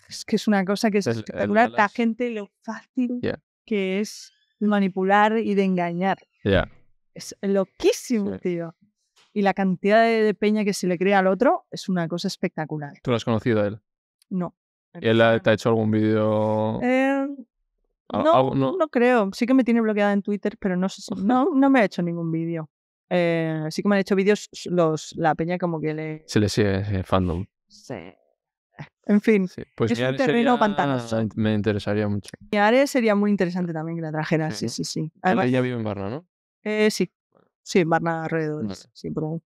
es que es una cosa que es, espectacular. la gente lo fácil que es manipular y de engañar. Es loquísimo, tío. Y la cantidad de, peña que se le crea al otro es una cosa espectacular. ¿Tú lo has conocido a él? No. él te ha hecho algún vídeo? Eh, no, no, creo. Sí que me tiene bloqueada en Twitter, pero no sé si, no, no me ha hecho ningún vídeo así eh, sí que me han hecho vídeos los la peña como que le... Se le sigue fandom. Sí. En fin, pues es un terreno Me interesaría mucho. Y Ares sería muy interesante también que la trajera, sí, sí, sí. Además, Ella vive en Barna, ¿no? Eh, sí. Sí, en Barna alrededor. Sí, pero...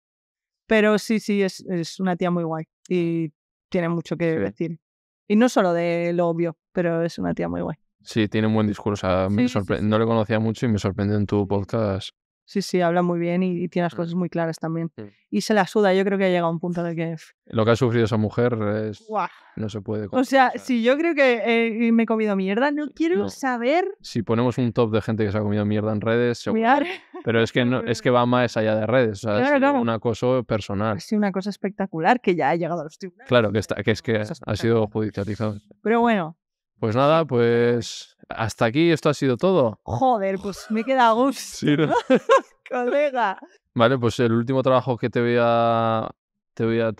pero sí, sí, es, es, una tía muy guay y tiene mucho que decir. Y no solo de lo obvio, pero es una tía muy guay. Sí, tiene un buen discurso. O No le conocía mucho y me sorprende en tu podcast Sí, sí, habla muy bien y, tiene las mm. cosas muy claras también. Mm. Y se la suda, yo creo que ha llegado a un punto de que... Lo que ha sufrido esa mujer es... No se puede... O sea, si yo creo que eh, me he comido mierda, no quiero saber... Si ponemos un top de gente que se ha comido mierda en redes... Pero es que, no, es que va más allá de redes, o sea, es un acoso personal. Ha sido una cosa espectacular que ya ha llegado a los tribunales. Claro, que, está, que es que ha sido judicializado. Pero bueno. Pues nada, pues... Hasta aquí esto ha sido todo. Joder, pues me queda gusto. Colega. Vale, pues el último trabajo que te voy a te voy a,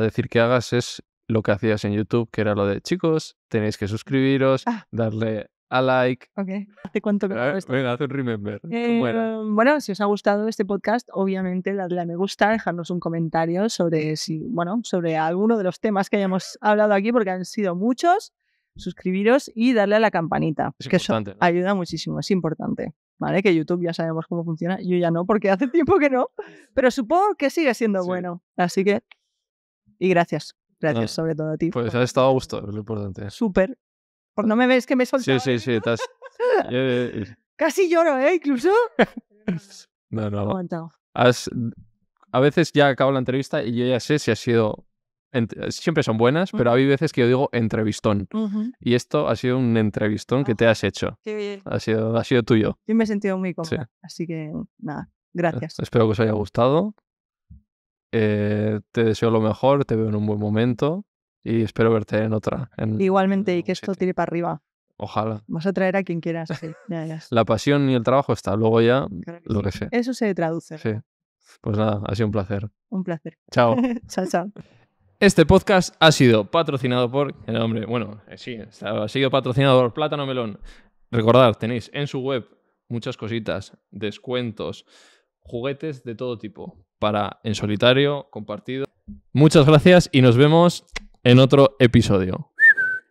decir que hagas es lo que hacías en YouTube, que era lo de chicos, tenéis que suscribiros, ah. darle a like. Ok, ¿hace cuánto que eh, Venga, un remember. Eh, bueno. si os ha gustado este podcast, obviamente dadle a me gusta, dejarnos un comentario sobre si, bueno, sobre alguno de los temas que hayamos hablado aquí, porque han sido muchos suscribiros y darle a la campanita, es que eso ayuda muchísimo, es importante. ¿Vale? Que YouTube ya sabemos cómo funciona, yo ya no, porque hace tiempo que no, pero supongo que sigue siendo bueno. Así que, y gracias, gracias sobre todo a ti. Pues has estado a gusto, es lo importante. Súper. Por no me ves que me soltado? Sí, sí, ¿eh? sí, estás... Eh, eh. Casi lloro, ¿eh? Incluso. no, no. A veces ya acabo la entrevista y yo ya sé si ha sido siempre son buenas, pero hay veces que yo digo entrevistón. Y esto ha sido un entrevistón que te ah, has hecho. Ha sido, ha sido tuyo. Y me he sentido muy cómoda. Así que nada, eh, gracias. Espero que os haya gustado. Eh, te deseo lo mejor, te veo en un buen momento y espero verte en otra. Igualmente, y que esto tire para arriba. Ojalá. Vas a traer a quien quieras. La pasión y el trabajo está, luego ya lo que sea. Eso se traduce. Sí. Pues nada, ha sido un placer. Un placer. Chao. chao, chao. Este podcast ha sido patrocinado por el hombre, bueno, eh, sí, ha sido patrocinado por Plátano Melón. Recordad, tenéis en su web muchas cositas, descuentos, juguetes de todo tipo para en solitario, compartido. Muchas gracias y nos vemos en otro episodio.